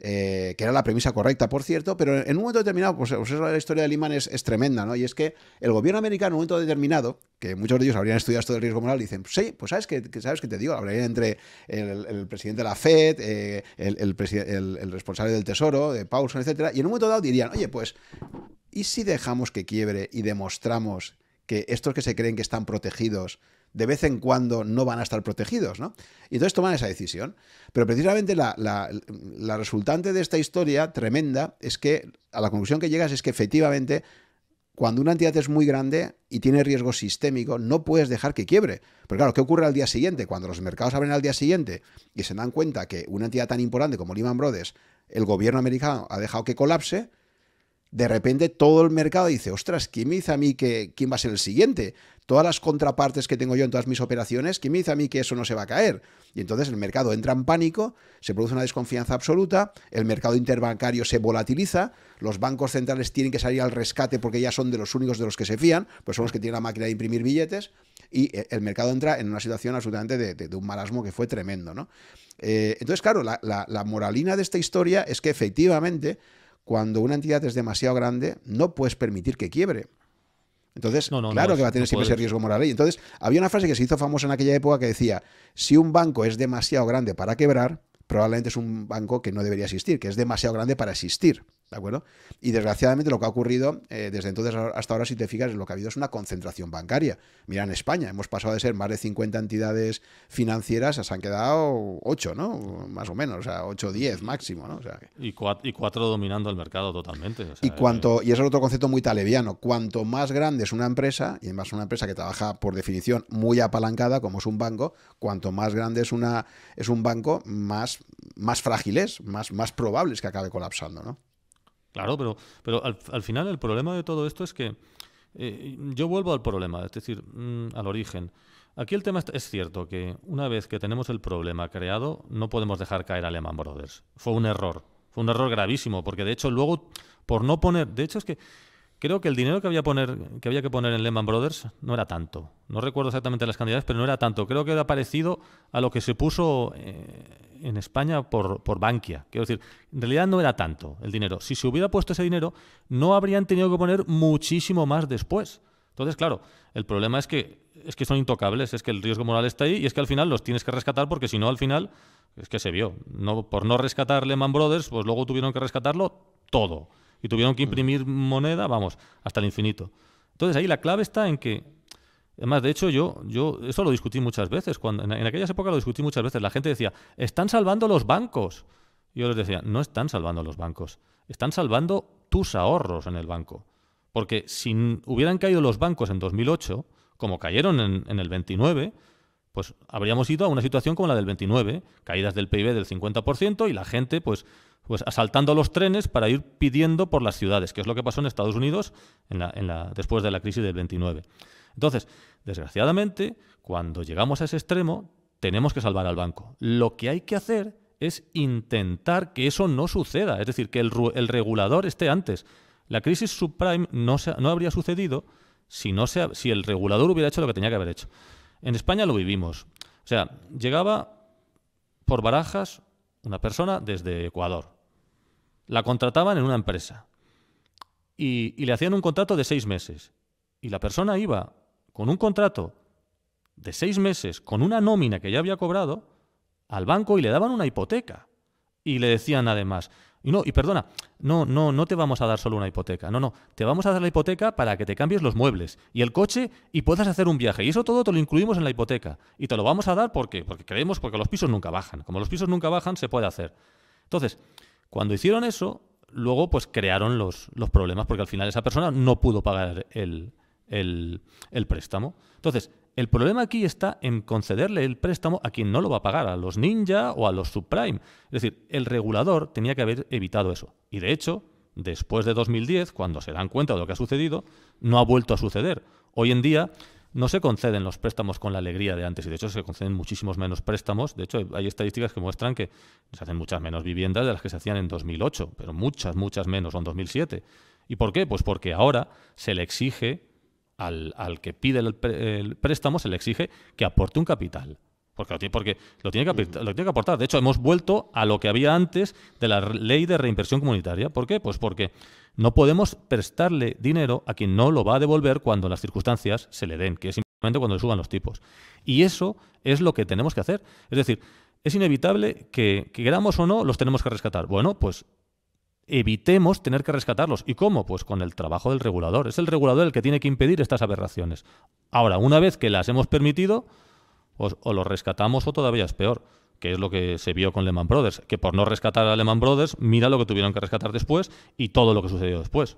eh, que era la premisa correcta, por cierto, pero en un momento determinado, pues, pues eso, la historia de Lehman es, tremenda, ¿no? Y es que el gobierno americano en un momento determinado, que muchos de ellos habrían estudiado esto del riesgo moral, dicen, sí, pues sabes que, sabes que te digo, habría entre el, presidente de la Fed, eh, el, responsable del Tesoro, de Paulson, etcétera, y en un momento dado dirían, oye, pues, ¿y si dejamos que quiebre y demostramos que estos que se creen que están protegidos de vez en cuando no van a estar protegidos, ¿no? Y entonces toman esa decisión. Pero precisamente la, la resultante de esta historia tremenda es que a la conclusión que llegas es que efectivamente cuando una entidad es muy grande y tiene riesgo sistémico, no puedes dejar que quiebre. Pero claro, ¿qué ocurre al día siguiente? Cuando los mercados abren al día siguiente y se dan cuenta que una entidad tan importante como Lehman Brothers, el gobierno americano ha dejado que colapse, de repente todo el mercado dice, ostras, ¿quién me dice a mí que quién va a ser el siguiente? Todas las contrapartes que tengo yo en todas mis operaciones, ¿quién me dice a mí que eso no se va a caer? Y entonces el mercado entra en pánico, se produce una desconfianza absoluta, el mercado interbancario se volatiliza, los bancos centrales tienen que salir al rescate porque ya son de los únicos de los que se fían, pues son los que tienen la máquina de imprimir billetes, y eh, el mercado entra en una situación absolutamente de, un marasmo que fue tremendo, ¿no? Eh, entonces, claro, la, la moralina de esta historia es que efectivamente cuando una entidad es demasiado grande, no puedes permitir que quiebre. Entonces, claro que va a tener siempre ese riesgo moral. Y entonces, había una frase que se hizo famosa en aquella época que decía, si un banco es demasiado grande para quebrar, probablemente es un banco que no debería existir, que es demasiado grande para existir. ¿De acuerdo? Y desgraciadamente lo que ha ocurrido eh, desde entonces hasta ahora, si te fijas, lo que ha habido es una concentración bancaria. Mira, en España hemos pasado de ser más de 50 entidades financieras, se han quedado ocho, ¿no? Más o menos, o sea, 8 o 10 máximo, ¿no? O sea, y, cuatro, dominando el mercado totalmente. y cuanto, y es otro concepto muy taleviano, cuanto más grande es una empresa, y además una empresa que trabaja por definición muy apalancada, como es un banco, cuanto más grande es, una, es un banco, más, más frágil más, más probable que acabe colapsando, ¿no? Claro, pero, pero al, final el problema de todo esto es que eh, yo vuelvo al problema, es decir, mm, al origen. Aquí el tema es, cierto que una vez que tenemos el problema creado, no podemos dejar caer a Lehman Brothers. Fue un error, fue un error gravísimo, porque de hecho luego, por no poner, de hecho es que creo que el dinero que había, que, había que poner en Lehman Brothers no era tanto. No recuerdo exactamente las cantidades, pero no era tanto. Creo que era parecido a lo que se puso eh, en España por, Bankia. Quiero decir, en realidad no era tanto el dinero. Si se hubiera puesto ese dinero, no habrían tenido que poner muchísimo más después. Entonces, claro, el problema es que, es que son intocables, es que el riesgo moral está ahí y es que al final los tienes que rescatar porque si no, al final, es que se vio. No, por no rescatar Lehman Brothers, pues luego tuvieron que rescatarlo todo. Y tuvieron que mm. imprimir moneda, vamos, hasta el infinito. Entonces ahí la clave está en que Además, de hecho, yo, yo eso lo discutí muchas veces. Cuando, en, aquellas épocas lo discutí muchas veces. La gente decía, están salvando los bancos. Yo les decía, no están salvando los bancos, están salvando tus ahorros en el banco. Porque si hubieran caído los bancos en 2008, como cayeron en, el 29, pues habríamos ido a una situación como la del 29, caídas del PIB del 50% y la gente pues, pues asaltando los trenes para ir pidiendo por las ciudades, que es lo que pasó en Estados Unidos en la, después de la crisis del 29. Entonces, desgraciadamente, cuando llegamos a ese extremo, tenemos que salvar al banco. Lo que hay que hacer es intentar que eso no suceda, es decir, que el, regulador esté antes. La crisis subprime no, habría sucedido si, el regulador hubiera hecho lo que tenía que haber hecho. En España lo vivimos. O sea, llegaba por barajas una persona desde Ecuador. La contrataban en una empresa y, y le hacían un contrato de seis meses. Y la persona iba con un contrato de seis meses, con una nómina que ya había cobrado, al banco y le daban una hipoteca. Y le decían además, y no, y perdona, no, no, no te vamos a dar solo una hipoteca, no, no, te vamos a dar la hipoteca para que te cambies los muebles y el coche y puedas hacer un viaje. Y eso todo te lo incluimos en la hipoteca. Y te lo vamos a dar porque, porque creemos, porque los pisos nunca bajan. Como los pisos nunca bajan, se puede hacer. Entonces, cuando hicieron eso, luego pues crearon los, los problemas, porque al final esa persona no pudo pagar el, el, préstamo. Entonces, el problema aquí está en concederle el préstamo a quien no lo va a pagar, a los ninja o a los subprime. Es decir, el regulador tenía que haber evitado eso. Y de hecho, después de 2010, cuando se dan cuenta de lo que ha sucedido, no ha vuelto a suceder. Hoy en día no se conceden los préstamos con la alegría de antes y de hecho se conceden muchísimos menos préstamos. De hecho, hay estadísticas que muestran que se hacen muchas menos viviendas de las que se hacían en 2008, pero muchas, muchas menos, en 2007. ¿Y por qué? Pues porque ahora se le exige al, que pide el, préstamo se le exige que aporte un capital. Porque, lo tiene, porque lo, tiene que, aportar. De hecho, hemos vuelto a lo que había antes de la ley de reinversión comunitaria. ¿Por qué? Pues porque no podemos prestarle dinero a quien no lo va a devolver cuando las circunstancias se le den, que es simplemente cuando le suban los tipos. Y eso es lo que tenemos que hacer. Es decir, es inevitable que, que queramos o no, los tenemos que rescatar. Bueno, pues evitemos tener que rescatarlos. ¿Y cómo? Pues con el trabajo del regulador. Es el regulador el que tiene que impedir estas aberraciones. Ahora, una vez que las hemos permitido, o los rescatamos o todavía es peor, que es lo que se vio con Lehman Brothers, que por no rescatar a Lehman Brothers, mira lo que tuvieron que rescatar después y todo lo que sucedió después.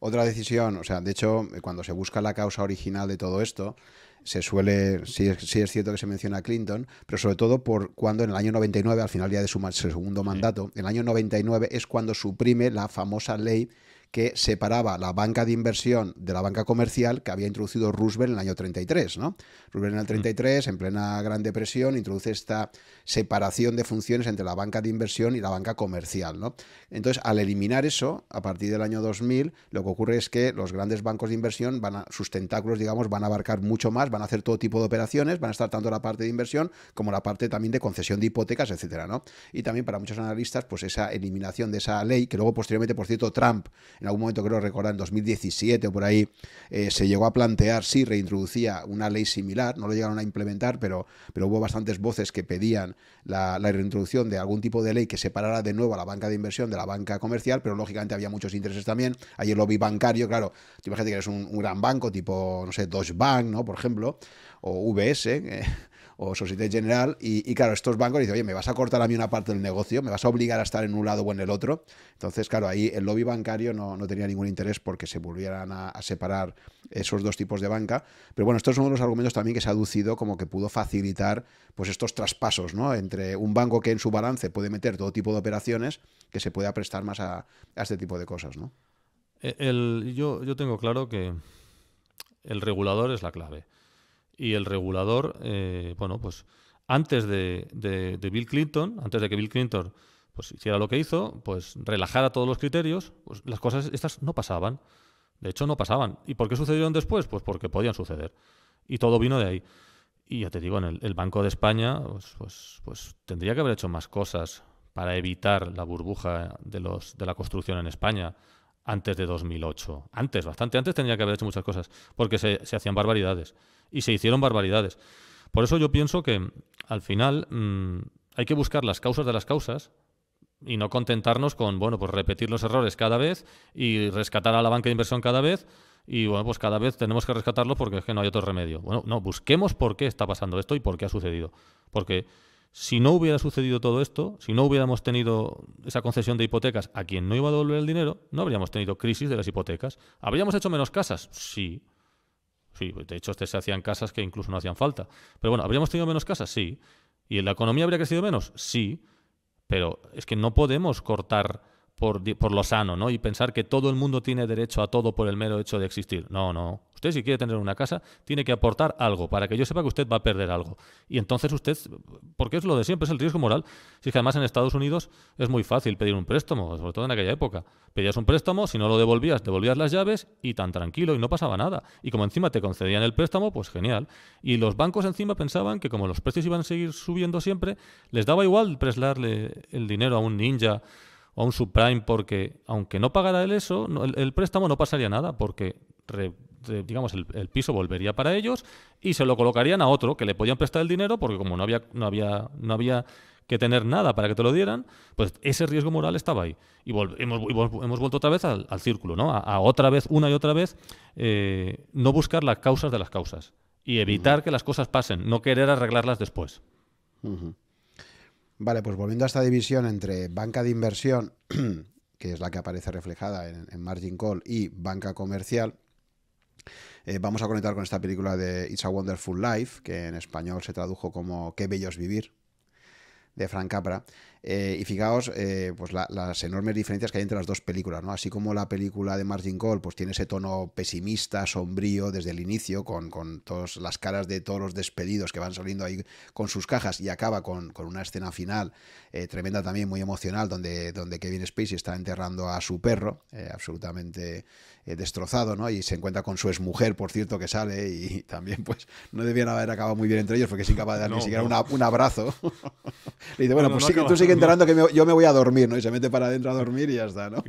Otra decisión, o sea, de hecho, eh, cuando se busca la causa original de todo esto, se suele, sí, es cierto que se menciona a Clinton, pero sobre todo por cuando en el año 99, al final ya de su, segundo mandato, el año 99 es cuando suprime la famosa ley que separaba la banca de inversión de la banca comercial que había introducido Roosevelt en el año 33. ¿no? Roosevelt en el 33, en plena Gran Depresión, introduce esta separación de funciones entre la banca de inversión y la banca comercial. ¿no? Entonces, al eliminar eso, a partir del año 2000, lo que ocurre es que los grandes bancos de inversión, van a, sus tentáculos, digamos, van a abarcar mucho más, van a hacer todo tipo de operaciones, van a estar tanto la parte de inversión como la parte también de concesión de hipotecas, etcétera, ¿no? Y también para muchos analistas, pues esa eliminación de esa ley, que luego posteriormente, por cierto, Trump en algún momento creo recordar en 2017 o por ahí, eh, se llegó a plantear si reintroducía una ley similar, no lo llegaron a implementar, pero, pero hubo bastantes voces que pedían la, reintroducción de algún tipo de ley que separara de nuevo a la banca de inversión de la banca comercial, pero lógicamente había muchos intereses también. Hay el lobby bancario, claro, imagínate que eres un, gran banco tipo, no sé, Deutsche Bank, ¿no? Por ejemplo, o VS. Eh, o Societe General. Y, claro, estos bancos dicen, oye, me vas a cortar a mí una parte del negocio, me vas a obligar a estar en un lado o en el otro. Entonces, claro, ahí el lobby bancario no, tenía ningún interés porque se volvieran a, separar esos dos tipos de banca. Pero bueno, estos son uno los argumentos también que se ha aducido como que pudo facilitar pues estos traspasos, ¿no? Entre un banco que en su balance puede meter todo tipo de operaciones que se pueda prestar más a, este tipo de cosas, ¿no? E, yo, yo tengo claro que el regulador es la clave y el regulador, eh, bueno, pues antes de, Bill Clinton, antes de que Bill Clinton pues, hiciera lo que hizo, pues relajara todos los criterios, pues las cosas estas no pasaban. De hecho, no pasaban. ¿Y por qué sucedieron después? Pues porque podían suceder. Y todo vino de ahí. Y ya te digo, en el, Banco de España pues, pues, pues tendría que haber hecho más cosas para evitar la burbuja de, los, de la construcción en España, antes de 2008. Antes, bastante antes tenía que haber hecho muchas cosas, porque se, hacían barbaridades. Y se hicieron barbaridades. Por eso yo pienso que al final mm, hay que buscar las causas de las causas y no contentarnos con, bueno, pues repetir los errores cada vez y rescatar a la banca de inversión cada vez. Y bueno, pues cada vez tenemos que rescatarlo porque es que no hay otro remedio. Bueno, no, busquemos por qué está pasando esto y por qué ha sucedido. Porque si no hubiera sucedido todo esto, si no hubiéramos tenido esa concesión de hipotecas a quien no iba a devolver el dinero, no habríamos tenido crisis de las hipotecas. ¿Habríamos hecho menos casas? Sí. Sí, pues, de hecho este se hacían casas que incluso no hacían falta. Pero bueno, ¿habríamos tenido menos casas? Sí. ¿Y la economía habría crecido menos? Sí. Pero es que no podemos cortar por, por lo sano, ¿no? Y pensar que todo el mundo tiene derecho a todo por el mero hecho de existir. No, no, Usted si quiere tener una casa tiene que aportar algo para que yo sepa que usted va a perder algo. Y entonces usted, porque es lo de siempre, es el riesgo moral. Si que además en Estados Unidos es muy fácil pedir un préstamo, sobre todo en aquella época. Pedías un préstamo, si no lo devolvías, devolvías las llaves y tan tranquilo y no pasaba nada. Y como encima te concedían el préstamo, pues genial. Y los bancos encima pensaban que como los precios iban a seguir subiendo siempre, les daba igual preslarle el dinero a un ninja o a un subprime porque aunque no pagara él eso, el, préstamo no pasaría nada porque eh, digamos, el, piso volvería para ellos y se lo colocarían a otro que le podían prestar el dinero porque como no había, no había, no había que tener nada para que te lo dieran, pues ese riesgo moral estaba ahí. Y hemos, vuelto otra vez al, círculo, ¿no? A, otra vez, una y otra vez, eh, no buscar las causas de las causas y evitar que las cosas pasen, no querer arreglarlas después. Vale, pues volviendo a esta división entre banca de inversión, que es la que aparece reflejada en Margin Call, y banca comercial, eh, vamos a conectar con esta película de It's a Wonderful Life, que en español se tradujo como Qué bello es vivir, de Frank Capra, eh, y fijaos eh, pues las enormes diferencias que hay entre las dos películas, ¿no? Así como la película de Martin Call pues tiene ese tono pesimista, sombrío desde el inicio, con, todas las caras de todos los despedidos que van saliendo ahí con sus cajas y acaba con, una escena final eh, tremenda también, muy emocional, donde, donde Kevin Spacey está enterrando a su perro, absolutamente destrozado, ¿no? Y se encuentra con su exmujer, por cierto, que sale y también pues no debían haber acabado muy bien entre ellos porque es incapaz de dar ni siquiera un abrazo. Le dice, bueno, pues sí que tú enterando que yo me voy a dormir, ¿no? Y se mete para adentro a dormir y ya está, ¿no?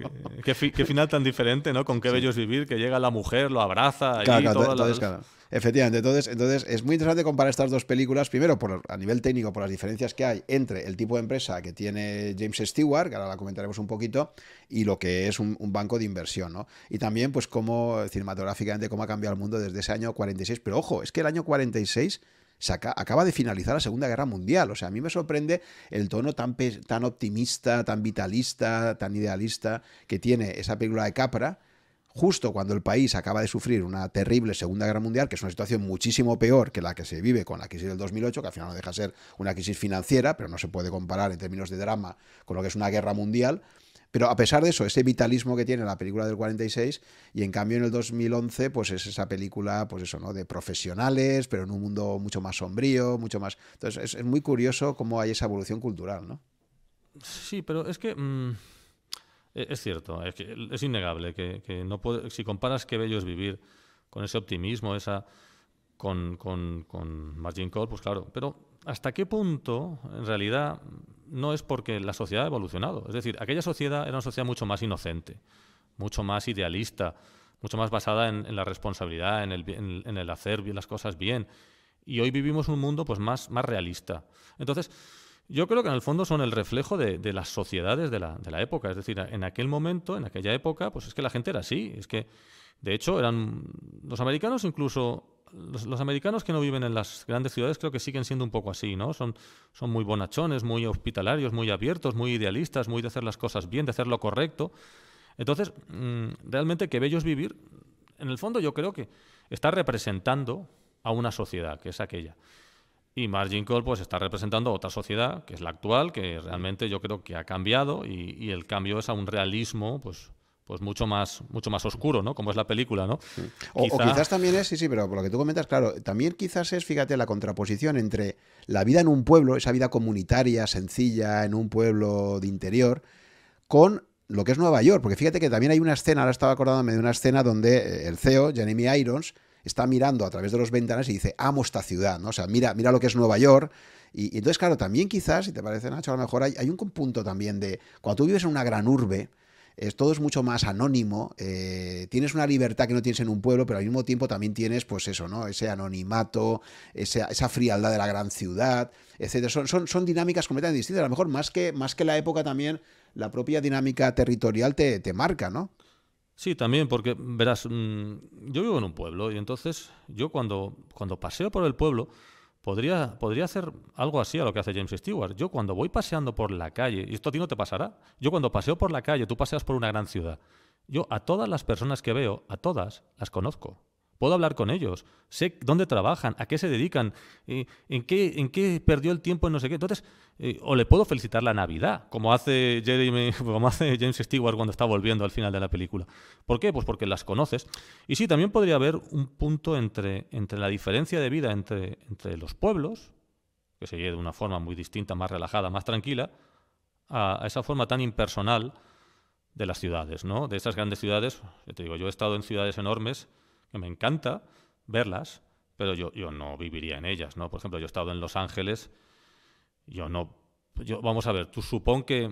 Qué, final tan diferente, ¿no? Con qué bellos vivir, que llega la mujer, lo abraza claro, entonces, claro. Efectivamente, entonces, entonces es muy interesante comparar estas dos películas, primero por, a nivel técnico, por las diferencias que hay entre el tipo de empresa que tiene James Stewart, que ahora la comentaremos un poquito, y lo que es un, banco de inversión, ¿no? Y también, pues, cómo cinematográficamente, cómo ha cambiado el mundo desde ese año 46, pero ojo, es que el año 46 acaba, de finalizar la Segunda Guerra Mundial. O sea, a mí me sorprende el tono tan, tan optimista, tan vitalista, tan idealista que tiene esa película de Capra, justo cuando el país acaba de sufrir una terrible Segunda Guerra Mundial, que es una situación muchísimo peor que la que se vive con la crisis del 2008, que al final no deja de ser una crisis financiera, pero no se puede comparar en términos de drama con lo que es una guerra mundial, pero a pesar de eso, ese vitalismo que tiene la película del 46, y en cambio en el 2011, pues es esa película, pues eso, ¿no? De profesionales, pero en un mundo mucho más sombrío, mucho más... Entonces es, muy curioso cómo hay esa evolución cultural, ¿no? Sí, pero es que... Mm, e, es cierto, es, innegable que, no si comparas qué bello es vivir con ese optimismo, esa con, con, con Margin Call, pues claro. Pero ¿hasta qué punto, en realidad, no es porque la sociedad ha evolucionado. Es decir, aquella sociedad era una sociedad mucho más inocente, mucho más idealista, mucho más basada en, la responsabilidad, en el, hacer las cosas bien. Y hoy vivimos un mundo pues, más, más realista. Entonces, yo creo que en el fondo son el reflejo de, las sociedades de la, de la, época. Es decir, en aquel momento, en aquella época, pues es que la gente era así. Es que, de hecho, eran los americanos incluso los, americanos que no viven en las grandes ciudades creo que siguen siendo un poco así, ¿no? Son, son muy bonachones, muy hospitalarios, muy abiertos, muy idealistas, muy de hacer las cosas bien, de hacer lo correcto. Entonces, mm, realmente que Bellos Vivir, en el fondo yo creo que está representando a una sociedad, que es aquella. Y Margin Call pues, está representando a otra sociedad, que es la actual, que realmente yo creo que ha cambiado y, y el cambio es a un realismo pues, pues mucho más, mucho más oscuro, ¿no? Como es la película, ¿no? O, quizás también es, sí, sí, pero por lo que tú comentas, claro, también quizás es, fíjate, la contraposición entre la vida en un pueblo, esa vida comunitaria, sencilla, en un pueblo de interior, con lo que es Nueva York, porque fíjate que también hay una escena, ahora estaba acordándome de una escena donde eh, el CEO, Jeremy Irons, está mirando a través de los ventanas y dice, amo esta ciudad, ¿no? O sea, mira, mira lo que es Nueva York. Y, entonces, claro, también quizás, si te parece, Nacho, a lo mejor hay, hay un punto también de, cuando tú vives en una gran urbe, es, todo es mucho más anónimo, eh, tienes una libertad que no tienes en un pueblo, pero al mismo tiempo también tienes, pues eso, ¿no? Ese anonimato, esa, frialdad de la gran ciudad, etc. Son, dinámicas completamente distintas, a lo mejor más que, más que la época también, la propia dinámica territorial te, te marca, ¿no? Sí, también, porque verás, mm, yo vivo en un pueblo y entonces yo cuando, cuando paseo por el pueblo, Podría, podría algo así a lo que hace James Stewart. Yo cuando voy paseando por la calle, y esto a ti no te pasará, yo cuando paseo por la calle, tú paseas por una gran ciudad, yo a todas las personas que veo, a todas, las conozco. Puedo hablar con ellos, sé dónde trabajan, a qué se dedican, en, qué, en qué perdió el tiempo en no sé qué. Entonces, o le puedo felicitar la Navidad, como hace, James Stewart cuando está volviendo al final de la película. ¿Por qué? Pues porque las conoces. Y sí, también podría haber un punto entre, entre la diferencia de vida entre, entre los pueblos, que se de una forma muy distinta, más relajada, más tranquila, a, esa forma tan impersonal de las ciudades, ¿no? De esas grandes ciudades, yo te digo, yo he estado en ciudades enormes que me encanta verlas, pero yo, yo no viviría en ellas, ¿no? Por ejemplo, yo he estado en Los Ángeles yo no. Yo, vamos a ver, tú supón que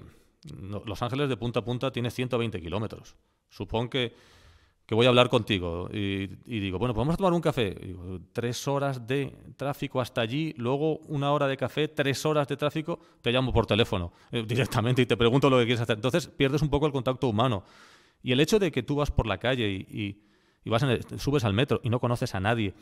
Los Ángeles de punta a punta tiene 120 kilómetros. Supón que, voy a hablar contigo y, digo, bueno, pues vamos a tomar un café. tres horas de tráfico hasta allí, luego una hora de café, tres horas de tráfico, te llamo por teléfono eh, directamente y te pregunto lo que quieres hacer. Entonces pierdes un poco el contacto humano. Y el hecho de que tú vas por la calle y, vas subes al metro y no conoces a nadie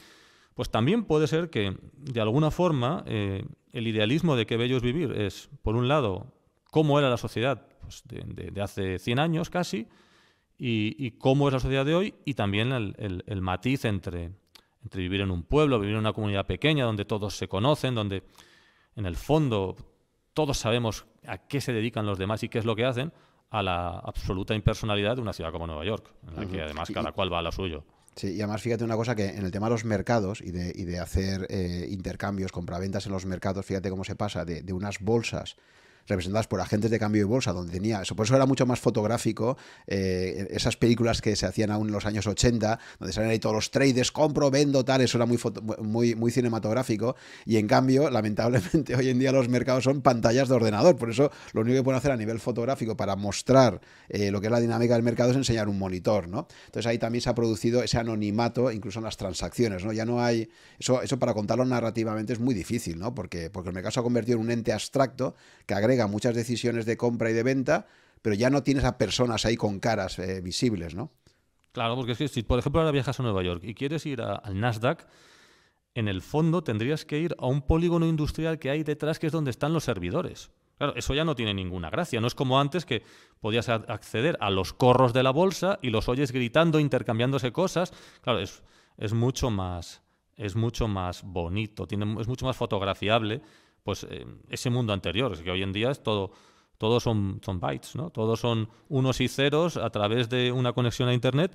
pues también puede ser que, de alguna forma, eh, el idealismo de qué bello es vivir es, por un lado, cómo era la sociedad pues, de, hace 100 años casi, y, cómo es la sociedad de hoy, y también el, matiz entre, entre vivir en un pueblo, vivir en una comunidad pequeña, donde todos se conocen, donde, en el fondo, todos sabemos a qué se dedican los demás y qué es lo que hacen, a la absoluta impersonalidad de una ciudad como Nueva York, en la que además cada cual va a lo suyo. Sí, y además fíjate una cosa que en el tema de los mercados y de, de hacer eh, intercambios, compraventas en los mercados, fíjate cómo se pasa de, de unas bolsas representadas por agentes de cambio de bolsa, donde tenía eso. Por eso era mucho más fotográfico eh, esas películas que se hacían aún en los años 80, donde salían ahí todos los traders, compro, vendo, tal, eso era muy, muy, muy cinematográfico. Y en cambio, lamentablemente, hoy en día los mercados son pantallas de ordenador. Por eso lo único que pueden hacer a nivel fotográfico para mostrar eh, lo que es la dinámica del mercado es enseñar un monitor, ¿no? Entonces ahí también se ha producido ese anonimato, incluso en las transacciones, ¿no? Ya no hay. Eso, eso para contarlo narrativamente es muy difícil, ¿no? Porque, porque el mercado se ha convertido en un ente abstracto que agrega muchas decisiones de compra y de venta, pero ya no tienes a personas ahí con caras eh, visibles, ¿no? Claro, porque si, por ejemplo, ahora viajas a Nueva York y quieres ir al Nasdaq, en el fondo tendrías que ir a un polígono industrial que hay detrás, que es donde están los servidores. Claro, eso ya no tiene ninguna gracia. No es como antes que podías acceder a los corros de la bolsa y los oyes gritando, intercambiándose cosas. Claro, es, mucho más es mucho más bonito, tiene, es mucho más fotografiable pues eh, ese mundo anterior, que hoy en día es todo, todos son, bytes, ¿no? Todos son unos y ceros a través de una conexión a internet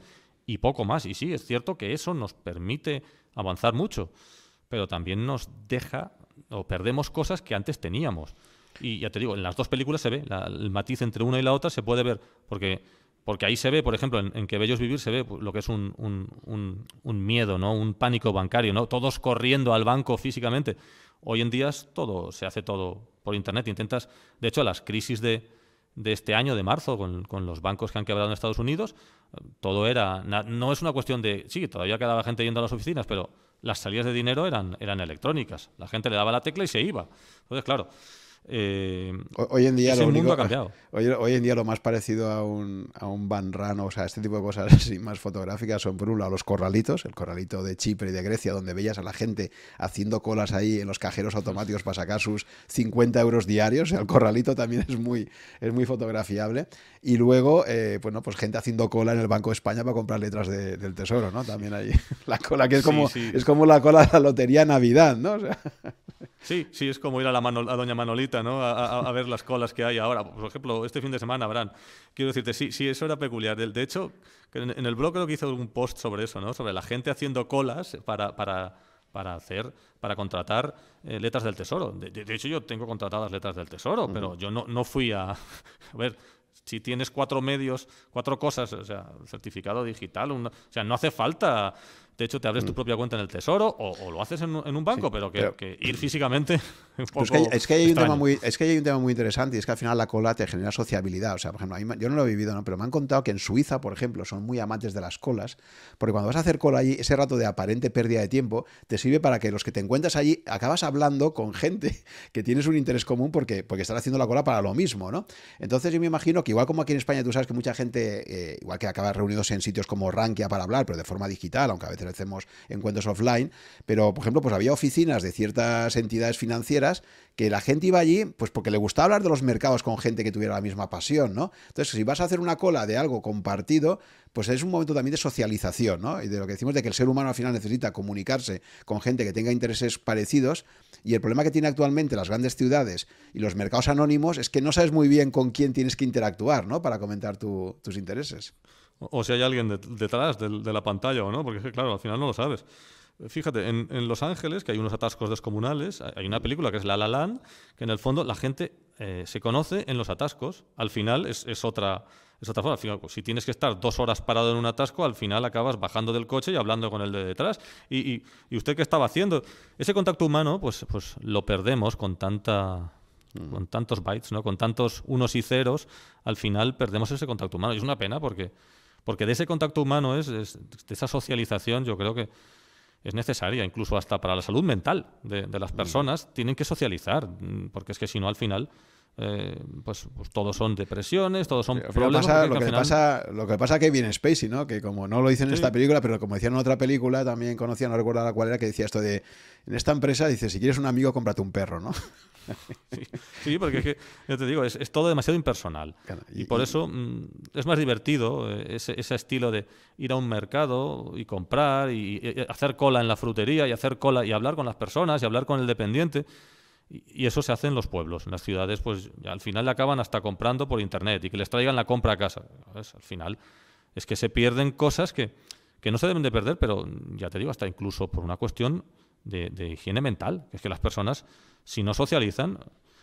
y poco más. Y sí, es cierto que eso nos permite avanzar mucho, pero también nos deja o perdemos cosas que antes teníamos. Y ya te digo, en las dos películas se ve, el matiz entre una y la otra se puede ver, porque, porque ahí se ve, por ejemplo, en, Que Bellos Vivir se ve lo que es un, un, miedo, ¿no? un pánico bancario, ¿no? todos corriendo al banco físicamente. Hoy en día todo, se hace todo por Internet. Intentas, de hecho, las crisis de, de este año, de marzo, con, los bancos que han quebrado en Estados Unidos, todo era. no es una cuestión de. Sí, todavía quedaba gente yendo a las oficinas, pero las salidas de dinero eran, eran electrónicas. La gente le daba la tecla y se iba. Entonces, claro, eh, hoy en día lo Hoy, en día lo más parecido a un, a un van run, o sea, este tipo de cosas así más fotográficas son por un los corralitos, el corralito de Chipre y de Grecia, donde veías a la gente haciendo colas ahí en los cajeros automáticos para sacar sus 50 euros diarios. O el corralito también es muy, es muy fotografiable. Y luego, bueno, eh, pues, pues gente haciendo cola en el Banco de España para comprar letras del tesoro, ¿no? También ahí. La cola que es como, es como la cola de la lotería Navidad, ¿no? O sea. Sí, sí, es como ir a, la Doña Manolita, ¿no? A, ver las colas que hay ahora. Por ejemplo, este fin de semana habrán. Quiero decirte, sí, sí, eso era peculiar. De, hecho, en, el blog creo que hice un post sobre eso, ¿no? Sobre la gente haciendo colas para, para, hacer, para contratar eh, letras del tesoro. De, hecho, yo tengo contratadas letras del tesoro, pero yo no, no fui a. A ver, si tienes cuatro medios, cuatro cosas, o sea, certificado digital, o sea, no hace falta de hecho, te abres tu mm. propia cuenta en el Tesoro o, lo haces en, un banco, pero, que, ir físicamente. es, que hay, un tema muy, interesante y es que al final la cola te genera sociabilidad. O sea, por ejemplo, yo no lo he vivido, ¿no? pero me han contado que en Suiza, por ejemplo, son muy amantes de las colas, porque cuando vas a hacer cola allí, ese rato de aparente pérdida de tiempo te sirve para que los que te encuentras allí acabas hablando con gente que tienes un interés común porque, porque están haciendo la cola para lo mismo. ¿no? Entonces, yo me imagino que igual como aquí en España tú sabes que mucha gente, eh, igual que acabas reunidos en sitios como Rankia para hablar, pero de forma digital, aunque a veces hacemos hacemos encuentros offline, pero por ejemplo, pues había oficinas de ciertas entidades financieras que la gente iba allí, pues porque le gustaba hablar de los mercados con gente que tuviera la misma pasión, ¿no? Entonces, si vas a hacer una cola de algo compartido, pues es un momento también de socialización, ¿no? Y de lo que decimos de que el ser humano al final necesita comunicarse con gente que tenga intereses parecidos. Y el problema que tiene actualmente las grandes ciudades y los mercados anónimos es que no sabes muy bien con quién tienes que interactuar, ¿no? Para comentar tus intereses o si hay alguien detrás de, la pantalla o no, porque claro, al final no lo sabes. Fíjate, en, Los Ángeles, que hay unos atascos descomunales, hay una película que es La La Land, que en el fondo la gente eh, se conoce en los atascos. Al final es, otra es otra forma. si tienes que estar dos horas parado en un atasco, al final acabas bajando del coche y hablando con el de detrás. ¿Y, usted qué estaba haciendo? Ese contacto humano, pues, pues lo perdemos con tanta mm. con tantos bytes, ¿no? Con tantos unos y ceros, al final perdemos ese contacto humano. Y es una pena porque porque de ese contacto humano es, de esa socialización, yo creo que es necesaria, incluso hasta para la salud mental de, las personas, tienen que socializar, porque es que si no, al final eh, pues, pues, todos son depresiones, todos son problemas. lo, que, pasa, lo que viene que Spacey, ¿no? Que como no lo dicen en esta película, pero como decía en otra película, también conocía, no recuerdo la cual era, que decía esto de, en esta empresa dice, si quieres un amigo, cómprate un perro, ¿no? Sí, porque es que, yo te digo, es, todo demasiado impersonal. y, por eso mm, es más divertido eh, ese, estilo de ir a un mercado y comprar y hacer cola en la frutería y hacer cola y hablar con las personas y hablar con el dependiente. Y eso se hace en los pueblos, en las ciudades, pues al final le acaban hasta comprando por internet y que les traigan la compra a casa. Al final es que se pierden cosas que, que, no se deben de perder, pero ya te digo, hasta incluso por una cuestión de, de higiene mental. Que es que las personas, si no socializan,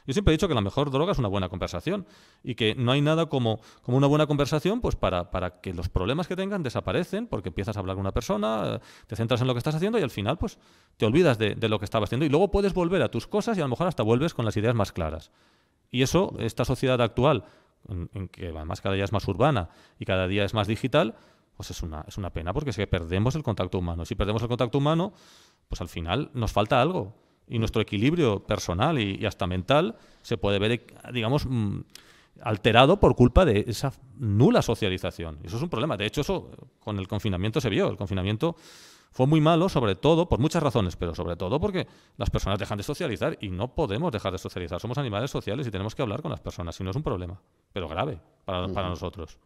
yo siempre he dicho que la mejor droga es una buena conversación y que no hay nada como, como una buena conversación pues para, que los problemas que tengan desaparecen porque empiezas a hablar con una persona, te centras en lo que estás haciendo y al final pues te olvidas de, lo que estabas haciendo y luego puedes volver a tus cosas y a lo mejor hasta vuelves con las ideas más claras. Y eso, esta sociedad actual, en, que además cada día es más urbana y cada día es más digital, pues es una, es una pena porque es que perdemos el contacto humano. Si perdemos el contacto humano, pues al final nos falta algo y nuestro equilibrio personal y, hasta mental se puede ver, digamos, mm, alterado por culpa de esa nula socialización. Eso es un problema. De hecho, eso con el confinamiento se vio. El confinamiento fue muy malo, sobre todo, por muchas razones, pero sobre todo porque las personas dejan de socializar y no podemos dejar de socializar. Somos animales sociales y tenemos que hablar con las personas, y no es un problema, pero grave para, para nosotros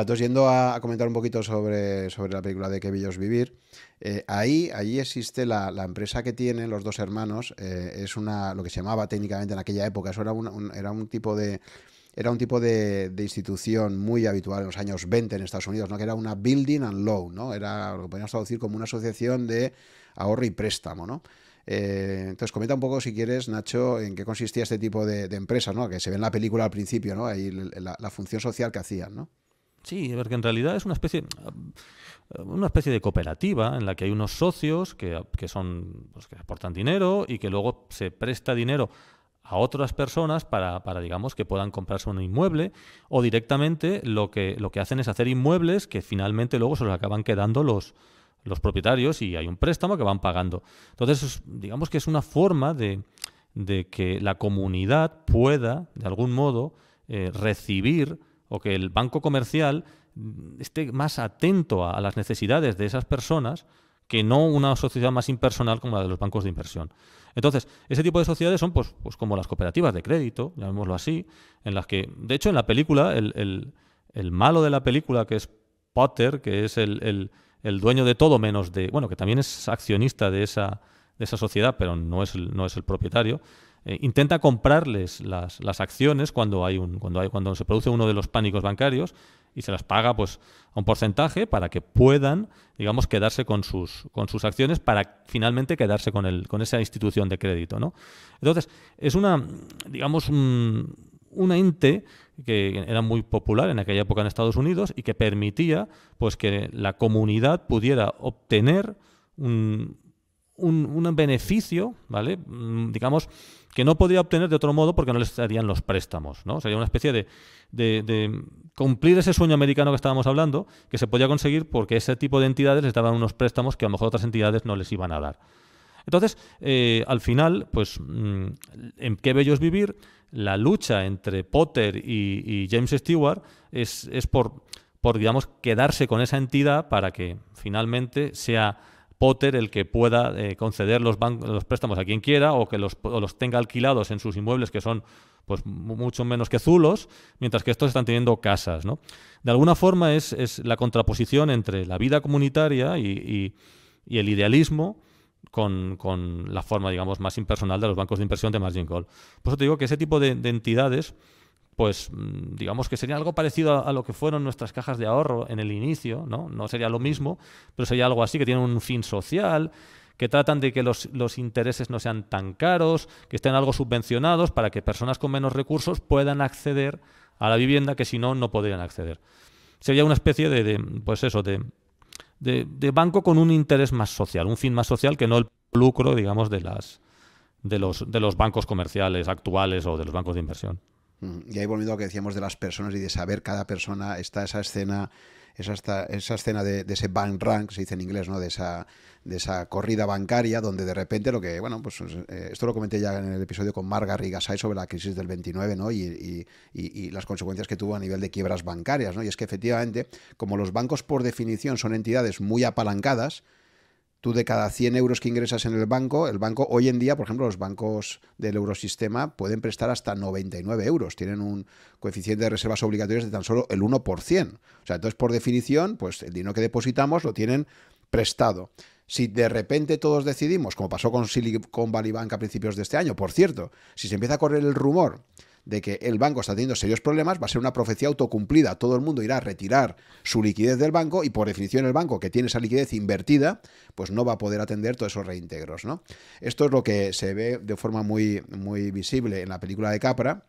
entonces yendo a, comentar un poquito sobre, sobre la película de Qué Villos Vivir, eh, ahí, existe la, empresa que tienen los dos hermanos, eh, es una, lo que se llamaba técnicamente en aquella época, eso era, un, era un tipo de era un tipo de, institución muy habitual en los años 20 en Estados Unidos, ¿no? que era una building and loan, ¿no? era lo que podríamos traducir como una asociación de ahorro y préstamo. ¿no? Eh, entonces, comenta un poco, si quieres, Nacho, en qué consistía este tipo de, de empresas, ¿no? que se ve en la película al principio, ¿no? Ahí la, la función social que hacían. ¿no? Sí, porque en realidad es una especie, una especie de cooperativa en la que hay unos socios que, son, pues, que aportan dinero y que luego se presta dinero a otras personas para, digamos, que puedan comprarse un inmueble o directamente lo que, lo que hacen es hacer inmuebles que finalmente luego se los acaban quedando los, los propietarios y hay un préstamo que van pagando. Entonces, digamos que es una forma de, que la comunidad pueda, de algún modo, eh, recibir o que el banco comercial mm, esté más atento a, las necesidades de esas personas que no una sociedad más impersonal como la de los bancos de inversión. Entonces, ese tipo de sociedades son pues, pues como las cooperativas de crédito, llamémoslo así, en las que, de hecho, en la película, el, malo de la película, que es Potter, que es el, dueño de todo menos de, bueno, que también es accionista de esa, de esa sociedad, pero no es, no es el propietario, eh, intenta comprarles las, acciones cuando, hay un, cuando, hay, cuando se produce uno de los pánicos bancarios y se las paga pues, a un porcentaje para que puedan, digamos, quedarse con sus, con sus acciones para finalmente quedarse con, el, con esa institución de crédito. ¿no? Entonces, es una, digamos, un, ente que era muy popular en aquella época en Estados Unidos y que permitía pues, que la comunidad pudiera obtener un, un, beneficio, ¿vale? Mm, digamos, que no podía obtener de otro modo porque no les darían los préstamos. ¿no? Sería una especie de, cumplir ese sueño americano que estábamos hablando, que se podía conseguir porque ese tipo de entidades les daban unos préstamos que a lo mejor otras entidades no les iban a dar. Entonces, eh, al final, pues, mm, en qué bello es vivir, la lucha entre Potter y, James Stewart es, por, por, digamos, quedarse con esa entidad para que finalmente sea Potter el que pueda eh, conceder los, los, préstamos a quien quiera o que los, tenga alquilados en sus inmuebles que son pues mucho menos que zulos, mientras que estos están teniendo casas. De alguna forma es, la contraposición entre la vida comunitaria y, el idealismo con, la forma, digamos, más impersonal de los bancos de inversión de margin call. Por eso te digo que ese tipo de entidades pues mm, digamos que sería algo parecido a, lo que fueron nuestras cajas de ahorro en el inicio, ¿no? No sería lo mismo, pero sería algo así, que tienen un fin social, que tratan de que los, intereses no sean tan caros, que estén algo subvencionados para que personas con menos recursos puedan acceder a la vivienda que si no, no podrían acceder. Sería una especie de, pues eso, de, de, banco con un interés más social, un fin más social que no el lucro, digamos, de, las, de, los, de los bancos comerciales actuales o de los bancos de inversión. Mm, y ahí volviendo a lo que decíamos de las personas y de saber cada persona, está esa escena, esa, esa escena de, ese bank rank, se dice en inglés, ¿no? De esa, de esa corrida bancaria donde de repente lo que, bueno, pues, pues eh, esto lo comenté ya en el episodio con Marga Rigasay sobre la crisis del 29, ¿no? Y, y, y, y, las consecuencias que tuvo a nivel de quiebras bancarias, ¿no? Y es que efectivamente, como los bancos por definición son entidades muy apalancadas, tú de cada 100 euros que ingresas en el banco, el banco hoy en día, por ejemplo, los bancos del eurosistema pueden prestar hasta 99 euros, tienen un coeficiente de reservas obligatorias de tan solo el 1%. O sea, entonces por definición, pues el dinero que depositamos lo tienen prestado. Si de repente todos decidimos, como pasó con Silicon Valley Bank a principios de este año, por cierto, si se empieza a correr el rumor de que el banco está teniendo serios problemas, va a ser una profecía autocumplida. Todo el mundo irá a retirar su liquidez del banco y por definición el banco que tiene esa liquidez invertida, pues no va a poder atender todos esos reintegros. Esto es lo que se ve de forma muy, muy visible en la película de Capra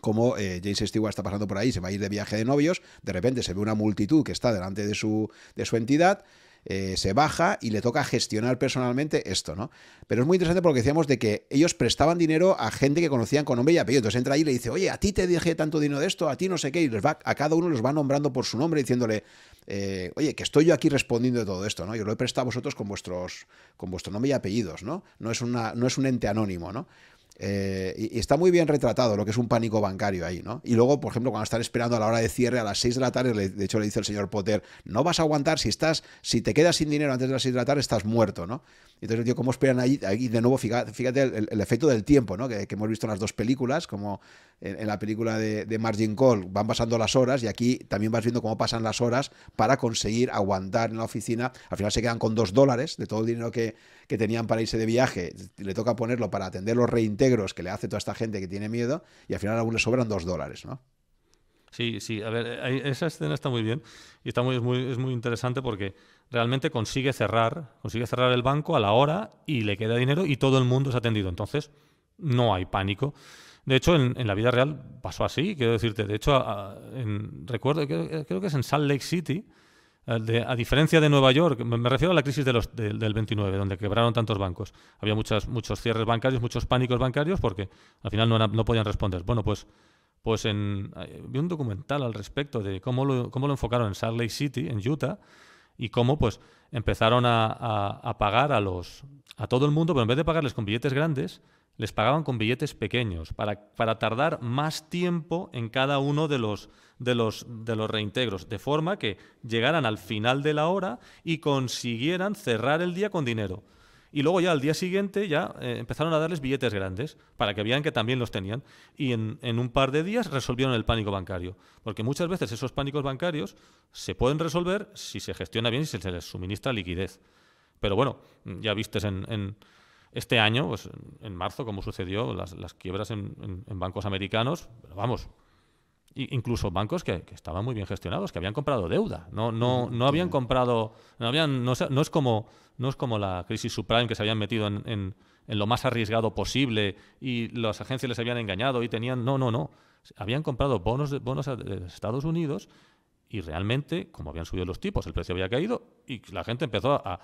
como eh, James Stewart está pasando por ahí, se va a ir de viaje de novios, de repente se ve una multitud que está delante de su, de su entidad, eh, se baja y le toca gestionar personalmente esto, ¿no? Pero es muy interesante porque decíamos de que ellos prestaban dinero a gente que conocían con nombre y apellido. Entonces entra ahí y le dice, oye, a ti te dejé tanto dinero de esto, a ti no sé qué, y va, a cada uno los va nombrando por su nombre diciéndole, eh, oye, que estoy yo aquí respondiendo de todo esto, ¿no? Yo lo he prestado a vosotros con vuestros, con vuestro nombre y apellidos, ¿no? No es, una, no es un ente anónimo, ¿no? Eh, y, está muy bien retratado lo que es un pánico bancario ahí, ¿no? Y luego, por ejemplo, cuando están esperando a la hora de cierre a las 6 de la tarde, le, de hecho le dice el señor Potter, no vas a aguantar, si estás, si te quedas sin dinero antes de las 6 de la tarde, estás muerto, ¿no? Entonces, ¿cómo esperan ahí? Y de nuevo, fíjate, el, efecto del tiempo, ¿no? Que, hemos visto en las dos películas, como en, la película de, Margin Call van pasando las horas y aquí también vas viendo cómo pasan las horas para conseguir aguantar en la oficina. Al final se quedan con dos dólares de todo el dinero que, tenían para irse de viaje. Le toca ponerlo para atender los reintegros que le hace toda esta gente que tiene miedo y al final aún le sobran dos dólares, ¿no? Sí, sí, a ver, eh, esa escena está muy bien y está muy, es muy interesante porque realmente consigue cerrar, consigue cerrar el banco a la hora y le queda dinero y todo el mundo es atendido. Entonces, no hay pánico. De hecho, en, la vida real pasó así, quiero decirte. De hecho, recuerdo, creo, creo, que es en Salt Lake City, eh, a, diferencia de Nueva York, me, refiero a la crisis de los, del 29, donde quebraron tantos bancos. Había muchas, muchos cierres bancarios, muchos pánicos bancarios, porque al final no, podían responder. Bueno, pues pues vi un documental al respecto de cómo cómo lo enfocaron en Salt Lake City, en Utah, y cómo pues empezaron a, pagar a los a todo el mundo, pero en vez de pagarles con billetes grandes, les pagaban con billetes pequeños para, tardar más tiempo en cada uno de los, de, los, de los reintegros, de forma que llegaran al final de la hora y consiguieran cerrar el día con dinero. Y luego ya al día siguiente ya eh, empezaron a darles billetes grandes para que vean que también los tenían. Y en, un par de días resolvieron el pánico bancario. Porque muchas veces esos pánicos bancarios se pueden resolver si se gestiona bien y si se les suministra liquidez. Pero bueno, ya vistes en, este año, pues en marzo, como sucedió, las, quiebras en, en bancos americanos, pero vamos, incluso bancos que, estaban muy bien gestionados, que habían comprado deuda, no, no, no habían comprado, no, habían, no, es como, no es como la crisis subprime que se habían metido en, lo más arriesgado posible y las agencias les habían engañado y tenían, no, no, no, habían comprado bonos bonos de Estados Unidos y realmente, como habían subido los tipos, el precio había caído y la gente empezó a,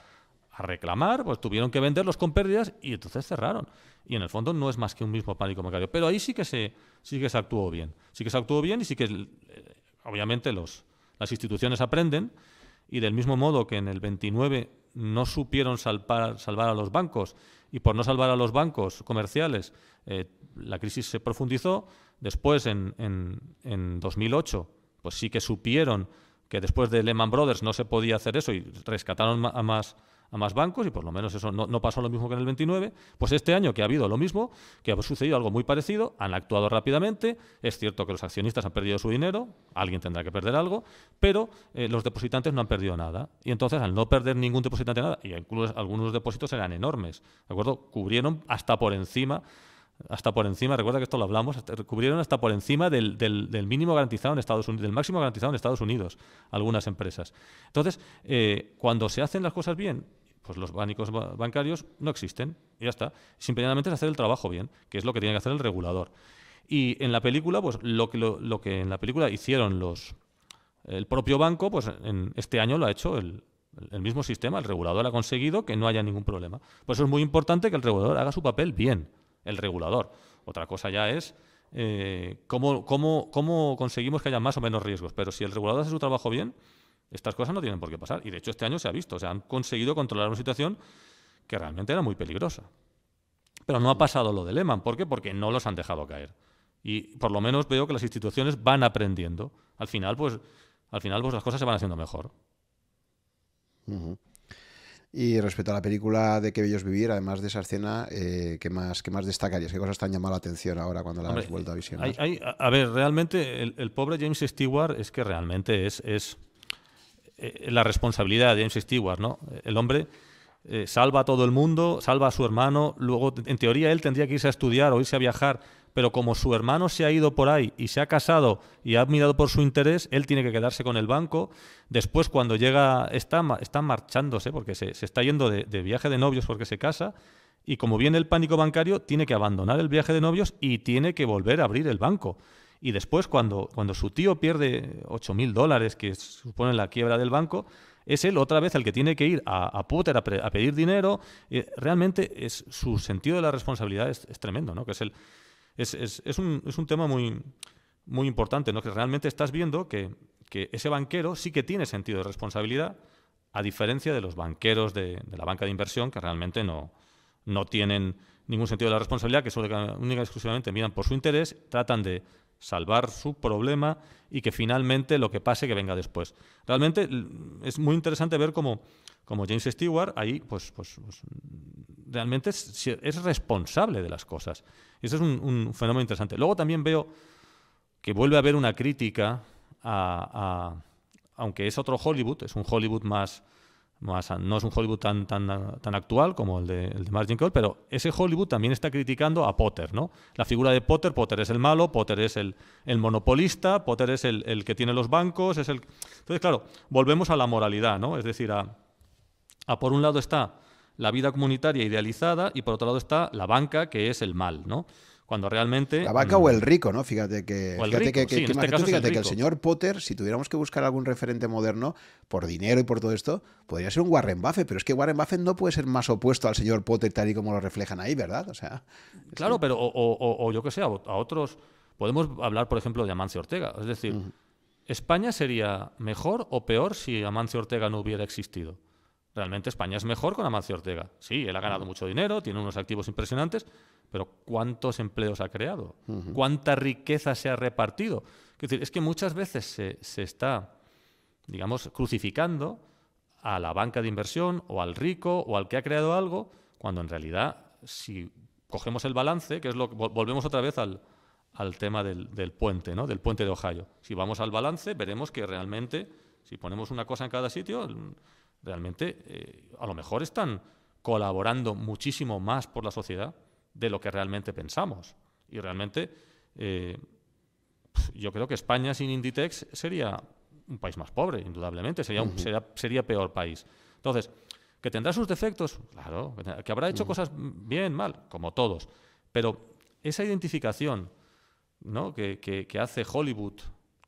a reclamar, pues tuvieron que venderlos con pérdidas y entonces cerraron. Y en el fondo no es más que un mismo pánico bancario. Pero ahí sí que se, sí se actuó bien. Sí que se actuó bien y sí que, eh, obviamente, los, las instituciones aprenden. Y del mismo modo que en el 29 no supieron salvar a los bancos y por no salvar a los bancos comerciales eh, la crisis se profundizó, después en, en 2008 pues sí que supieron que después de Lehman Brothers no se podía hacer eso y rescataron a más a más bancos y por lo menos eso no, pasó lo mismo que en el 29, pues este año que ha habido lo mismo, que ha sucedido algo muy parecido, han actuado rápidamente, es cierto que los accionistas han perdido su dinero, alguien tendrá que perder algo, pero eh, los depositantes no han perdido nada. Y entonces al no perder ningún depositante nada, y incluso algunos depósitos eran enormes, ¿de acuerdo? Cubrieron hasta por encima hasta por encima, recuerda que esto lo hablamos, cubrieron hasta por encima del, mínimo garantizado en Estados Unidos, del máximo garantizado en Estados Unidos, algunas empresas. Entonces, eh, cuando se hacen las cosas bien, pues los bancos bancarios no existen. Y ya está. Simplemente es hacer el trabajo bien, que es lo que tiene que hacer el regulador. Y en la película, pues lo que, en la película hicieron los el propio banco, pues en este año lo ha hecho el, mismo sistema, el regulador ha conseguido que no haya ningún problema. Por eso es muy importante que el regulador haga su papel bien, el regulador. Otra cosa ya es eh, cómo conseguimos que haya más o menos riesgos. Pero si el regulador hace su trabajo bien, estas cosas no tienen por qué pasar. Y de hecho este año se ha visto. O sea, han conseguido controlar una situación que realmente era muy peligrosa. Pero no ha pasado lo de Lehman. ¿Por qué? Porque no los han dejado caer. Y por lo menos veo que las instituciones van aprendiendo. Al final, pues, al final, pues las cosas se van haciendo mejor. Y respecto a la película de Qué Bellos Vivir, además de esa escena, eh, ¿qué, más, que más destacarías? ¿Qué cosas te han llamado la atención ahora cuando la habéis vuelto a visionar? a ver, realmente el, pobre James Stewart es que realmente es eh, la responsabilidad de James Stewart, ¿no? El hombre eh, salva a todo el mundo, salva a su hermano, luego en teoría él tendría que irse a estudiar o irse a viajar, pero como su hermano se ha ido por ahí y se ha casado y ha admirado por su interés, él tiene que quedarse con el banco. Después cuando llega, está, marchándose porque se, está yendo de viaje de novios porque se casa. Y como viene el pánico bancario, tiene que abandonar el viaje de novios y tiene que volver a abrir el banco. Y después, cuando, cuando su tío pierde 8.000 dólares, que supone la quiebra del banco, es él otra vez el que tiene que ir a, a a, pedir dinero. realmente es, su sentido de la responsabilidad es, tremendo, ¿no? Que es, el, es, un, tema muy, muy importante, ¿no? Que realmente estás viendo que, ese banquero sí que tiene sentido de responsabilidad, a diferencia de los banqueros de, la banca de inversión, que realmente no, no tienen ningún sentido de la responsabilidad, que solo única y exclusivamente miran por su interés, tratan de, salvar su problema y que finalmente lo que pase que venga después. Realmente es muy interesante ver cómo, como James Stewart ahí pues, pues, pues realmente es, responsable de las cosas. Y eso es un, fenómeno interesante. Luego también veo que vuelve a haber una crítica a aunque es otro Hollywood, es un Hollywood más no es un Hollywood tan, tan, actual como el de, el Margin Call, pero ese Hollywood también está criticando a Potter, ¿no? La figura de Potter, Potter es el malo, Potter es el, monopolista, Potter es el, que tiene los bancos, es el... Entonces, claro, volvemos a la moralidad, ¿no? Es decir, a, a por un lado está la vida comunitaria idealizada y por otro lado está la banca, que es el mal, ¿no? Cuando realmente. La vaca o el mm, rico, ¿no? Fíjate que. Fíjate que, el señor Potter, si tuviéramos que buscar algún referente moderno, por dinero y por todo esto, podría ser un Warren Buffett, pero es que Warren Buffett no puede ser más opuesto al señor Potter tal y como lo reflejan ahí, ¿verdad? O sea. Claro, pero o, yo que sé, a, otros. Podemos hablar, por ejemplo, de Amancio Ortega. Es decir, ¿España sería mejor o peor si Amancio Ortega no hubiera existido? Realmente España es mejor con Amancio Ortega. Sí, él ha ganado mucho dinero, tiene unos activos impresionantes, pero ¿cuántos empleos ha creado? ¿Cuánta riqueza se ha repartido? Es decir, es que muchas veces se, está, digamos, crucificando a la banca de inversión o al rico o al que ha creado algo, cuando en realidad, si cogemos el balance, que es lo que volvemos otra vez al, tema del, del, puente, ¿no? del puente de Ohio. Si vamos al balance, veremos que realmente, si ponemos una cosa en cada sitio, realmente eh, a lo mejor están colaborando muchísimo más por la sociedad de lo que realmente pensamos. Y realmente eh, yo creo que España sin Inditex sería un país más pobre, indudablemente, sería, sería, peor país. Entonces, que tendrá sus defectos, claro, que habrá hecho cosas bien, mal, como todos, pero esa identificación que, hace Hollywood,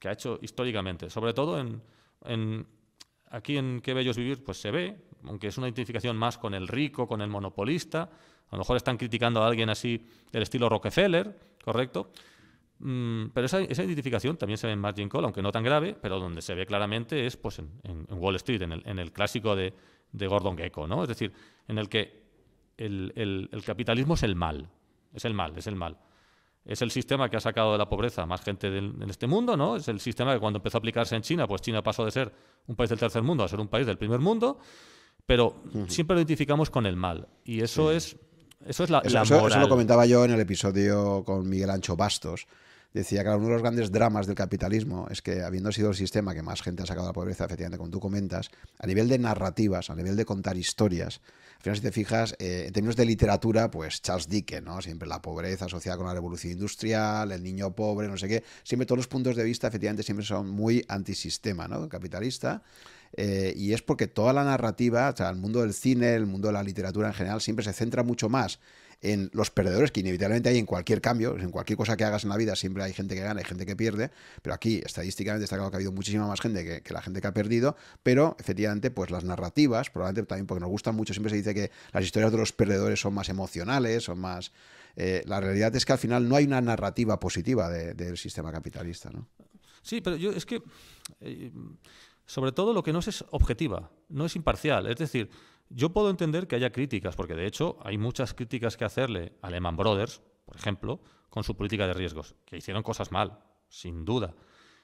que ha hecho históricamente, sobre todo en aquí en Qué Bellos Vivir pues se ve, aunque es una identificación más con el rico, con el monopolista, a lo mejor están criticando a alguien así del estilo Rockefeller, ¿correcto? Mm, pero esa, identificación también se ve en Margin Call, aunque no tan grave, pero donde se ve claramente es pues, en, Wall Street, en el, clásico de, Gordon Gecko, ¿no? Es decir, en el que el capitalismo es el mal, es el mal, es el mal es el sistema que ha sacado de la pobreza más gente en este mundo, ¿no? Es el sistema que cuando empezó a aplicarse en China, pues China pasó de ser un país del tercer mundo a ser un país del primer mundo, pero siempre lo identificamos con el mal. Y eso es eso es la, eso, lo comentaba yo en el episodio con Miguel Ancho Bastos, decía, que uno de los grandes dramas del capitalismo es que habiendo sido el sistema que más gente ha sacado de la pobreza, efectivamente, como tú comentas, a nivel de narrativas, a nivel de contar historias, al final si te fijas, eh, en términos de literatura, pues Charles Dickens, ¿no? Siempre la pobreza asociada con la revolución industrial, el niño pobre, no sé qué, siempre todos los puntos de vista, efectivamente, siempre son muy antisistema, ¿no? Capitalista. Eh, y es porque toda la narrativa, o sea, el mundo del cine, el mundo de la literatura en general, siempre se centra mucho más en los perdedores que inevitablemente hay en cualquier cambio, en cualquier cosa que hagas en la vida siempre hay gente que gana y gente que pierde, pero aquí estadísticamente está claro que ha habido muchísima más gente que, la gente que ha perdido, pero efectivamente pues las narrativas, probablemente también porque nos gustan mucho, siempre se dice que las historias de los perdedores son más emocionales, son más... Eh, la realidad es que al final no hay una narrativa positiva del sistema capitalista. ¿no? Sí, pero yo es que... Eh, sobre todo lo que no es, es objetiva, no es imparcial. Es decir, yo puedo entender que haya críticas, porque de hecho hay muchas críticas que hacerle a Lehman Brothers, por ejemplo, con su política de riesgos, que hicieron cosas mal, sin duda.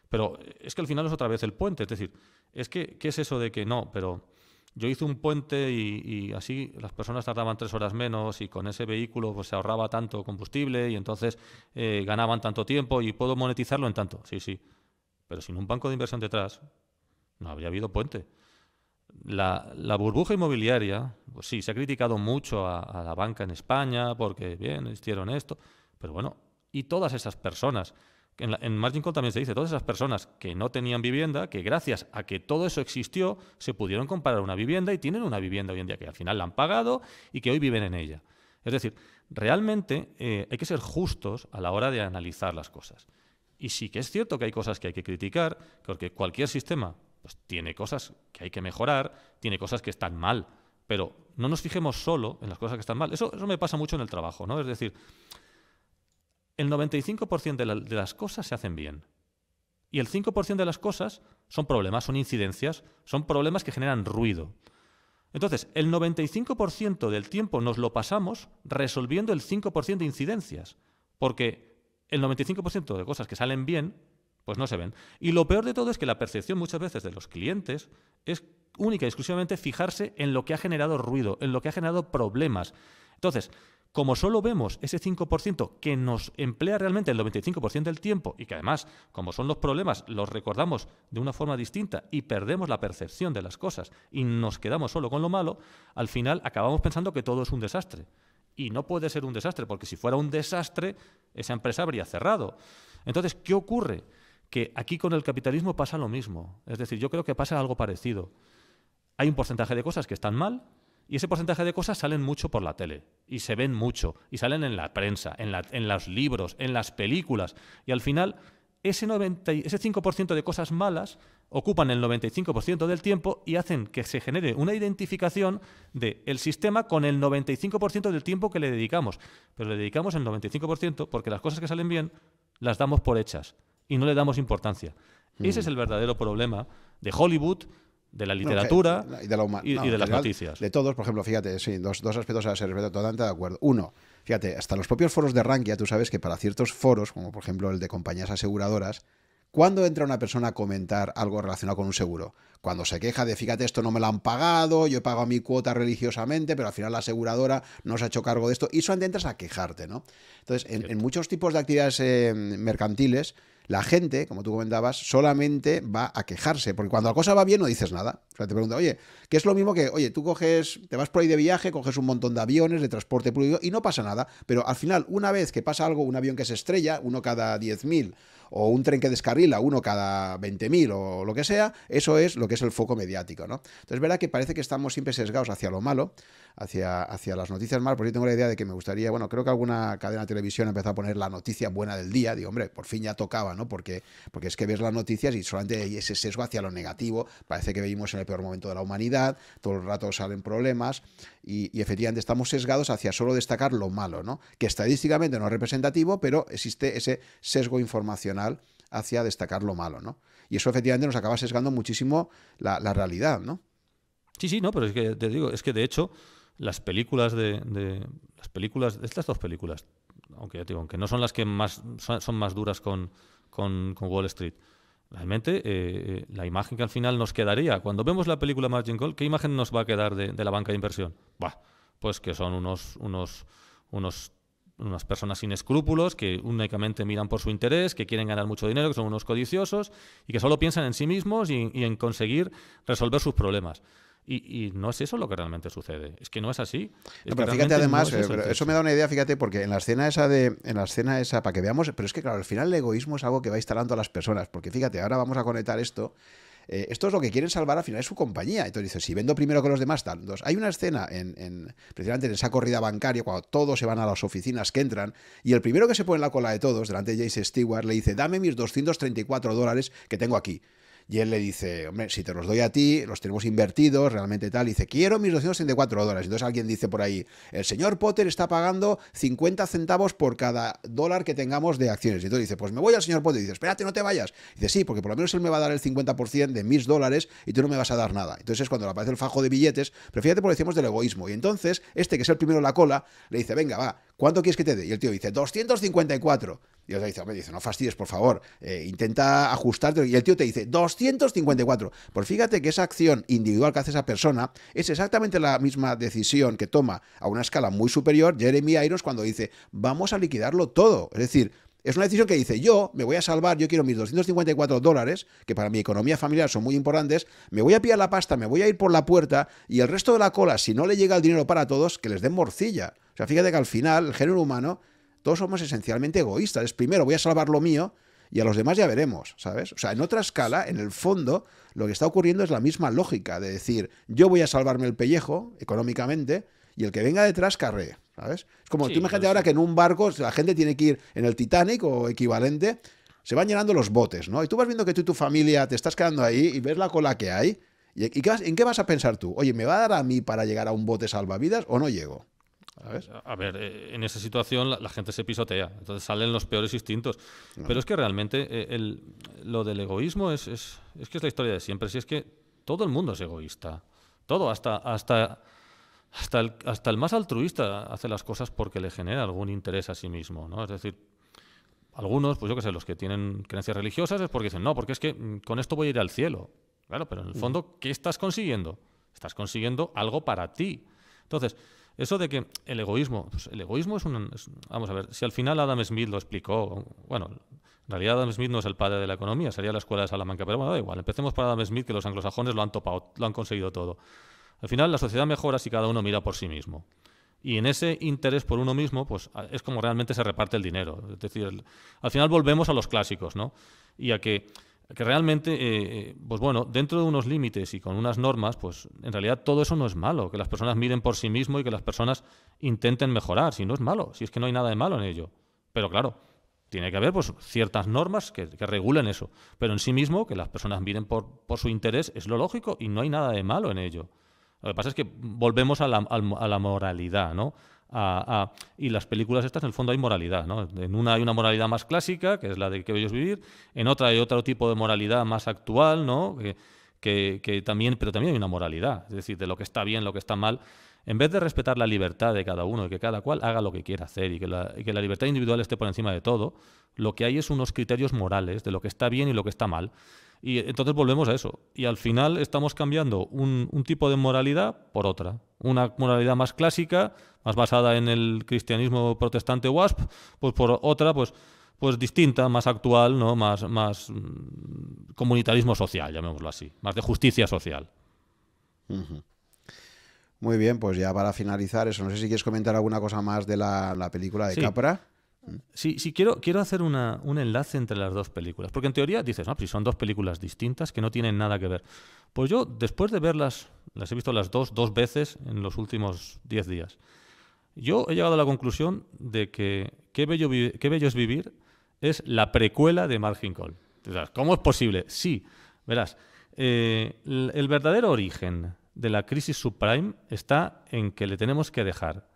Pero eh, es que al final es otra vez el puente, es decir, es que, ¿qué es eso de que no? Pero yo hice un puente y, así las personas tardaban tres horas menos y con ese vehículo pues, se ahorraba tanto combustible y entonces eh, ganaban tanto tiempo y puedo monetizarlo en tanto. Sí, sí. Pero sin un banco de inversión detrás, no habría habido puente. La, burbuja inmobiliaria, pues sí, se ha criticado mucho a, la banca en España porque, bien, hicieron esto, pero bueno, y todas esas personas, en, Margin Call también se dice, todas esas personas que no tenían vivienda, que gracias a que todo eso existió, se pudieron comprar una vivienda y tienen una vivienda hoy en día que al final la han pagado y que hoy viven en ella. Es decir, realmente eh, hay que ser justos a la hora de analizar las cosas. Y sí que es cierto que hay cosas que hay que criticar, porque cualquier sistema pues tiene cosas que hay que mejorar, tiene cosas que están mal, pero no nos fijemos solo en las cosas que están mal. Eso, eso me pasa mucho en el trabajo, ¿no? Es decir, el 95% de las cosas se hacen bien, y el 5% de las cosas son problemas, son incidencias, son problemas que generan ruido. Entonces, el 95% del tiempo nos lo pasamos resolviendo el 5% de incidencias, porque el 95% de cosas que salen bien pues no se ven. Y lo peor de todo es que la percepción muchas veces de los clientes es única y exclusivamente fijarse en lo que ha generado ruido, en lo que ha generado problemas. Entonces, como solo vemos ese 5% que nos emplea realmente el 95% del tiempo y que además, como son los problemas, los recordamos de una forma distinta y perdemos la percepción de las cosas y nos quedamos solo con lo malo, al final acabamos pensando que todo es un desastre. Y no puede ser un desastre, porque si fuera un desastre, esa empresa habría cerrado. Entonces, ¿qué ocurre? que aquí con el capitalismo pasa lo mismo. Es decir, yo creo que pasa algo parecido. Hay un porcentaje de cosas que están mal y ese porcentaje de cosas salen mucho por la tele y se ven mucho y salen en la prensa, en, los libros, en las películas y al final ese, 5% de cosas malas ocupan el 95% del tiempo y hacen que se genere una identificación del sistema con el 95% del tiempo que le dedicamos. Pero le dedicamos el 95% porque las cosas que salen bien las damos por hechas y no le damos importancia. Mm. Ese es el verdadero problema de Hollywood, de la literatura y de, las noticias. De todos, por ejemplo, fíjate, sí, dos, aspectos a ser totalmente de acuerdo. Uno, fíjate, hasta los propios foros de Rankia, tú sabes que para ciertos foros, como por ejemplo el de compañías aseguradoras, ¿Cuándo entra una persona a comentar algo relacionado con un seguro? Cuando se queja de, fíjate, esto no me lo han pagado, yo he pagado mi cuota religiosamente, pero al final la aseguradora no se ha hecho cargo de esto. Y solamente entras a quejarte, ¿no? Entonces, en, muchos tipos de actividades eh, mercantiles, la gente, como tú comentabas, solamente va a quejarse, porque cuando la cosa va bien no dices nada. O sea, te preguntan, oye, ¿qué es lo mismo que, oye, tú coges, te vas por ahí de viaje, coges un montón de aviones, de transporte público y no pasa nada, pero al final, una vez que pasa algo, un avión que se estrella, uno cada 10.000, o un tren que descarrila, uno cada 20.000 o lo que sea, eso es lo que es el foco mediático, ¿no? Entonces, es verdad que parece que estamos siempre sesgados hacia lo malo, hacia, las noticias malas, porque yo tengo la idea de que me gustaría, bueno, creo que alguna cadena de televisión empezó a poner la noticia buena del día, digo, hombre, por fin ya tocaba, ¿no? Porque, porque es que ves las noticias y solamente hay ese sesgo hacia lo negativo, parece que vivimos en el peor momento de la humanidad, todo el rato salen problemas y, efectivamente estamos sesgados hacia solo destacar lo malo, ¿no? Que estadísticamente no es representativo, pero existe ese sesgo informacional hacia destacar lo malo, ¿no? Y eso efectivamente nos acaba sesgando muchísimo la, la realidad, ¿no? Sí, sí, no, pero es que te digo, es que de hecho, las películas de, las películas estas dos películas aunque ya digo aunque no son las que más son, más duras con, Wall Street realmente eh, eh, la imagen que al final nos quedaría cuando vemos la película Margin Call qué imagen nos va a quedar de, la banca de inversión bah pues que son unos unos unos unas personas sin escrúpulos que únicamente miran por su interés, que quieren ganar mucho dinero, que son unos codiciosos y que solo piensan en sí mismos y en conseguir resolver sus problemas. Y, no es eso lo que realmente sucede. Es que no es así. pero fíjate además, eh, eso, me da una idea, fíjate, porque en la escena esa de, en la escena esa, para que veamos, pero es que claro, al final el egoísmo es algo que va instalando a las personas, porque fíjate, ahora vamos a conectar esto. Eh, esto es lo que quieren salvar al final, es su compañía. Entonces dice, si vendo primero que los demás, tal. hay una escena en, en, precisamente en esa corrida bancaria, cuando todos se van a las oficinas que entran, y el primero que se pone en la cola de todos, delante de Jace Stewart, le dice, dame mis 234 dólares que tengo aquí. Y él le dice, hombre, si te los doy a ti, los tenemos invertidos, realmente tal. Y dice, quiero mis 264 dólares. Entonces alguien dice por ahí, el señor Potter está pagando 50 centavos por cada dólar que tengamos de acciones. Y entonces dice, pues me voy al señor Potter. Y dice, espérate, no te vayas. Y dice, sí, porque por lo menos él me va a dar el 50% de mis dólares y tú no me vas a dar nada. Entonces es cuando le aparece el fajo de billetes. Pero fíjate porque decimos del egoísmo. Y entonces este, que es el primero en la cola, le dice, venga, va, ¿cuánto quieres que te dé? Y el tío dice, 254. Y el otro dice, hombre, dice, no fastidies, por favor, eh, intenta ajustarte. Y el tío te dice, 254. 254. Pues fíjate que esa acción individual que hace esa persona es exactamente la misma decisión que toma a una escala muy superior Jeremy Irons cuando dice, vamos a liquidarlo todo. Es decir, es una decisión que dice, yo me voy a salvar, yo quiero mis 254 dólares, que para mi economía familiar son muy importantes, me voy a pillar la pasta, me voy a ir por la puerta y el resto de la cola, si no le llega el dinero para todos, que les den morcilla. O sea, fíjate que al final el género humano, todos somos esencialmente egoístas. Es primero voy a salvar lo mío y a los demás ya veremos, ¿sabes? O sea, en otra escala, en el fondo, lo que está ocurriendo es la misma lógica de decir, yo voy a salvarme el pellejo económicamente y el que venga detrás carré ¿sabes? Es como, tú imagínate ahora que en un barco la gente tiene que ir en el Titanic o equivalente, se van llenando los botes, ¿no? Y tú vas viendo que tú y tu familia te estás quedando ahí y ves la cola que hay. ¿Y, qué en qué vas a pensar tú? Oye, ¿me va a dar a mí para llegar a un bote salvavidas o no llego? A ver, eh, en esa situación la, gente se pisotea, entonces salen los peores instintos. Pero es que realmente eh, lo del egoísmo es, que es la historia de siempre. Si es que todo el mundo es egoísta, todo, hasta, hasta, hasta, el, hasta el más altruista hace las cosas porque le genera algún interés a sí mismo. ¿no? Es decir, algunos, pues yo qué sé, los que tienen creencias religiosas es porque dicen, no, porque es que mm, con esto voy a ir al cielo. Claro, pero en el mm. fondo, ¿qué estás consiguiendo? Estás consiguiendo algo para ti. Entonces, eso de que el egoísmo, pues, el egoísmo es un... vamos a ver, si al final Adam Smith lo explicó, bueno, en realidad Adam Smith no es el padre de la economía, sería la escuela de Salamanca, pero bueno, da igual, empecemos por Adam Smith, que los anglosajones lo han topado, lo han conseguido todo. Al final la sociedad mejora si cada uno mira por sí mismo. Y en ese interés por uno mismo, pues es como realmente se reparte el dinero. Es decir, al final volvemos a los clásicos, ¿no? Y a que que realmente, eh, eh, pues bueno, dentro de unos límites y con unas normas, pues en realidad todo eso no es malo. Que las personas miren por sí mismo y que las personas intenten mejorar, si no es malo, si es que no hay nada de malo en ello. Pero claro, tiene que haber pues, ciertas normas que, que regulen eso. Pero en sí mismo, que las personas miren por, su interés es lo lógico y no hay nada de malo en ello. Lo que pasa es que volvemos a la, a la moralidad, ¿no? y las películas estas, en el fondo, hay moralidad. ¿no? En una hay una moralidad más clásica, que es la de que ellos vivir, en otra hay otro tipo de moralidad más actual, Que, también, pero también hay una moralidad, es decir, de lo que está bien, lo que está mal. En vez de respetar la libertad de cada uno y que cada cual haga lo que quiera hacer y que, la, y que la libertad individual esté por encima de todo, lo que hay es unos criterios morales de lo que está bien y lo que está mal. Y entonces volvemos a eso. Y al final estamos cambiando un, tipo de moralidad por otra. Una moralidad más clásica, más basada en el cristianismo protestante WASP, pues por otra, pues, pues distinta, más actual, ¿no? más, más mm, comunitarismo social, llamémoslo así, más de justicia social. Muy bien, pues ya para finalizar eso, no sé si quieres comentar alguna cosa más de la, película de Capra. Sí, quiero, quiero hacer un enlace entre las dos películas, porque en teoría dices, no, pues son dos películas distintas que no tienen nada que ver. Pues yo, después de verlas, las he visto las dos, dos veces en los últimos diez días, yo he llegado a la conclusión de que Qué bello, es vivir es la precuela de Margin Call. ¿Cómo es posible? Sí, verás, eh, el verdadero origen de la crisis subprime está en que le tenemos que dejar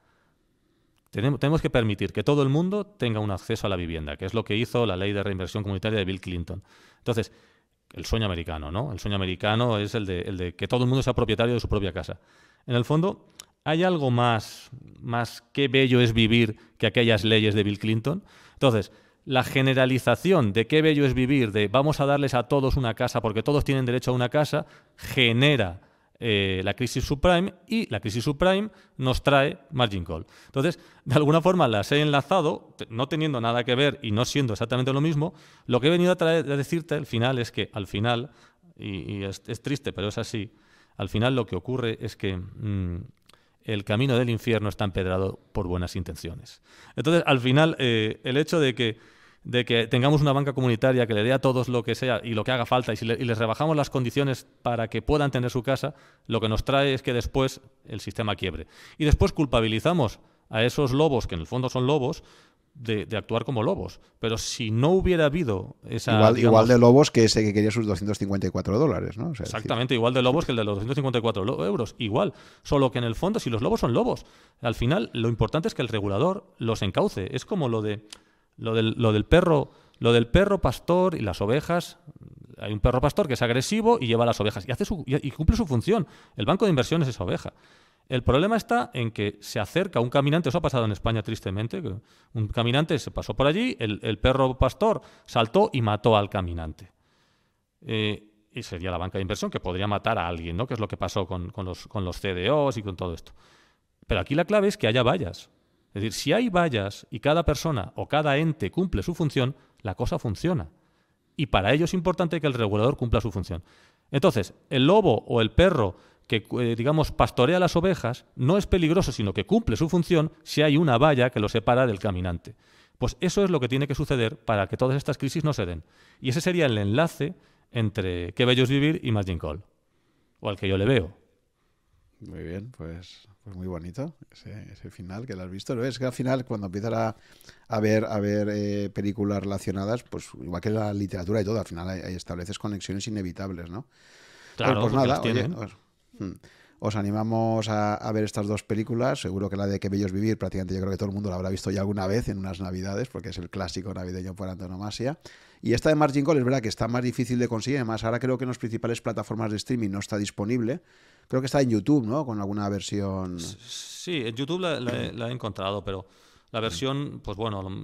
tenemos, que permitir que todo el mundo tenga un acceso a la vivienda, que es lo que hizo la ley de reinversión comunitaria de Bill Clinton. Entonces, el sueño americano, ¿no? El sueño americano es el de, el de que todo el mundo sea propietario de su propia casa. En el fondo, ¿Hay algo más, más qué bello es vivir que aquellas leyes de Bill Clinton? Entonces, la generalización de qué bello es vivir, de vamos a darles a todos una casa porque todos tienen derecho a una casa, genera eh, la crisis subprime y la crisis subprime nos trae margin call. Entonces, de alguna forma las he enlazado, no teniendo nada que ver y no siendo exactamente lo mismo, lo que he venido a, decirte al final es que al final, y, es, triste, pero es así, al final lo que ocurre es que... Mm, el camino del infierno está empedrado por buenas intenciones. Entonces, al final, eh, el hecho de que de que tengamos una banca comunitaria que le dé a todos lo que sea y lo que haga falta y, si les rebajamos las condiciones para que puedan tener su casa, lo que nos trae es que después el sistema quiebre. Y después culpabilizamos a esos lobos, que en el fondo son lobos, de, actuar como lobos. Pero si no hubiera habido esa. Igual, de lobos que ese que quería sus 254 dólares, ¿no? exactamente, igual de lobos que el de los 254 euros. Igual. Solo que en el fondo, si los lobos son lobos, al final lo importante es que el regulador los encauce. Es como lo de. Lo del, perro, lo del perro pastor y las ovejas, hay un perro pastor que es agresivo y lleva las ovejas y, hace y cumple su función. El banco de inversiones es esa oveja. El problema está en que se acerca un caminante, eso ha pasado en España tristemente, un caminante se pasó por allí, el, perro pastor saltó y mató al caminante. Eh, y sería la banca de inversión que podría matar a alguien, ¿no? que es lo que pasó con, los, con los CDOs y con todo esto. Pero aquí la clave es que haya vallas. Es decir, si hay vallas y cada persona o cada ente cumple su función, la cosa funciona. Y para ello es importante que el regulador cumpla su función. Entonces, el lobo o el perro que, eh, digamos, pastorea las ovejas no es peligroso, sino que cumple su función si hay una valla que lo separa del caminante. Pues eso es lo que tiene que suceder para que todas estas crisis no se den. Y ese sería el enlace entre Qué bello es vivir y Margin Call, o al que yo le veo. Muy bien, pues, pues muy bonito ese, final que lo has visto. ¿no? Es que al final cuando empiezas a, ver, a ver eh, películas relacionadas, pues igual que la literatura y todo, al final estableces conexiones inevitables, ¿no? Claro, pues, pues nada, hmm, os, animamos a, a, ver estas dos películas. Seguro que la de Que Bellos Vivir, prácticamente yo creo que todo el mundo la habrá visto ya alguna vez en unas navidades, porque es el clásico navideño por antonomasia. Y esta de Margin Call es verdad que está más difícil de conseguir, además ahora creo que en las principales plataformas de streaming no está disponible. Creo que está en YouTube, ¿no? Con alguna versión. Sí, en YouTube la, he encontrado, pero la versión, pues bueno,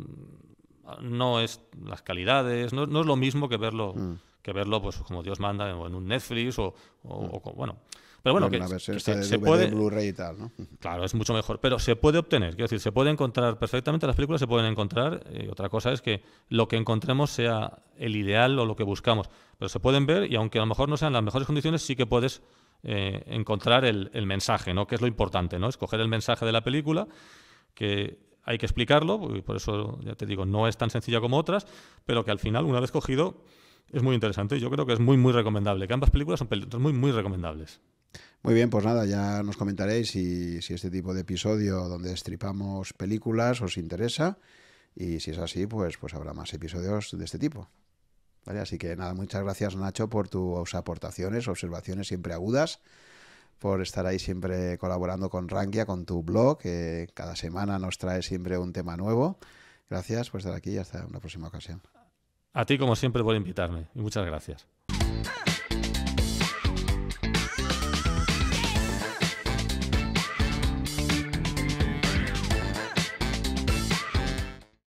no es las calidades, no, es lo mismo que verlo, mm. que verlo, pues como Dios manda, o en un Netflix o, mm. bueno. Pero bueno, que, se, puede. Blu-ray y tal, ¿no? Claro, es mucho mejor. Pero se puede obtener, quiero decir, se puede encontrar perfectamente, las películas se pueden encontrar. Eh, otra cosa es que lo que encontremos sea el ideal o lo que buscamos. Pero se pueden ver y aunque a lo mejor no sean las mejores condiciones, sí que puedes eh, encontrar el, mensaje, ¿no? que es lo importante, ¿no? escoger el mensaje de la película, que hay que explicarlo, y por eso ya te digo, no es tan sencilla como otras, pero que al final, una vez cogido, es muy interesante y yo creo que es muy, muy recomendable, que ambas películas son películas muy, muy recomendables. Muy bien, pues nada, ya nos comentaréis si, si este tipo de episodio donde estripamos películas os interesa y si es así, pues, pues habrá más episodios de este tipo. ¿Vale? Así que nada, muchas gracias Nacho por tus aportaciones, observaciones siempre agudas, por estar ahí siempre colaborando con Rankia, con tu blog, que cada semana nos trae siempre un tema nuevo. Gracias por estar aquí y hasta una próxima ocasión. A ti, como siempre, por invitarme y muchas gracias.